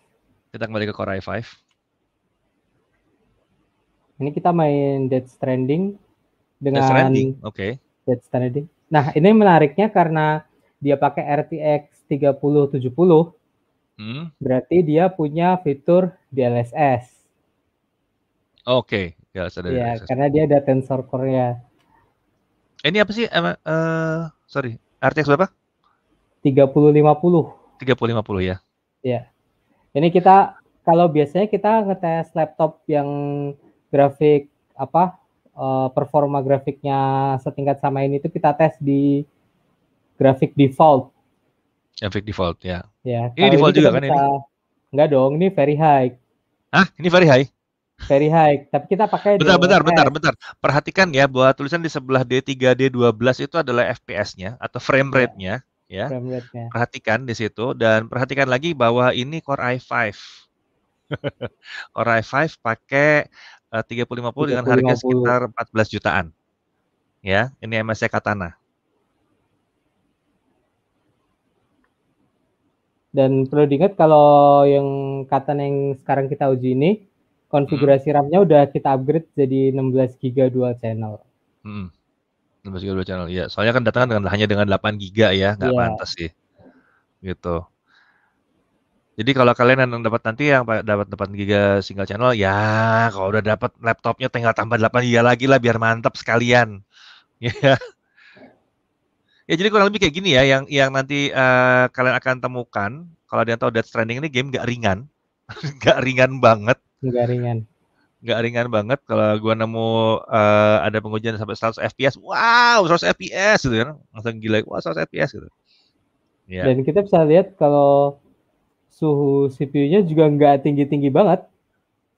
Kita kembali ke Core i5. Ini kita main Dead Stranding dengan Dead Stranding. Oke. Okay. Dead Stranding. Nah, ini menariknya karena dia pakai RTX 3070. Hmm. Berarti dia punya fitur DLSS. Oke, okay. ya sudah. ya, karena dia ada tensor core ya. Eh, ini apa sih? Eh, uh, sorry, RTX berapa? 3050. 3050 ya. Iya. Ini kita kalau biasanya kita ngetes laptop yang grafik apa uh, performa grafiknya setingkat sama ini itu kita tes di grafik default. Grafik default ya. Ya. Ini default ini juga kan bisa, ini? Enggak dong, ini very high. Ah, ini very high. Very high, tapi kita pakai Bentar, bentar, eh. bentar, bentar. Perhatikan ya bahwa tulisan di sebelah D3, D12 itu adalah FPS-nya atau frame rate-nya ya. Perhatikan di situ dan perhatikan lagi bahwa ini Core i5. (laughs) Core i5 pakai eh, uh, 3050 dengan harga sekitar 14 jutaan. Ya, ini MSI Katana. Dan perlu diingat kalau yang Katana yang sekarang kita uji ini konfigurasi hmm. RAM-nya udah kita upgrade jadi 16 GB dual channel. Hmm. 32 channel. Iya, soalnya kan datang kan dengan hanya dengan 8 giga ya, nggak yeah. pantas sih. Gitu. Jadi kalau kalian yang dapat nanti yang dapat 8 giga single channel, ya kalau udah dapat laptopnya tinggal tambah 8 giga lagi lah biar mantap sekalian. (laughs) Ya. ya jadi kurang lebih kayak gini ya yang yang nanti uh, kalian akan temukan kalau dia tahu Death Stranding ini game gak ringan. (laughs) gak ringan banget. Gak ringan nggak ringan banget kalau gua nemu uh, ada pengujian sampai 100 fps wow 100 fps gitu kan langsung gila wow 100 fps gitu yeah. dan kita bisa lihat kalau suhu CPU-nya juga nggak tinggi-tinggi banget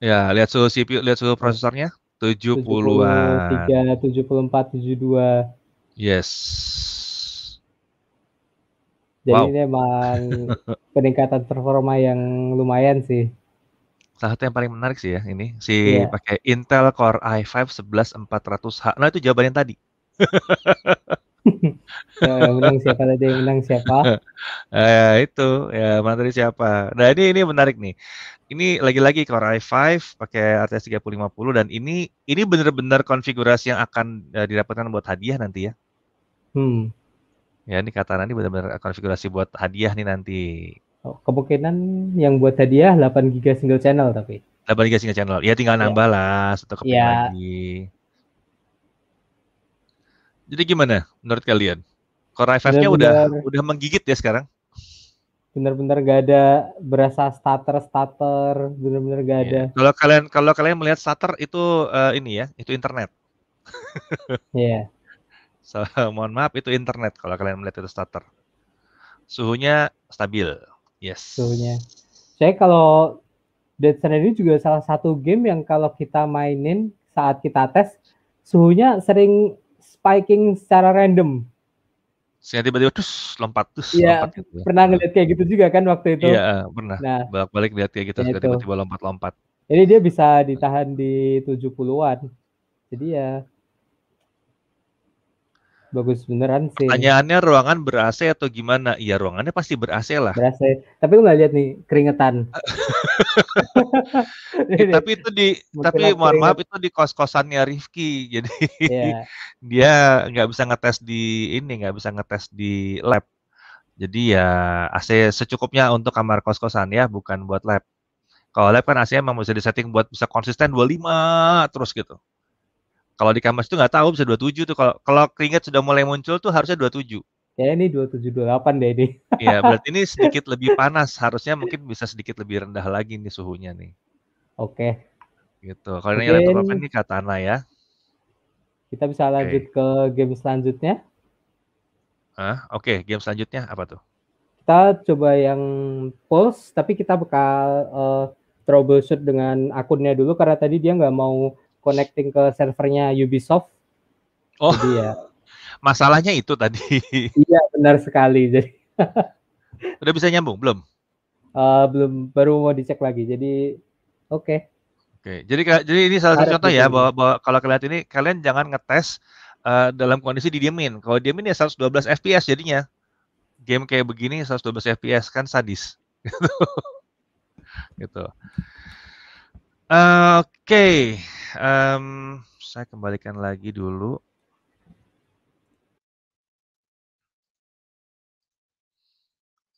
ya lihat suhu CPU lihat suhu prosesornya tujuh puluh tiga tujuh puluh empat tujuh dua. yes jadi wow. ini emang (laughs) peningkatan performa yang lumayan sih salah satu yang paling menarik sih ya ini si yeah. pakai Intel Core i5 11400H. Nah itu jawaban yang tadi. (laughs) ya, menang siapa tadi yang menang siapa? eh, (laughs) itu ya menang tadi siapa. Nah ini ini menarik nih. Ini lagi-lagi Core i5 pakai RTX 3050 dan ini ini benar-benar konfigurasi yang akan uh, didapatkan buat hadiah nanti ya. Hmm. Ya ini kata nanti benar-benar konfigurasi buat hadiah nih nanti. Oh, kemungkinan yang buat hadiah 8 GB single channel tapi. 8 GB single channel. Ya tinggal ya. nambah lah satu keping ya. lagi. Jadi gimana menurut kalian? Core i5-nya udah udah menggigit ya sekarang? Bener-bener gak ada berasa starter starter, bener-bener gak ya. ada. Kalau kalian kalau kalian melihat starter itu uh, ini ya, itu internet. (laughs) Iya. yeah. so, (laughs) mohon maaf itu internet kalau kalian melihat itu starter. Suhunya stabil, Yes. suhunya. Saya kalau Dead sendiri juga salah satu game yang kalau kita mainin saat kita tes suhunya sering spiking secara random. Saya tiba-tiba terus lompat terus ya, lompat gitu. Ya. Pernah ngeliat kayak gitu juga kan waktu itu? Iya, eh, pernah. Nah, Balik-balik lihat kayak gitu, iya, tiba-tiba lompat-lompat. Ini dia bisa ditahan di 70-an. Jadi ya bagus beneran sih. Pertanyaannya ruangan ber AC atau gimana? Iya ruangannya pasti ber AC lah. Ber AC. Tapi nggak lihat nih keringetan. ya, (laughs) tapi itu di Mungkin tapi mohon maaf itu di kos kosannya Rifki. Jadi yeah. (laughs) dia nggak bisa ngetes di ini nggak bisa ngetes di lab. Jadi ya AC secukupnya untuk kamar kos kosan ya, bukan buat lab. Kalau lab kan AC emang bisa disetting buat bisa konsisten 25 terus gitu. Kalau di kamas itu nggak tahu bisa 27 tuh. Kalau kalau keringat sudah mulai muncul tuh harusnya 27. Ya ini 27 28 deh ini. (laughs) Iya, berarti ini sedikit lebih panas. Harusnya mungkin bisa sedikit lebih rendah lagi nih suhunya nih. Oke. Okay. Gitu. Kalau ini Electroven ini Katana ya. Kita bisa okay. lanjut ke game selanjutnya. Ah, oke, okay. game selanjutnya apa tuh? Kita coba yang Pulse, tapi kita bakal uh, troubleshoot dengan akunnya dulu karena tadi dia nggak mau connecting ke servernya Ubisoft. Oh. Jadi ya. (laughs) Masalahnya itu tadi. Iya, benar sekali. (laughs) Jadi Udah bisa nyambung belum? Uh, belum baru mau dicek lagi. Jadi oke. Okay. Oke, okay. jadi jadi ini salah satu contoh ya bahwa, bahwa kalau kalian ini kalian jangan ngetes uh, dalam kondisi didiemin. Kalau diemin ya 112 fps jadinya. Game kayak begini 112 fps kan sadis. (laughs) gitu. gitu. Uh, Oke, okay um, saya kembalikan lagi dulu.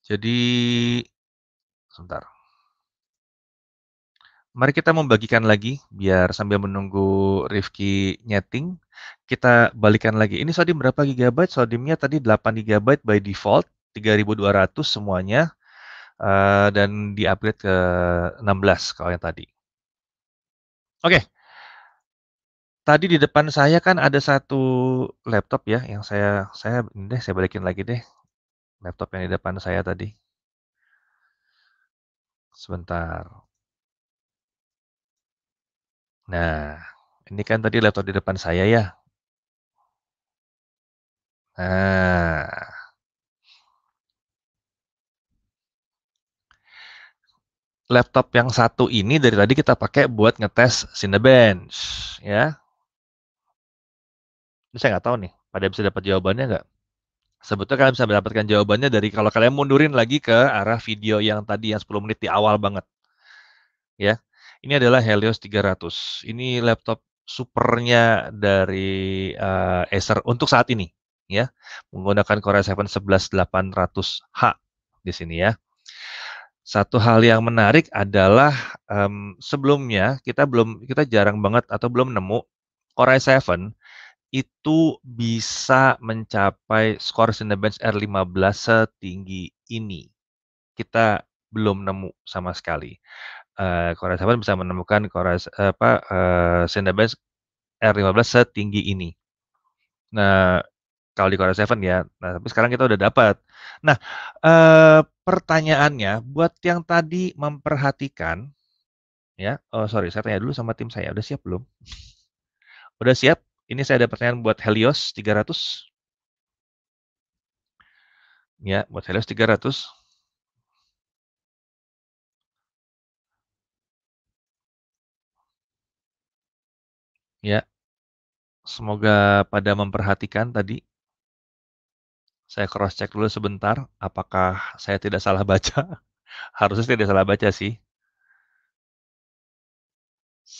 Jadi, sebentar. Mari kita membagikan lagi, biar sambil menunggu Rifki nyeting, kita balikan lagi. Ini sodim berapa gigabyte? Sodimnya tadi 8 gigabyte by default, 3200 semuanya, eh, dan di-upgrade ke 16 kalau yang tadi. Oke, okay tadi di depan saya kan ada satu laptop ya yang saya saya deh saya balikin lagi deh laptop yang di depan saya tadi. Sebentar. Nah, ini kan tadi laptop di depan saya ya. Nah. Laptop yang satu ini dari tadi kita pakai buat ngetes Cinebench ya ini saya nggak tahu nih pada bisa dapat jawabannya nggak sebetulnya kalian bisa mendapatkan jawabannya dari kalau kalian mundurin lagi ke arah video yang tadi yang 10 menit di awal banget ya ini adalah Helios 300 ini laptop supernya dari uh, Acer untuk saat ini ya menggunakan Core i7 11800H di sini ya satu hal yang menarik adalah um, sebelumnya kita belum kita jarang banget atau belum nemu Core i7 itu bisa mencapai skor Cinebench R15 setinggi ini. Kita belum nemu sama sekali. Uh, Korea bisa menemukan Korea apa uh, Cinebench R15 setinggi ini. Nah, kalau di Korea 7 ya. Nah, tapi sekarang kita udah dapat. Nah, uh, pertanyaannya buat yang tadi memperhatikan ya, oh sorry, saya tanya dulu sama tim saya, udah siap belum? udah siap? Ini saya ada pertanyaan buat Helios 300. Ya, buat Helios 300. Ya, semoga pada memperhatikan tadi. Saya cross-check dulu sebentar, apakah saya tidak salah baca. (laughs) Harusnya tidak salah baca sih.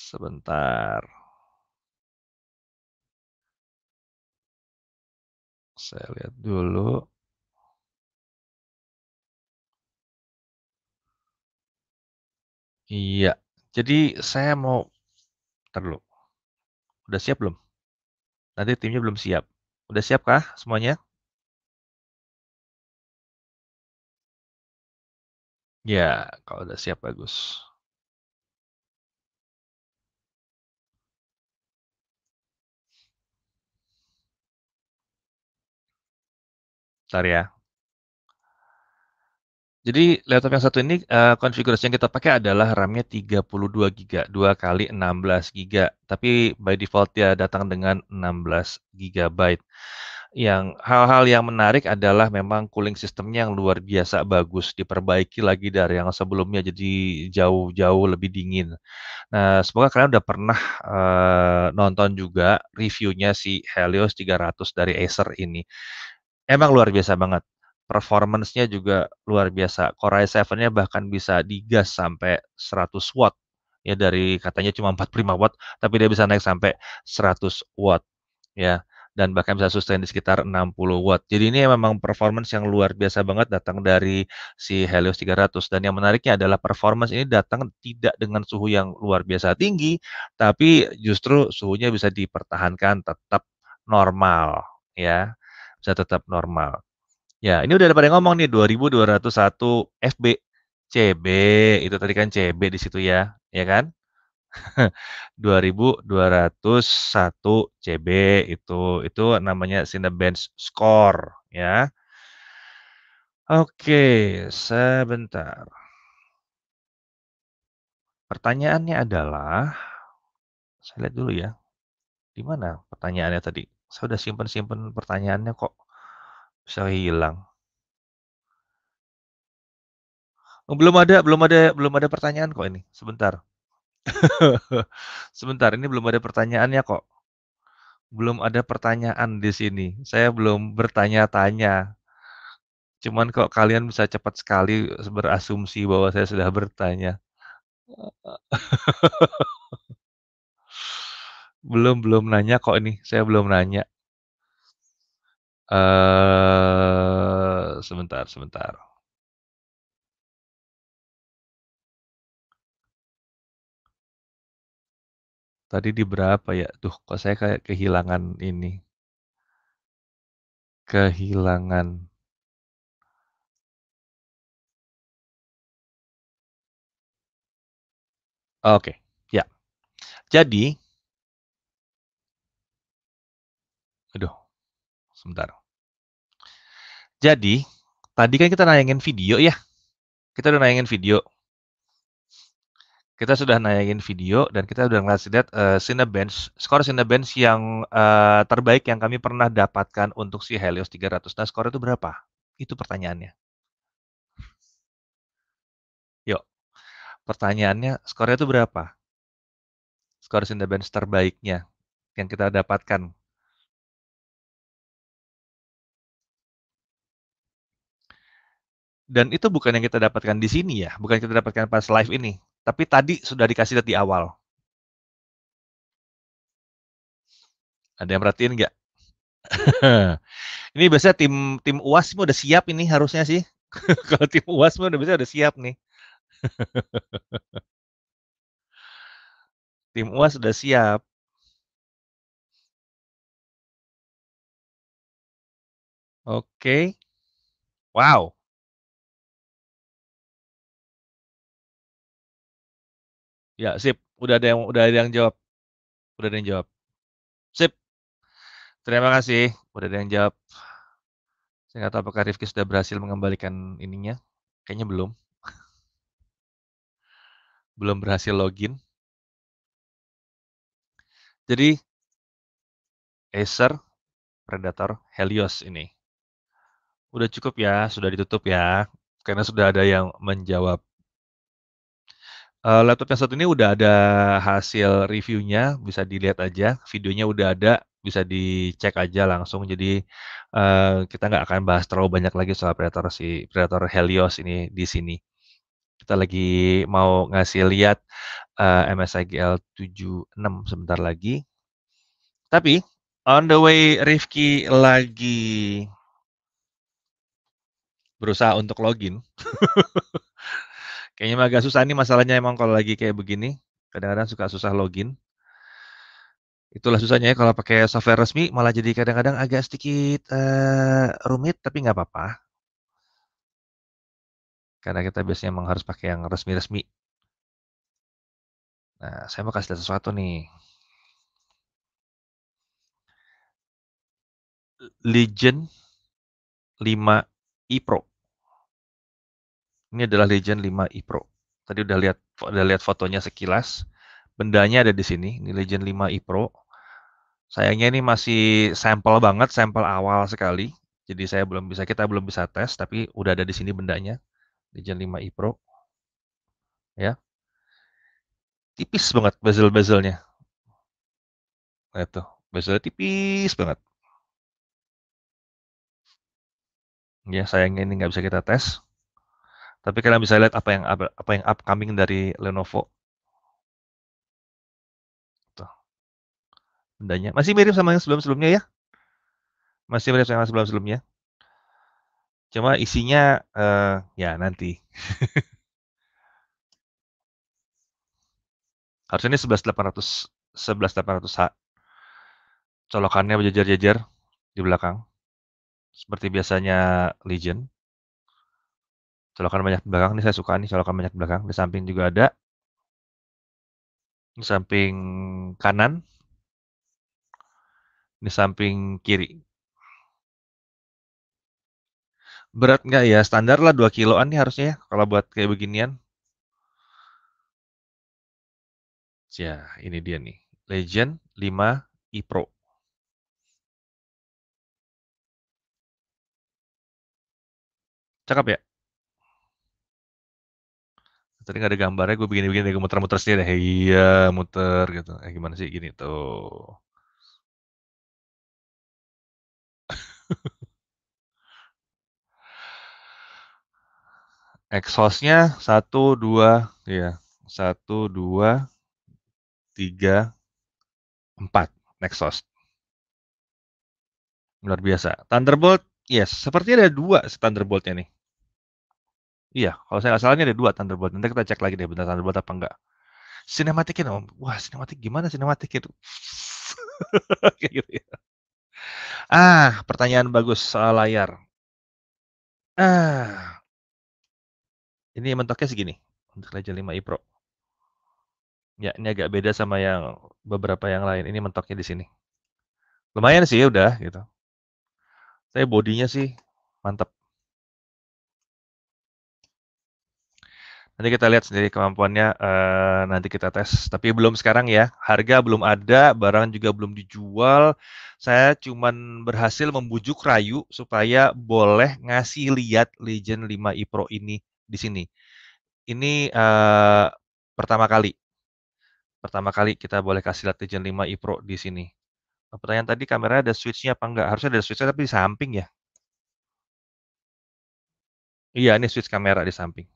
Sebentar. Saya lihat dulu. Iya, jadi saya mau terlalu. Udah siap belum? Nanti timnya belum siap. Udah siap kah semuanya? Ya, kalau udah siap bagus. Bentar ya. Jadi laptop yang satu ini uh, konfigurasi yang kita pakai adalah RAM-nya 32 GB, 2 kali 16 GB. Tapi by default dia datang dengan 16 GB. Yang hal-hal yang menarik adalah memang cooling sistemnya yang luar biasa bagus, diperbaiki lagi dari yang sebelumnya jadi jauh-jauh lebih dingin. Nah, semoga kalian udah pernah uh, nonton juga reviewnya si Helios 300 dari Acer ini Emang luar biasa banget. Performance-nya juga luar biasa. Core i7-nya bahkan bisa digas sampai 100 watt. Ya dari katanya cuma 45 watt, tapi dia bisa naik sampai 100 watt. Ya, dan bahkan bisa sustain di sekitar 60 watt. Jadi ini memang performance yang luar biasa banget datang dari si Helios 300 dan yang menariknya adalah performance ini datang tidak dengan suhu yang luar biasa tinggi, tapi justru suhunya bisa dipertahankan tetap normal ya bisa tetap normal. Ya, ini udah ada pada ngomong nih 2201 FB CB itu tadi kan CB di situ ya, ya kan? 2201 (laughs) CB itu itu namanya Cinebench score ya. Oke, sebentar. Pertanyaannya adalah saya lihat dulu ya. Di mana pertanyaannya tadi? saya udah simpen-simpen pertanyaannya kok bisa hilang. Oh, belum ada, belum ada, belum ada pertanyaan kok ini. Sebentar. (laughs) Sebentar, ini belum ada pertanyaannya kok. Belum ada pertanyaan di sini. Saya belum bertanya-tanya. Cuman kok kalian bisa cepat sekali berasumsi bahwa saya sudah bertanya. (laughs) belum belum nanya kok ini saya belum nanya uh, sebentar sebentar tadi di berapa ya tuh kok saya kayak kehilangan ini kehilangan oke okay. ya jadi Aduh, sebentar. Jadi, tadi kan kita nayangin video ya. Kita udah nayangin video. Kita sudah nayangin video dan kita sudah ngasih lihat uh, eh, Cinebench, skor Cinebench yang uh, terbaik yang kami pernah dapatkan untuk si Helios 300. Nah, skor itu berapa? Itu pertanyaannya. Yuk, pertanyaannya skornya itu berapa? Skor Cinebench terbaiknya yang kita dapatkan Dan itu bukan yang kita dapatkan di sini ya, bukan yang kita dapatkan pas live ini. Tapi tadi sudah dikasih lihat di awal. Ada yang perhatiin nggak? (laughs) ini biasanya tim tim UAS udah siap ini harusnya sih. (laughs) Kalau tim UAS udah biasanya udah siap nih. (laughs) tim UAS udah siap. Oke. Okay. Wow. Ya, sip. Udah ada yang udah ada yang jawab. Udah ada yang jawab. Sip. Terima kasih. Udah ada yang jawab. Saya nggak tahu apakah Rifki sudah berhasil mengembalikan ininya. Kayaknya belum. belum berhasil login. Jadi Acer, Predator, Helios ini. Udah cukup ya, sudah ditutup ya. Karena sudah ada yang menjawab. Uh, laptop yang satu ini udah ada hasil reviewnya, bisa dilihat aja. Videonya udah ada, bisa dicek aja langsung. Jadi uh, kita nggak akan bahas terlalu banyak lagi soal Predator si Predator Helios ini di sini. Kita lagi mau ngasih lihat uh, gl 76 sebentar lagi. Tapi on the way Rifki lagi berusaha untuk login. (laughs) Kayaknya agak susah nih masalahnya emang kalau lagi kayak begini. Kadang-kadang suka susah login. Itulah susahnya ya kalau pakai software resmi malah jadi kadang-kadang agak sedikit uh, rumit tapi nggak apa-apa. Karena kita biasanya emang harus pakai yang resmi-resmi. Nah, saya mau kasih lihat sesuatu nih. Legion 5 Pro. Pro. Ini adalah Legion 5 i Pro. Tadi udah lihat udah lihat fotonya sekilas. Bendanya ada di sini, ini Legion 5 i Pro. Sayangnya ini masih sampel banget, sampel awal sekali. Jadi saya belum bisa kita belum bisa tes, tapi udah ada di sini bendanya. Legion 5 iPro. Ya. Tipis banget bezel-bezelnya. Lihat tuh, tipis banget. Ya, sayangnya ini nggak bisa kita tes. Tapi kalian bisa lihat apa yang apa yang upcoming dari Lenovo. Tuh. masih mirip sama yang sebelum-sebelumnya ya. Masih mirip sama yang sebelum-sebelumnya. Cuma isinya uh, ya nanti. (laughs) Harusnya ini 11800 11800H. Colokannya berjejer-jejer di belakang. Seperti biasanya Legion. Colokan banyak belakang ini saya suka nih colokan banyak belakang, di samping juga ada. Di samping kanan. Di samping kiri. Berat nggak ya? Standar lah 2 kiloan nih harusnya ya, kalau buat kayak beginian. Ya, ini dia nih. Legend 5 i E Cakep ya? tadi nggak ada gambarnya gue begini-begini gue muter-muter sih deh iya muter gitu eh gimana sih gini tuh (laughs) exhaustnya satu dua ya satu dua tiga empat exhaust luar biasa Thunderbolt yes sepertinya ada dua Thunderboltnya nih Iya, kalau saya nggak salah ini ada dua Thunderbolt. Nanti kita cek lagi deh benar Thunderbolt apa enggak. Sinematiknya Om. Wah, sinematik gimana sinematiknya itu? (laughs) Kayak gitu ya. Ah, pertanyaan bagus soal layar. Ah. Ini mentoknya segini untuk Legend 5 i Pro. Ya, ini agak beda sama yang beberapa yang lain. Ini mentoknya di sini. Lumayan sih udah gitu. Tapi bodinya sih mantap. Nanti kita lihat sendiri kemampuannya uh, nanti kita tes. Tapi belum sekarang ya. Harga belum ada, barang juga belum dijual. Saya cuma berhasil membujuk Rayu supaya boleh ngasih lihat Legion 5 i Pro ini di sini. Ini uh, pertama kali. Pertama kali kita boleh kasih lihat Legion 5 i Pro di sini. Nah, pertanyaan tadi kameranya ada switch-nya apa enggak? Harusnya ada switch-nya tapi di samping ya. Iya, ini switch kamera di samping.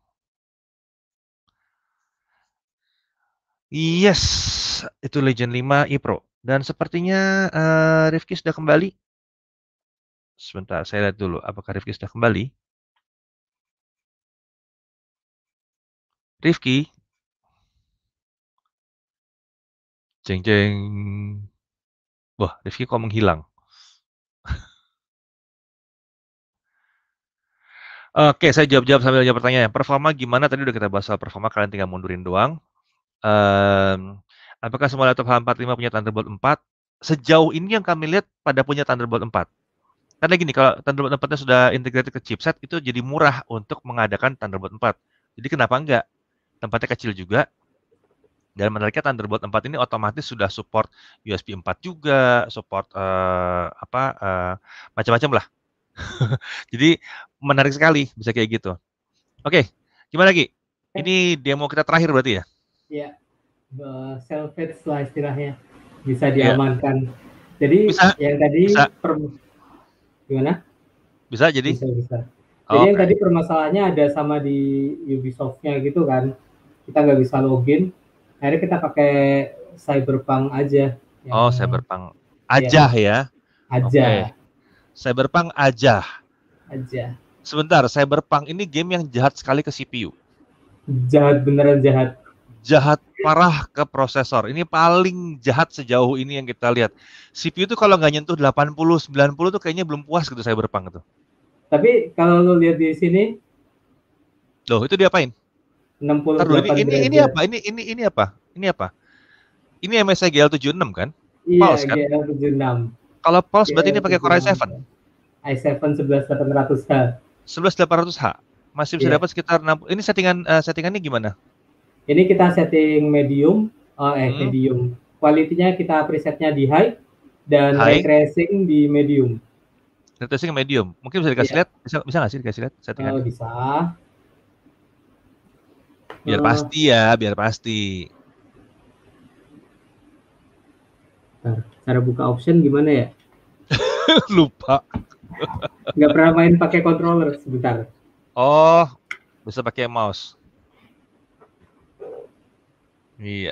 Yes, itu Legend 5 e Pro Dan sepertinya uh, Rifki sudah kembali. Sebentar, saya lihat dulu apakah Rifki sudah kembali. Rifki. Jeng jeng. Wah, Rifki kok menghilang? (laughs) Oke, saya jawab-jawab sambil jawab pertanyaan. Performa gimana? Tadi udah kita bahas soal performa, kalian tinggal mundurin doang um, apakah semua laptop H45 punya Thunderbolt 4? Sejauh ini yang kami lihat pada punya Thunderbolt 4. Karena gini, kalau Thunderbolt 4-nya sudah integrated ke chipset, itu jadi murah untuk mengadakan Thunderbolt 4. Jadi kenapa enggak? Tempatnya kecil juga. Dan menariknya Thunderbolt 4 ini otomatis sudah support USB 4 juga, support uh, apa uh, macam-macam lah. (laughs) jadi menarik sekali bisa kayak gitu. Oke, okay, gimana lagi? Ini demo kita terakhir berarti ya? ya uh, lah istilahnya bisa ya. diamankan. Yeah. Jadi bisa, yang tadi bisa. Per, gimana? Bisa jadi. Bisa bisa. Oh, jadi okay. yang tadi permasalahannya ada sama di Ubisoft-nya gitu kan. Kita nggak bisa login. Akhirnya kita pakai Cyberpunk aja. Yang, oh, Cyberpunk. Aja ya. ya. Aja. Okay. Cyberpunk aja. Aja. Sebentar, Cyberpunk ini game yang jahat sekali ke CPU. Jahat beneran jahat jahat parah ke prosesor. Ini paling jahat sejauh ini yang kita lihat. CPU itu kalau nggak nyentuh 80, 90 tuh kayaknya belum puas gitu saya berpang itu. Tapi kalau lu lihat di sini, loh itu diapain? 60 Ntar, ini, ini, ini apa? Ini ini ini apa? Ini apa? Ini MSI GL76 kan? Iya, Pulse, kan? GL76. Kalau Pulse berarti ini pakai Core i7. i7 11800H. 11800H. Masih bisa yeah. dapat sekitar 60. Ini settingan uh, settingannya gimana? Ini kita setting medium, oh, eh hmm. medium. Kualitinya kita presetnya di high dan high. tracing di medium. Ray tracing medium. Mungkin bisa dikasih yeah. lihat, bisa bisa nggak sih dikasih lihat settingan? oh, eh, bisa. Biar uh, pasti ya, biar pasti. cara buka option gimana ya? (laughs) Lupa. Nggak pernah main pakai controller sebentar. Oh, bisa pakai mouse. Iya.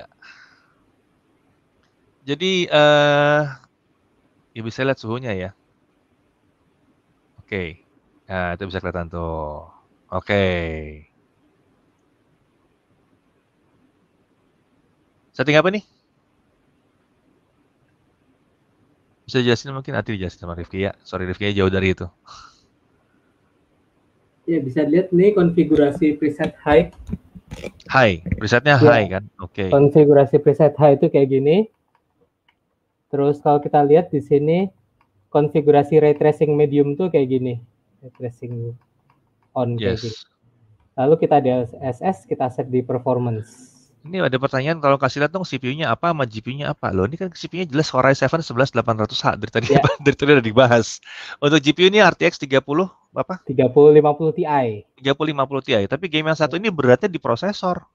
Jadi, uh, ya bisa lihat suhunya ya. Oke, nah itu bisa kelihatan tuh. Oke. Setting apa nih? Bisa jelasin mungkin nanti dijelasin sama Rifki ya. Sorry Rifki jauh dari itu. Ya bisa lihat nih konfigurasi preset high high, presetnya ya. high kan? Oke. Okay. Konfigurasi preset high itu kayak gini. Terus kalau kita lihat di sini konfigurasi ray tracing medium tuh kayak gini. Ray tracing on yes. kayak gini. Lalu kita di SS kita set di performance ini ada pertanyaan kalau kasih lihat dong CPU-nya apa sama GPU-nya apa. Loh, ini kan CPU-nya jelas Core i7 11800H dari tadi yeah. (laughs) dari tadi udah dibahas. Untuk GPU ini RTX 30 apa? 3050 Ti. 3050 Ti, tapi game yang satu ya. ini beratnya di prosesor.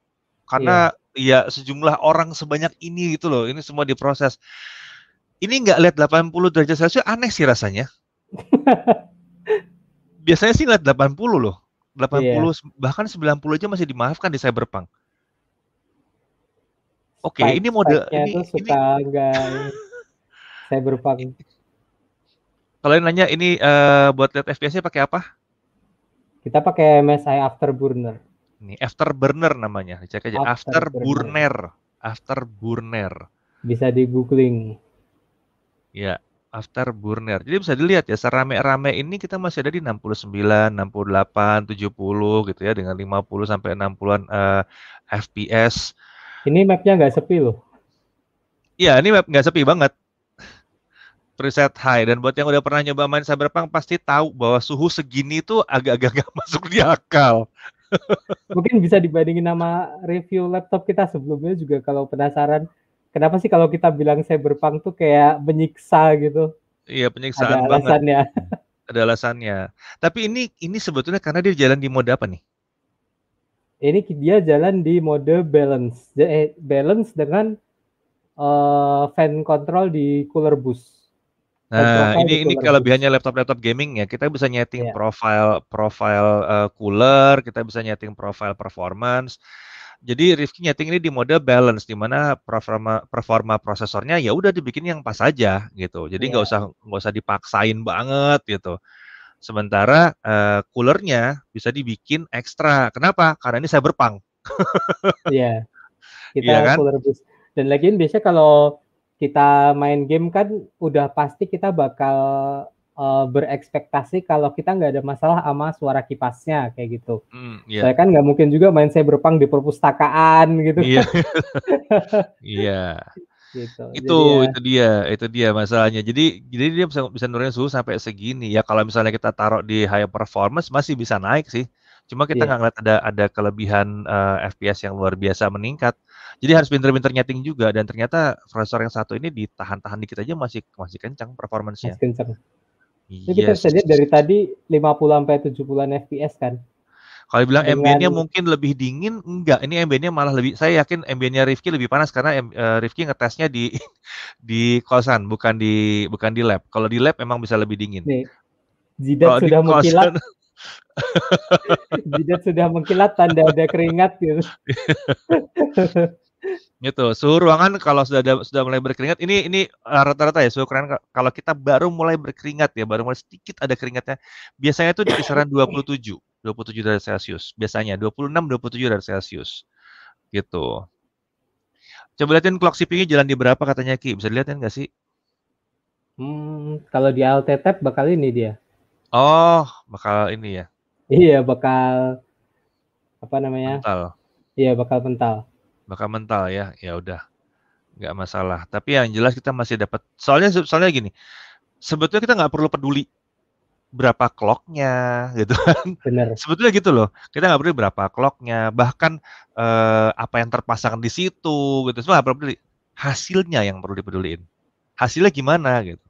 Karena yeah. ya sejumlah orang sebanyak ini gitu loh, ini semua diproses. Ini nggak lihat 80 derajat Celcius aneh sih rasanya. (laughs) Biasanya sih lihat 80 loh. 80 yeah. Iya. bahkan 90 aja masih dimaafkan di Cyberpunk Oke, okay, ini mode ini, suka ini... guys. Saya berpang. Kalau yang nanya ini uh, buat lihat FPS-nya pakai apa? Kita pakai MSI Afterburner. Ini Afterburner namanya. Cek aja Afterburner. Afterburner. Bisa di googling. Ya, Afterburner. Jadi bisa dilihat ya, serame-rame ini kita masih ada di 69, 68, 70 gitu ya dengan 50 sampai 60-an uh, FPS ini mapnya nggak sepi loh. Iya, ini map nggak sepi banget. Preset high dan buat yang udah pernah nyoba main Cyberpunk pasti tahu bahwa suhu segini tuh agak-agak nggak (laughs) masuk di akal. (laughs) Mungkin bisa dibandingin sama review laptop kita sebelumnya juga kalau penasaran. Kenapa sih kalau kita bilang Cyberpunk tuh kayak menyiksa gitu? Iya, penyiksaan banget. Ada alasannya. Ada alasannya. Tapi ini ini sebetulnya karena dia jalan di mode apa nih? ini dia jalan di mode balance eh, balance dengan uh, fan control di cooler boost Nah, ini ini kelebihannya laptop-laptop gaming ya. Kita bisa nyeting yeah. profile profile uh, cooler, kita bisa nyeting profile performance. Jadi Rifki nyeting ini di mode balance di mana performa performa prosesornya ya udah dibikin yang pas aja gitu. Jadi iya. nggak yeah. usah nggak usah dipaksain banget gitu. Sementara uh, coolernya bisa dibikin ekstra. Kenapa? Karena ini cyberpunk. (laughs) Iya. kita ya kan? cooler bis. Dan lagian biasanya kalau kita main game kan udah pasti kita bakal uh, berekspektasi kalau kita nggak ada masalah sama suara kipasnya kayak gitu. Mm, yeah. Saya kan nggak mungkin juga main saya berpang di perpustakaan gitu. Iya. Yeah. (laughs) Iya. yeah. Gitu. Itu jadi ya itu dia, itu dia masalahnya. Jadi jadi dia bisa bisa nurunin suhu sampai segini ya. Kalau misalnya kita taruh di high performance masih bisa naik sih. Cuma kita iya. nggak yeah. ngeliat ada ada kelebihan uh, eh, FPS yang luar biasa meningkat. Jadi harus pinter-pinter nyeting juga dan ternyata prosesor yang satu ini ditahan-tahan dikit aja masih masih kencang performancenya. Masih kencang. Yes. Jadi kita iya, bisa lihat dari tadi 50 sampai 70 FPS kan. Kalau bilang ambiennya mungkin lebih dingin, enggak. Ini ambiennya malah lebih saya yakin ambiennya Rifki lebih panas karena uh, Rifki ngetesnya di (laughs) di kosan, bukan di bukan di lab. Kalau di lab emang bisa lebih dingin. jidat sudah mengkilat. (laughs) jidat sudah mengkilat tanda ada keringat gitu. (laughs) gitu suhu ruangan kalau sudah ada, sudah mulai berkeringat ini ini eh, rata-rata ya suhu ruangan kalau kita baru mulai berkeringat ya baru mulai sedikit ada keringatnya biasanya itu di kisaran 27 27 derajat Celcius. Biasanya 26 27 derajat Celcius. Gitu. Coba liatin clock CPU-nya jalan di berapa katanya Ki. Bisa dilihatin nggak sih? Hmm, kalau di LTTAP bakal ini dia. Oh, bakal ini ya. Iya, bakal apa namanya? Mental. Iya, bakal mental. Bakal mental ya. Ya udah. Enggak masalah. Tapi yang jelas kita masih dapat. Soalnya soalnya gini. Sebetulnya kita nggak perlu peduli berapa clocknya gitu kan. Bener. Sebetulnya gitu loh. Kita nggak peduli berapa clocknya, bahkan eh, apa yang terpasang di situ gitu. Semua nggak peduli. Hasilnya yang perlu dipeduliin. Hasilnya gimana gitu.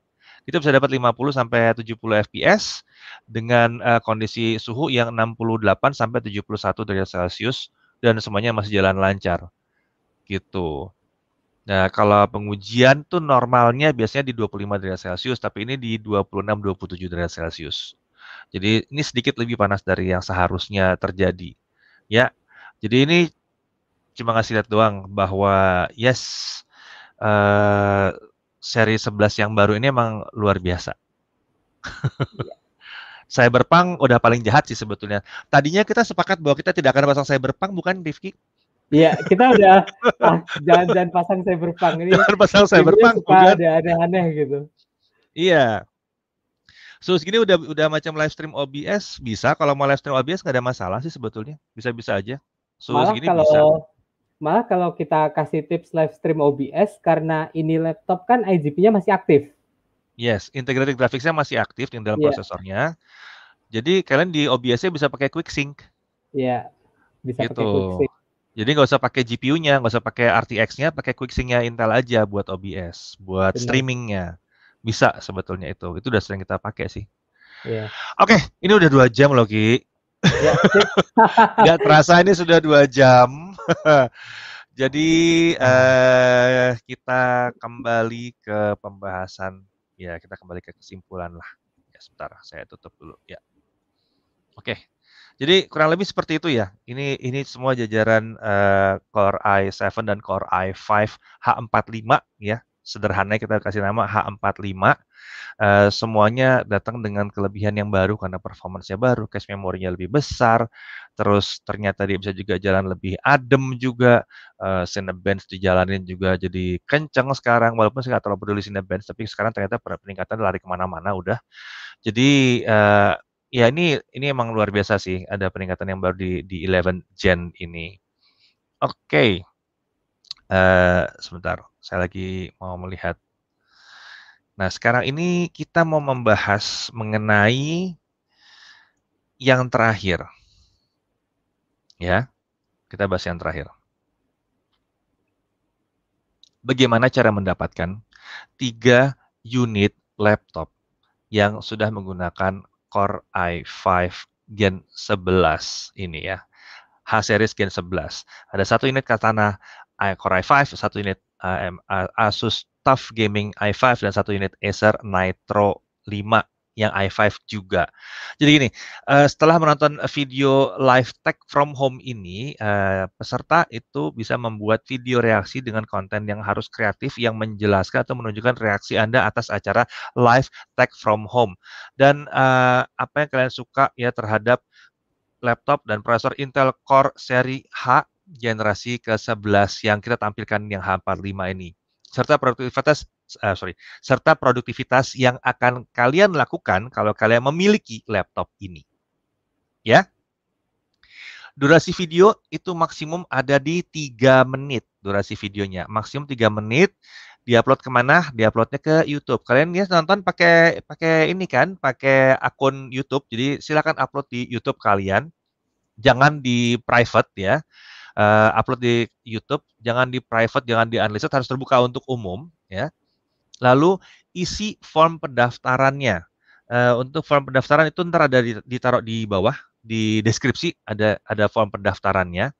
Kita bisa dapat 50 sampai 70 fps dengan eh, kondisi suhu yang 68 sampai 71 derajat Celcius dan semuanya masih jalan lancar. Gitu. Nah, kalau pengujian tuh normalnya biasanya di 25 derajat Celcius, tapi ini di 26-27 derajat Celcius. Jadi ini sedikit lebih panas dari yang seharusnya terjadi. Ya, jadi ini cuma ngasih lihat doang bahwa yes, uh, seri 11 yang baru ini emang luar biasa. Iya. (laughs) Cyberpunk udah paling jahat sih sebetulnya. Tadinya kita sepakat bahwa kita tidak akan pasang Cyberpunk, bukan Rifki? Iya, kita udah ah, jangan jangan pasang cyberpunk ini. Jangan pasang cyberpunk. Suka ada ada aneh gitu. Iya. So segini udah udah macam live stream OBS bisa kalau mau live stream OBS nggak ada masalah sih sebetulnya bisa-bisa aja. So malah segini kalau, bisa. Malah kalau kita kasih tips live stream OBS karena ini laptop kan IGP-nya masih aktif. Yes, integrated graphics-nya masih aktif yang dalam yeah. prosesornya. Jadi kalian di OBS-nya bisa pakai quick sync. Iya, yeah, bisa gitu. pakai quick sync. Jadi nggak usah pakai GPU-nya, nggak usah pakai RTX-nya, pakai QuickSync-nya Intel aja buat OBS, buat streaming-nya. Bisa sebetulnya itu. Itu udah sering kita pakai sih. Yeah. Oke, okay, ini udah dua jam loh Ki. Yeah. (laughs) Gak terasa ini sudah dua jam. (laughs) Jadi eh, kita kembali ke pembahasan. Ya, kita kembali ke kesimpulan lah. Ya, sebentar, saya tutup dulu. Ya. Oke, okay. Jadi kurang lebih seperti itu ya. Ini ini semua jajaran uh, Core i7 dan Core i5 H45 ya. Sederhananya kita kasih nama H45. Uh, eh, semuanya datang dengan kelebihan yang baru karena performanya baru, cache memorinya lebih besar, terus ternyata dia bisa juga jalan lebih adem juga, uh, Cinebench dijalanin juga jadi kenceng sekarang, walaupun saya nggak terlalu peduli Cinebench, tapi sekarang ternyata peningkatan lari kemana-mana udah. Jadi uh, Ya ini ini emang luar biasa sih, ada peningkatan yang baru di di 11 Gen ini. Oke. Uh, sebentar, saya lagi mau melihat. Nah, sekarang ini kita mau membahas mengenai yang terakhir. Ya. Kita bahas yang terakhir. Bagaimana cara mendapatkan tiga unit laptop yang sudah menggunakan Core i5 Gen 11 ini ya. H series Gen 11. Ada satu unit Katana Core i5, satu unit AMA, Asus Tough Gaming i5 dan satu unit Acer Nitro 5 yang i5 juga. Jadi gini, eh, setelah menonton video live tech from home ini, eh, peserta itu bisa membuat video reaksi dengan konten yang harus kreatif yang menjelaskan atau menunjukkan reaksi Anda atas acara live tech from home. Dan eh, apa yang kalian suka ya terhadap laptop dan prosesor Intel Core seri H generasi ke-11 yang kita tampilkan yang H45 ini serta produktivitas uh, sorry, serta produktivitas yang akan kalian lakukan kalau kalian memiliki laptop ini. Ya. Durasi video itu maksimum ada di 3 menit durasi videonya. Maksimum 3 menit diupload kemana? Diuploadnya ke YouTube. Kalian ya nonton pakai pakai ini kan, pakai akun YouTube. Jadi silakan upload di YouTube kalian. Jangan di private ya. Uh, upload di YouTube, jangan di private, jangan di unlisted, harus terbuka untuk umum ya. Lalu isi form pendaftarannya. Uh, untuk form pendaftaran itu ntar ada ditaruh di bawah di deskripsi ada ada form pendaftarannya.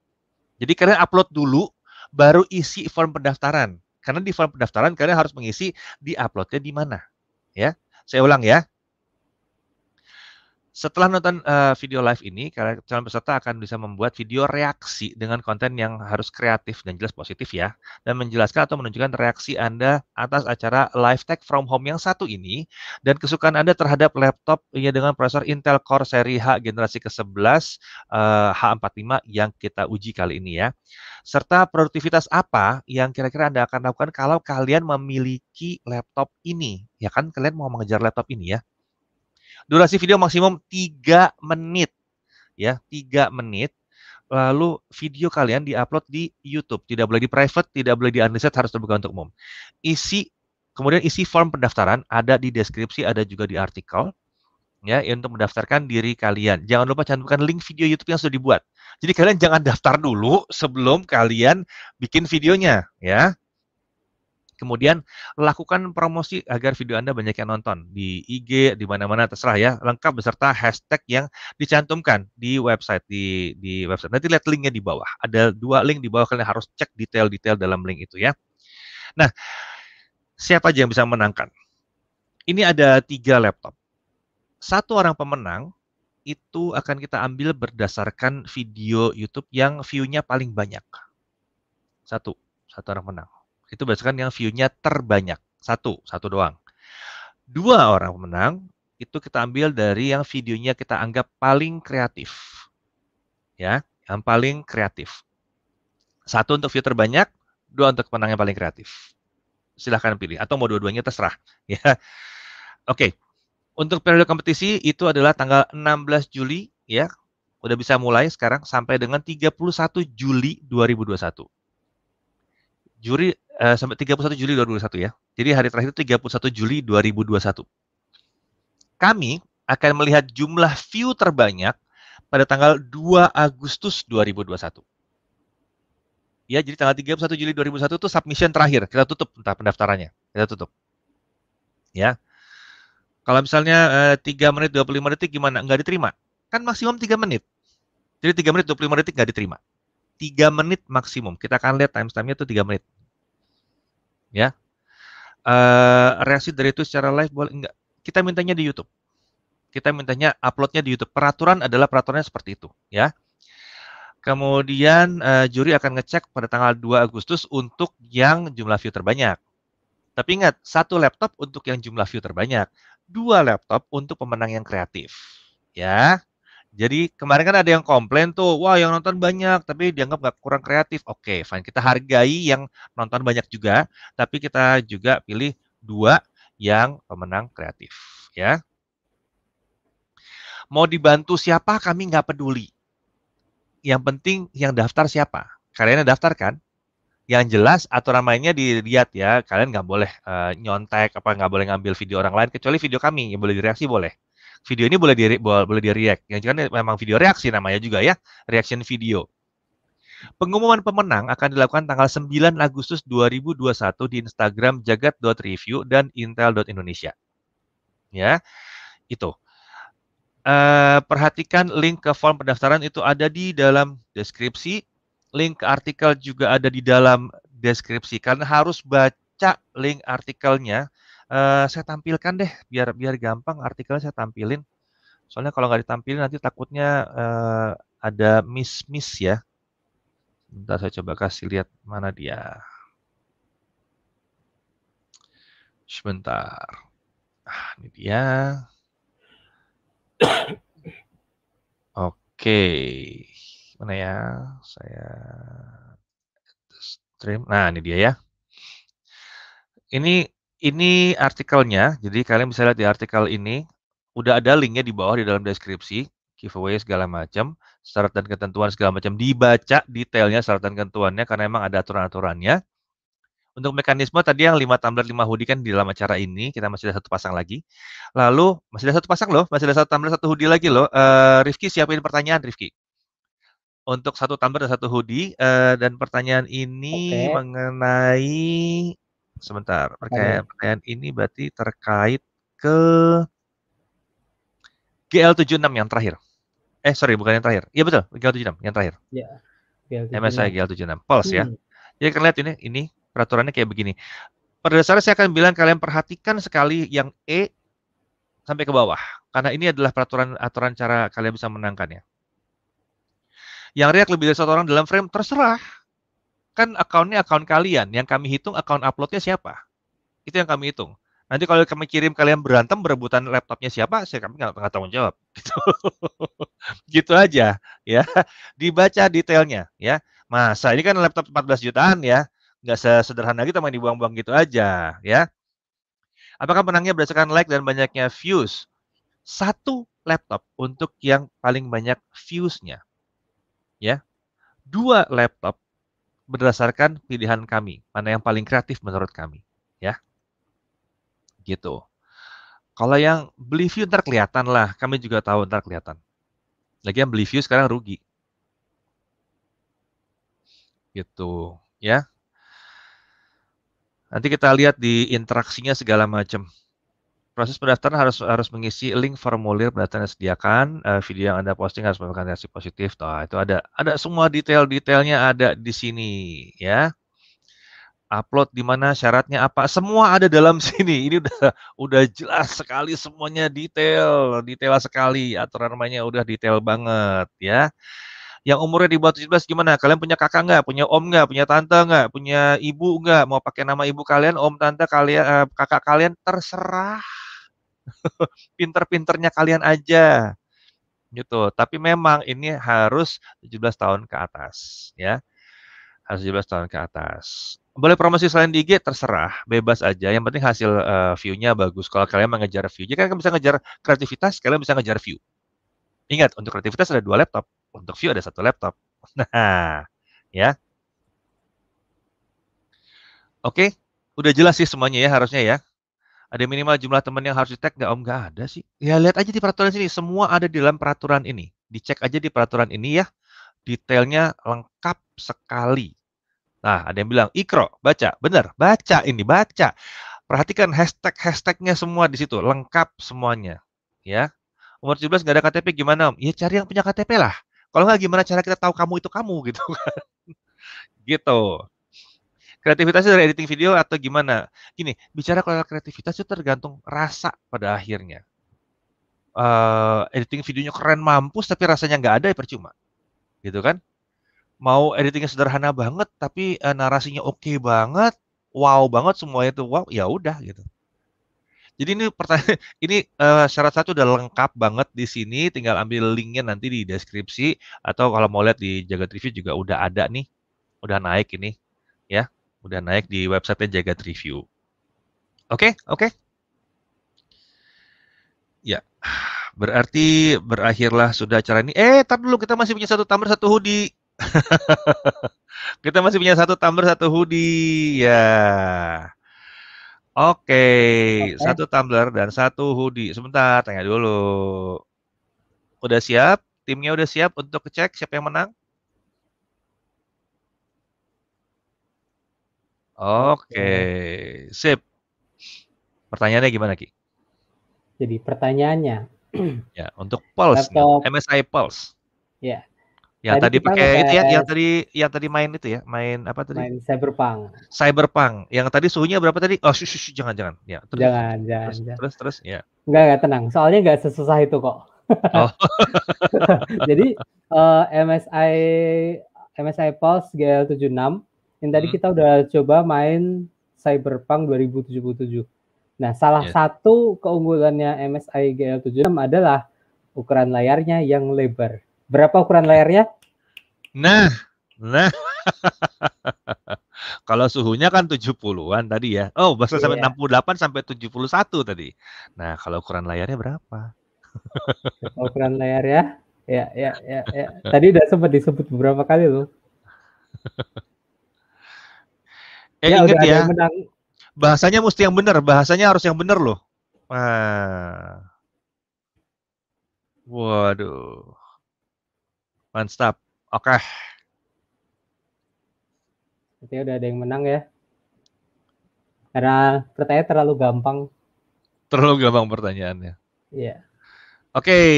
Jadi kalian upload dulu baru isi form pendaftaran. Karena di form pendaftaran kalian harus mengisi di uploadnya di mana. Ya, saya ulang ya. Setelah nonton uh, video live ini, calon peserta akan bisa membuat video reaksi dengan konten yang harus kreatif dan jelas positif ya, dan menjelaskan atau menunjukkan reaksi Anda atas acara live tech from home yang satu ini, dan kesukaan Anda terhadap laptop ya dengan prosesor Intel Core seri H generasi ke-11 uh, H45 yang kita uji kali ini ya. Serta produktivitas apa yang kira-kira Anda akan lakukan kalau kalian memiliki laptop ini, ya kan kalian mau mengejar laptop ini ya. Durasi video maksimum 3 menit. Ya, 3 menit. Lalu video kalian diupload di YouTube, tidak boleh di private, tidak boleh di unlisted, harus terbuka untuk umum. Isi kemudian isi form pendaftaran ada di deskripsi, ada juga di artikel ya, ya untuk mendaftarkan diri kalian. Jangan lupa cantumkan link video YouTube yang sudah dibuat. Jadi kalian jangan daftar dulu sebelum kalian bikin videonya ya. Kemudian lakukan promosi agar video Anda banyak yang nonton di IG, di mana-mana terserah ya, lengkap beserta hashtag yang dicantumkan di website di di website. Nanti lihat linknya di bawah. Ada dua link di bawah kalian harus cek detail-detail dalam link itu ya. Nah, siapa aja yang bisa menangkan? Ini ada tiga laptop. Satu orang pemenang itu akan kita ambil berdasarkan video YouTube yang view-nya paling banyak. Satu, satu orang menang itu berdasarkan yang view-nya terbanyak. Satu, satu doang. Dua orang pemenang itu kita ambil dari yang videonya kita anggap paling kreatif. Ya, yang paling kreatif. Satu untuk view terbanyak, dua untuk pemenang yang paling kreatif. Silahkan pilih atau mau dua-duanya terserah, (laughs) ya. Oke. Untuk periode kompetisi itu adalah tanggal 16 Juli ya. Udah bisa mulai sekarang sampai dengan 31 Juli 2021. Juli uh, sampai 31 Juli 2021 ya. Jadi hari terakhir itu 31 Juli 2021. Kami akan melihat jumlah view terbanyak pada tanggal 2 Agustus 2021. Ya, jadi tanggal 31 Juli 2021 itu submission terakhir. Kita tutup entah pendaftarannya. Kita tutup. Ya. Kalau misalnya eh, 3 menit 25 detik gimana? Nggak diterima. Kan maksimum 3 menit. Jadi 3 menit 25 detik nggak diterima. 3 menit maksimum. Kita akan lihat timestamp-nya itu 3 menit. Ya. Uh, reaksi dari itu secara live boleh enggak? Kita mintanya di YouTube. Kita mintanya uploadnya di YouTube. Peraturan adalah peraturannya seperti itu, ya. Kemudian uh, juri akan ngecek pada tanggal 2 Agustus untuk yang jumlah view terbanyak. Tapi ingat, satu laptop untuk yang jumlah view terbanyak, dua laptop untuk pemenang yang kreatif. Ya. Jadi kemarin kan ada yang komplain tuh, wah yang nonton banyak tapi dianggap nggak kurang kreatif. Oke, okay, fine. Kita hargai yang nonton banyak juga, tapi kita juga pilih dua yang pemenang kreatif, ya. Mau dibantu siapa kami nggak peduli. Yang penting yang daftar siapa. Kalian yang daftar kan? yang jelas aturan mainnya dilihat ya kalian nggak boleh uh, nyontek apa nggak boleh ngambil video orang lain kecuali video kami yang boleh direaksi boleh video ini boleh di boleh di react. yang kan ya, memang video reaksi namanya juga ya, reaction video. Pengumuman pemenang akan dilakukan tanggal 9 Agustus 2021 di Instagram jagat.review dan intel.indonesia. Ya. Itu. Uh, perhatikan link ke form pendaftaran itu ada di dalam deskripsi. Link ke artikel juga ada di dalam deskripsi. Karena harus baca link artikelnya Eh, saya tampilkan deh biar biar gampang artikelnya saya tampilin. Soalnya kalau nggak ditampilin nanti takutnya uh, ada miss-miss ya. Bentar saya coba kasih lihat mana dia. Sebentar. Ah, ini dia. Oke. Okay. Mana ya? Saya stream. Nah, ini dia ya. Ini ini artikelnya, jadi kalian bisa lihat di artikel ini, udah ada linknya di bawah di dalam deskripsi, giveaway segala macam, syarat dan ketentuan segala macam, dibaca detailnya syarat dan ketentuannya karena emang ada aturan-aturannya. Untuk mekanisme tadi yang 5 tumbler 5 hoodie kan di dalam acara ini, kita masih ada satu pasang lagi. Lalu, masih ada satu pasang loh, masih ada satu tumbler satu hoodie lagi loh. Uh, Rifki siapin pertanyaan Rifki untuk satu tumbler dan satu hoodie uh, dan pertanyaan ini okay. mengenai sebentar. Pertanyaan, pertanyaan ini berarti terkait ke GL76 yang terakhir. Eh, sorry, bukan yang terakhir. Iya betul, GL76 yang terakhir. Iya. gl MSI GL76 Pulse ya. hmm. ya. Jadi kalian lihat ini ini peraturannya kayak begini. Pada dasarnya saya akan bilang kalian perhatikan sekali yang E sampai ke bawah karena ini adalah peraturan aturan cara kalian bisa menangkannya. Yang reak lebih dari satu orang dalam frame terserah kan akunnya akun kalian. Yang kami hitung akun uploadnya siapa. Itu yang kami hitung. Nanti kalau kami kirim kalian berantem berebutan laptopnya siapa, saya kami nggak tahu tanggung jawab. (laughs) Gitu. gitu aja, ya. Dibaca detailnya, ya. Masa ini kan laptop 14 jutaan ya, nggak sesederhana gitu main dibuang-buang gitu aja, ya. Apakah menangnya berdasarkan like dan banyaknya views? Satu laptop untuk yang paling banyak views-nya, ya. Dua laptop berdasarkan pilihan kami, mana yang paling kreatif menurut kami, ya. Gitu. Kalau yang beli view ntar kelihatan lah, kami juga tahu ntar kelihatan. yang beli view sekarang rugi. Gitu, ya. Nanti kita lihat di interaksinya segala macam proses pendaftaran harus harus mengisi link formulir pendaftaran yang disediakan, uh, video yang Anda posting harus memberikan reaksi positif. Tuh, itu ada ada semua detail-detailnya ada di sini ya. Upload di mana syaratnya apa, semua ada dalam (laughs) sini. Ini udah udah jelas sekali semuanya detail, detail sekali aturan mainnya udah detail banget ya yang umurnya di bawah 17 gimana? Kalian punya kakak nggak? Punya om nggak? Punya tante nggak? Punya ibu nggak? Mau pakai nama ibu kalian, om, tante kalian, eh, kakak kalian terserah. (laughs) Pinter-pinternya kalian aja. Gitu. Tapi memang ini harus 17 tahun ke atas, ya. Harus 17 tahun ke atas. Boleh promosi selain di IG terserah, bebas aja. Yang penting hasil uh, view-nya bagus. Kalau kalian mengejar view, jadi kalian bisa ngejar kreativitas, kalian bisa ngejar view. Ingat, untuk kreativitas ada dua laptop. Untuk view ada satu laptop. (laughs) Nah, ya. Oke, udah jelas sih semuanya ya harusnya ya. Ada minimal jumlah teman yang harus di tag nggak om? Nggak ada sih. Ya lihat aja di peraturan sini, semua ada di dalam peraturan ini. Dicek aja di peraturan ini ya. Detailnya lengkap sekali. Nah, ada yang bilang, ikro, baca. Bener, baca ini, baca. Perhatikan hashtag-hashtagnya semua di situ, lengkap semuanya. Ya, Umur 17 nggak ada KTP gimana om? Ya cari yang punya KTP lah. Kalau nggak gimana cara kita tahu kamu itu kamu (laughs) gitu kan? gitu. Kreativitas dari editing video atau gimana? Gini, bicara kalau kreativitas itu tergantung rasa pada akhirnya. Uh, editing videonya keren mampus tapi rasanya nggak ada ya percuma, gitu kan? Mau editingnya sederhana banget tapi uh, narasinya oke okay banget, wow banget semuanya tuh wow, ya udah gitu. Jadi ini pertanyaan (laughs) ini uh, syarat satu udah lengkap banget di sini, tinggal ambil linknya nanti di deskripsi atau kalau mau lihat di Jagat Review juga udah ada nih, udah naik ini, ya, udah naik di websitenya Jagat Review. Oke, okay? oke. Okay? Ya, berarti berakhirlah sudah acara ini. Eh, tar dulu kita masih punya satu tumbler satu hoodie. (laughs) kita masih punya satu tumbler satu hoodie, ya. Yeah. Oke, okay. satu tumbler dan satu hoodie. Sebentar, tanya dulu. Udah siap? Timnya udah siap untuk cek siapa yang menang? Oke, okay. sip. Pertanyaannya gimana, Ki? Jadi pertanyaannya. ya, untuk Pulse, laptop, MSI Pulse. Ya, Ya tadi, tadi pakai itu ya, yang tadi yang tadi main itu ya, main apa tadi? Main Cyberpunk. Cyberpunk. Yang tadi suhunya berapa tadi? Oh, shush, shush, jangan jangan. Ya, terus. Jangan, jangan. Terus terus, terus ya. Enggak, enggak tenang. Soalnya enggak sesusah itu kok. Oh. (laughs) Jadi uh, eh, MSI MSI Pulse GL76 yang tadi hmm. kita udah coba main Cyberpunk 2077. Nah, salah yeah. satu keunggulannya MSI GL76 adalah ukuran layarnya yang lebar Berapa ukuran layarnya? Nah, nah. (laughs) Kalau suhunya kan 70-an tadi ya. Oh, iya. puluh iya. sampai 68 sampai 71 tadi. Nah, kalau ukuran layarnya berapa? ukuran layar ya. Ya, ya, ya, ya. Tadi udah sempat disebut beberapa kali loh. (laughs) eh, ya, ingat ya. Menang. Bahasanya mesti yang benar, bahasanya harus yang benar loh. Wah. Waduh. Mantap. Oke. Okay. udah ada yang menang ya. Karena pertanyaan terlalu gampang. Terlalu gampang pertanyaannya. Iya. Yeah. Oke, okay,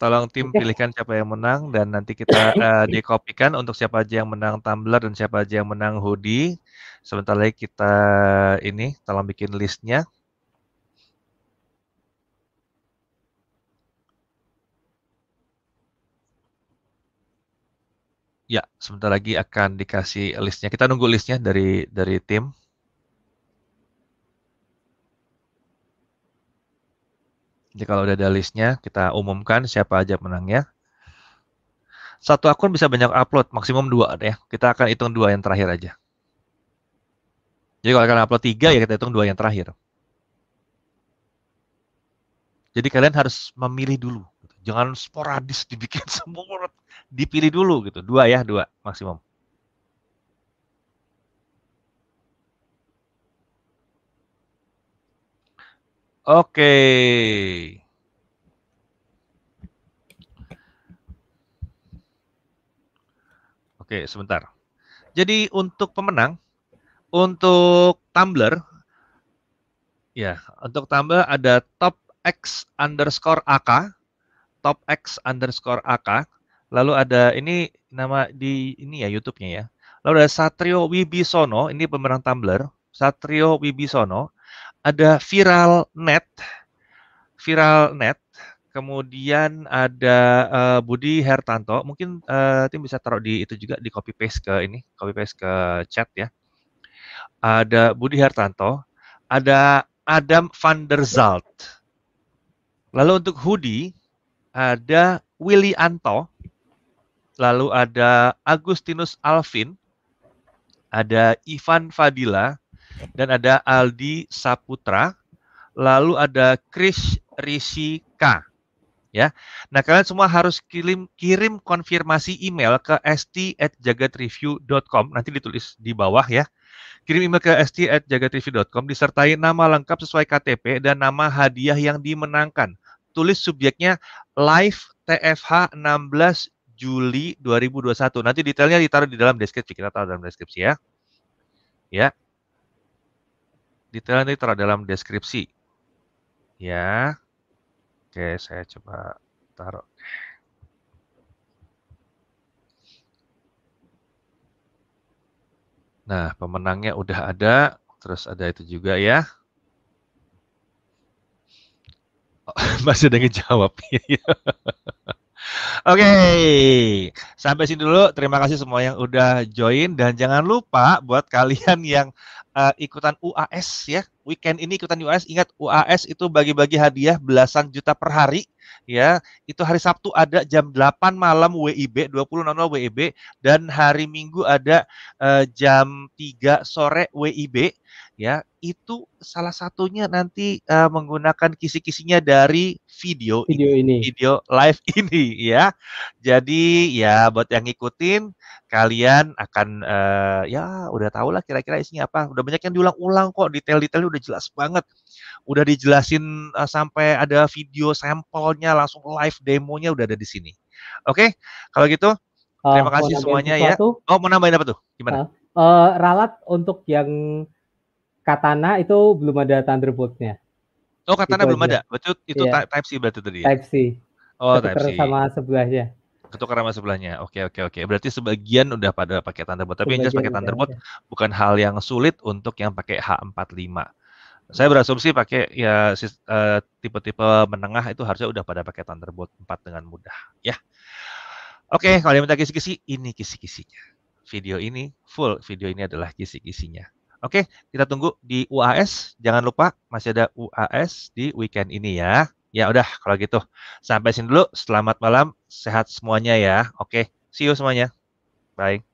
tolong tim pilihkan siapa yang menang dan nanti kita uh, (coughs) dikopikan untuk siapa aja yang menang tumbler dan siapa aja yang menang hoodie. Sebentar lagi kita ini tolong bikin listnya. Ya, sebentar lagi akan dikasih listnya. Kita nunggu listnya dari dari tim. Jadi kalau udah ada listnya, kita umumkan siapa aja menangnya. Satu akun bisa banyak upload, maksimum dua ya. Kita akan hitung dua yang terakhir aja. Jadi kalau kalian upload tiga, ya kita hitung dua yang terakhir. Jadi kalian harus memilih dulu jangan sporadis dibikin (laughs) semua dipilih dulu gitu dua ya dua maksimum Oke. Oke, sebentar. Jadi untuk pemenang, untuk tumbler, ya, untuk tumbler ada top X underscore AK, top x underscore ak lalu ada ini nama di ini ya YouTube-nya ya lalu ada Satrio Wibisono ini pemenang Tumblr Satrio Wibisono ada viral net viral net kemudian ada uh, Budi Hertanto mungkin uh, tim bisa taruh di itu juga di copy paste ke ini copy paste ke chat ya ada Budi Hertanto ada Adam van der Zalt. Lalu untuk hoodie, ada Willy Anto, lalu ada Agustinus Alvin, ada Ivan Fadila, dan ada Aldi Saputra, lalu ada Chris Rishika, Ya. Nah, kalian semua harus kirim kirim konfirmasi email ke st@jagatreview.com. Nanti ditulis di bawah ya. Kirim email ke st@jagatreview.com disertai nama lengkap sesuai KTP dan nama hadiah yang dimenangkan tulis subjeknya live TFH 16 Juli 2021. Nanti detailnya ditaruh di dalam deskripsi. Kita taruh dalam deskripsi ya. Ya. Detailnya ditaruh dalam deskripsi. Ya. Oke, saya coba taruh. Nah, pemenangnya udah ada. Terus ada itu juga ya. (laughs) masih dengan jawab. (laughs) Iya. Oke, okay. sampai sini dulu. Terima kasih semua yang udah join dan jangan lupa buat kalian yang uh, ikutan UAS ya. Weekend ini ikutan UAS, ingat UAS itu bagi-bagi hadiah belasan juta per hari ya. Itu hari Sabtu ada jam 8 malam WIB 20.00 WIB dan hari Minggu ada uh, jam 3 sore WIB ya itu salah satunya nanti uh, menggunakan kisi-kisinya dari video video ini, video live (laughs) ini ya jadi ya buat yang ngikutin kalian akan uh, ya udah tau lah kira-kira isinya apa udah banyak yang diulang-ulang kok detail-detailnya udah jelas banget udah dijelasin uh, sampai ada video sampelnya langsung live demonya udah ada di sini oke okay? kalau gitu terima kasih semuanya ya oh mau nambahin apa tuh gimana uh, uh, ralat untuk yang Katana itu belum ada Thunderbolt-nya. Oh, Katana itu belum aja. ada. Betul itu yeah. Type C berarti tadi. Ya? Type C. Oh, Type C. sama sebelahnya. Ketukar sama sebelahnya. Oke, oke, oke. Berarti sebagian udah pada pakai Thunderbolt, tapi sebagian yang jelas pakai Thunderbolt ya. bukan hal yang sulit untuk yang pakai H45. Saya berasumsi pakai ya eh, tipe-tipe menengah itu harusnya udah pada pakai Thunderbolt 4 dengan mudah, ya. Oke, kalau yang minta kisi-kisi, ini kisi-kisinya. Video ini full, video ini adalah kisi-kisinya. Oke, kita tunggu di UAS. Jangan lupa masih ada UAS di weekend ini ya. Ya udah kalau gitu. Sampai sini dulu. Selamat malam, sehat semuanya ya. Oke, see you semuanya. Bye.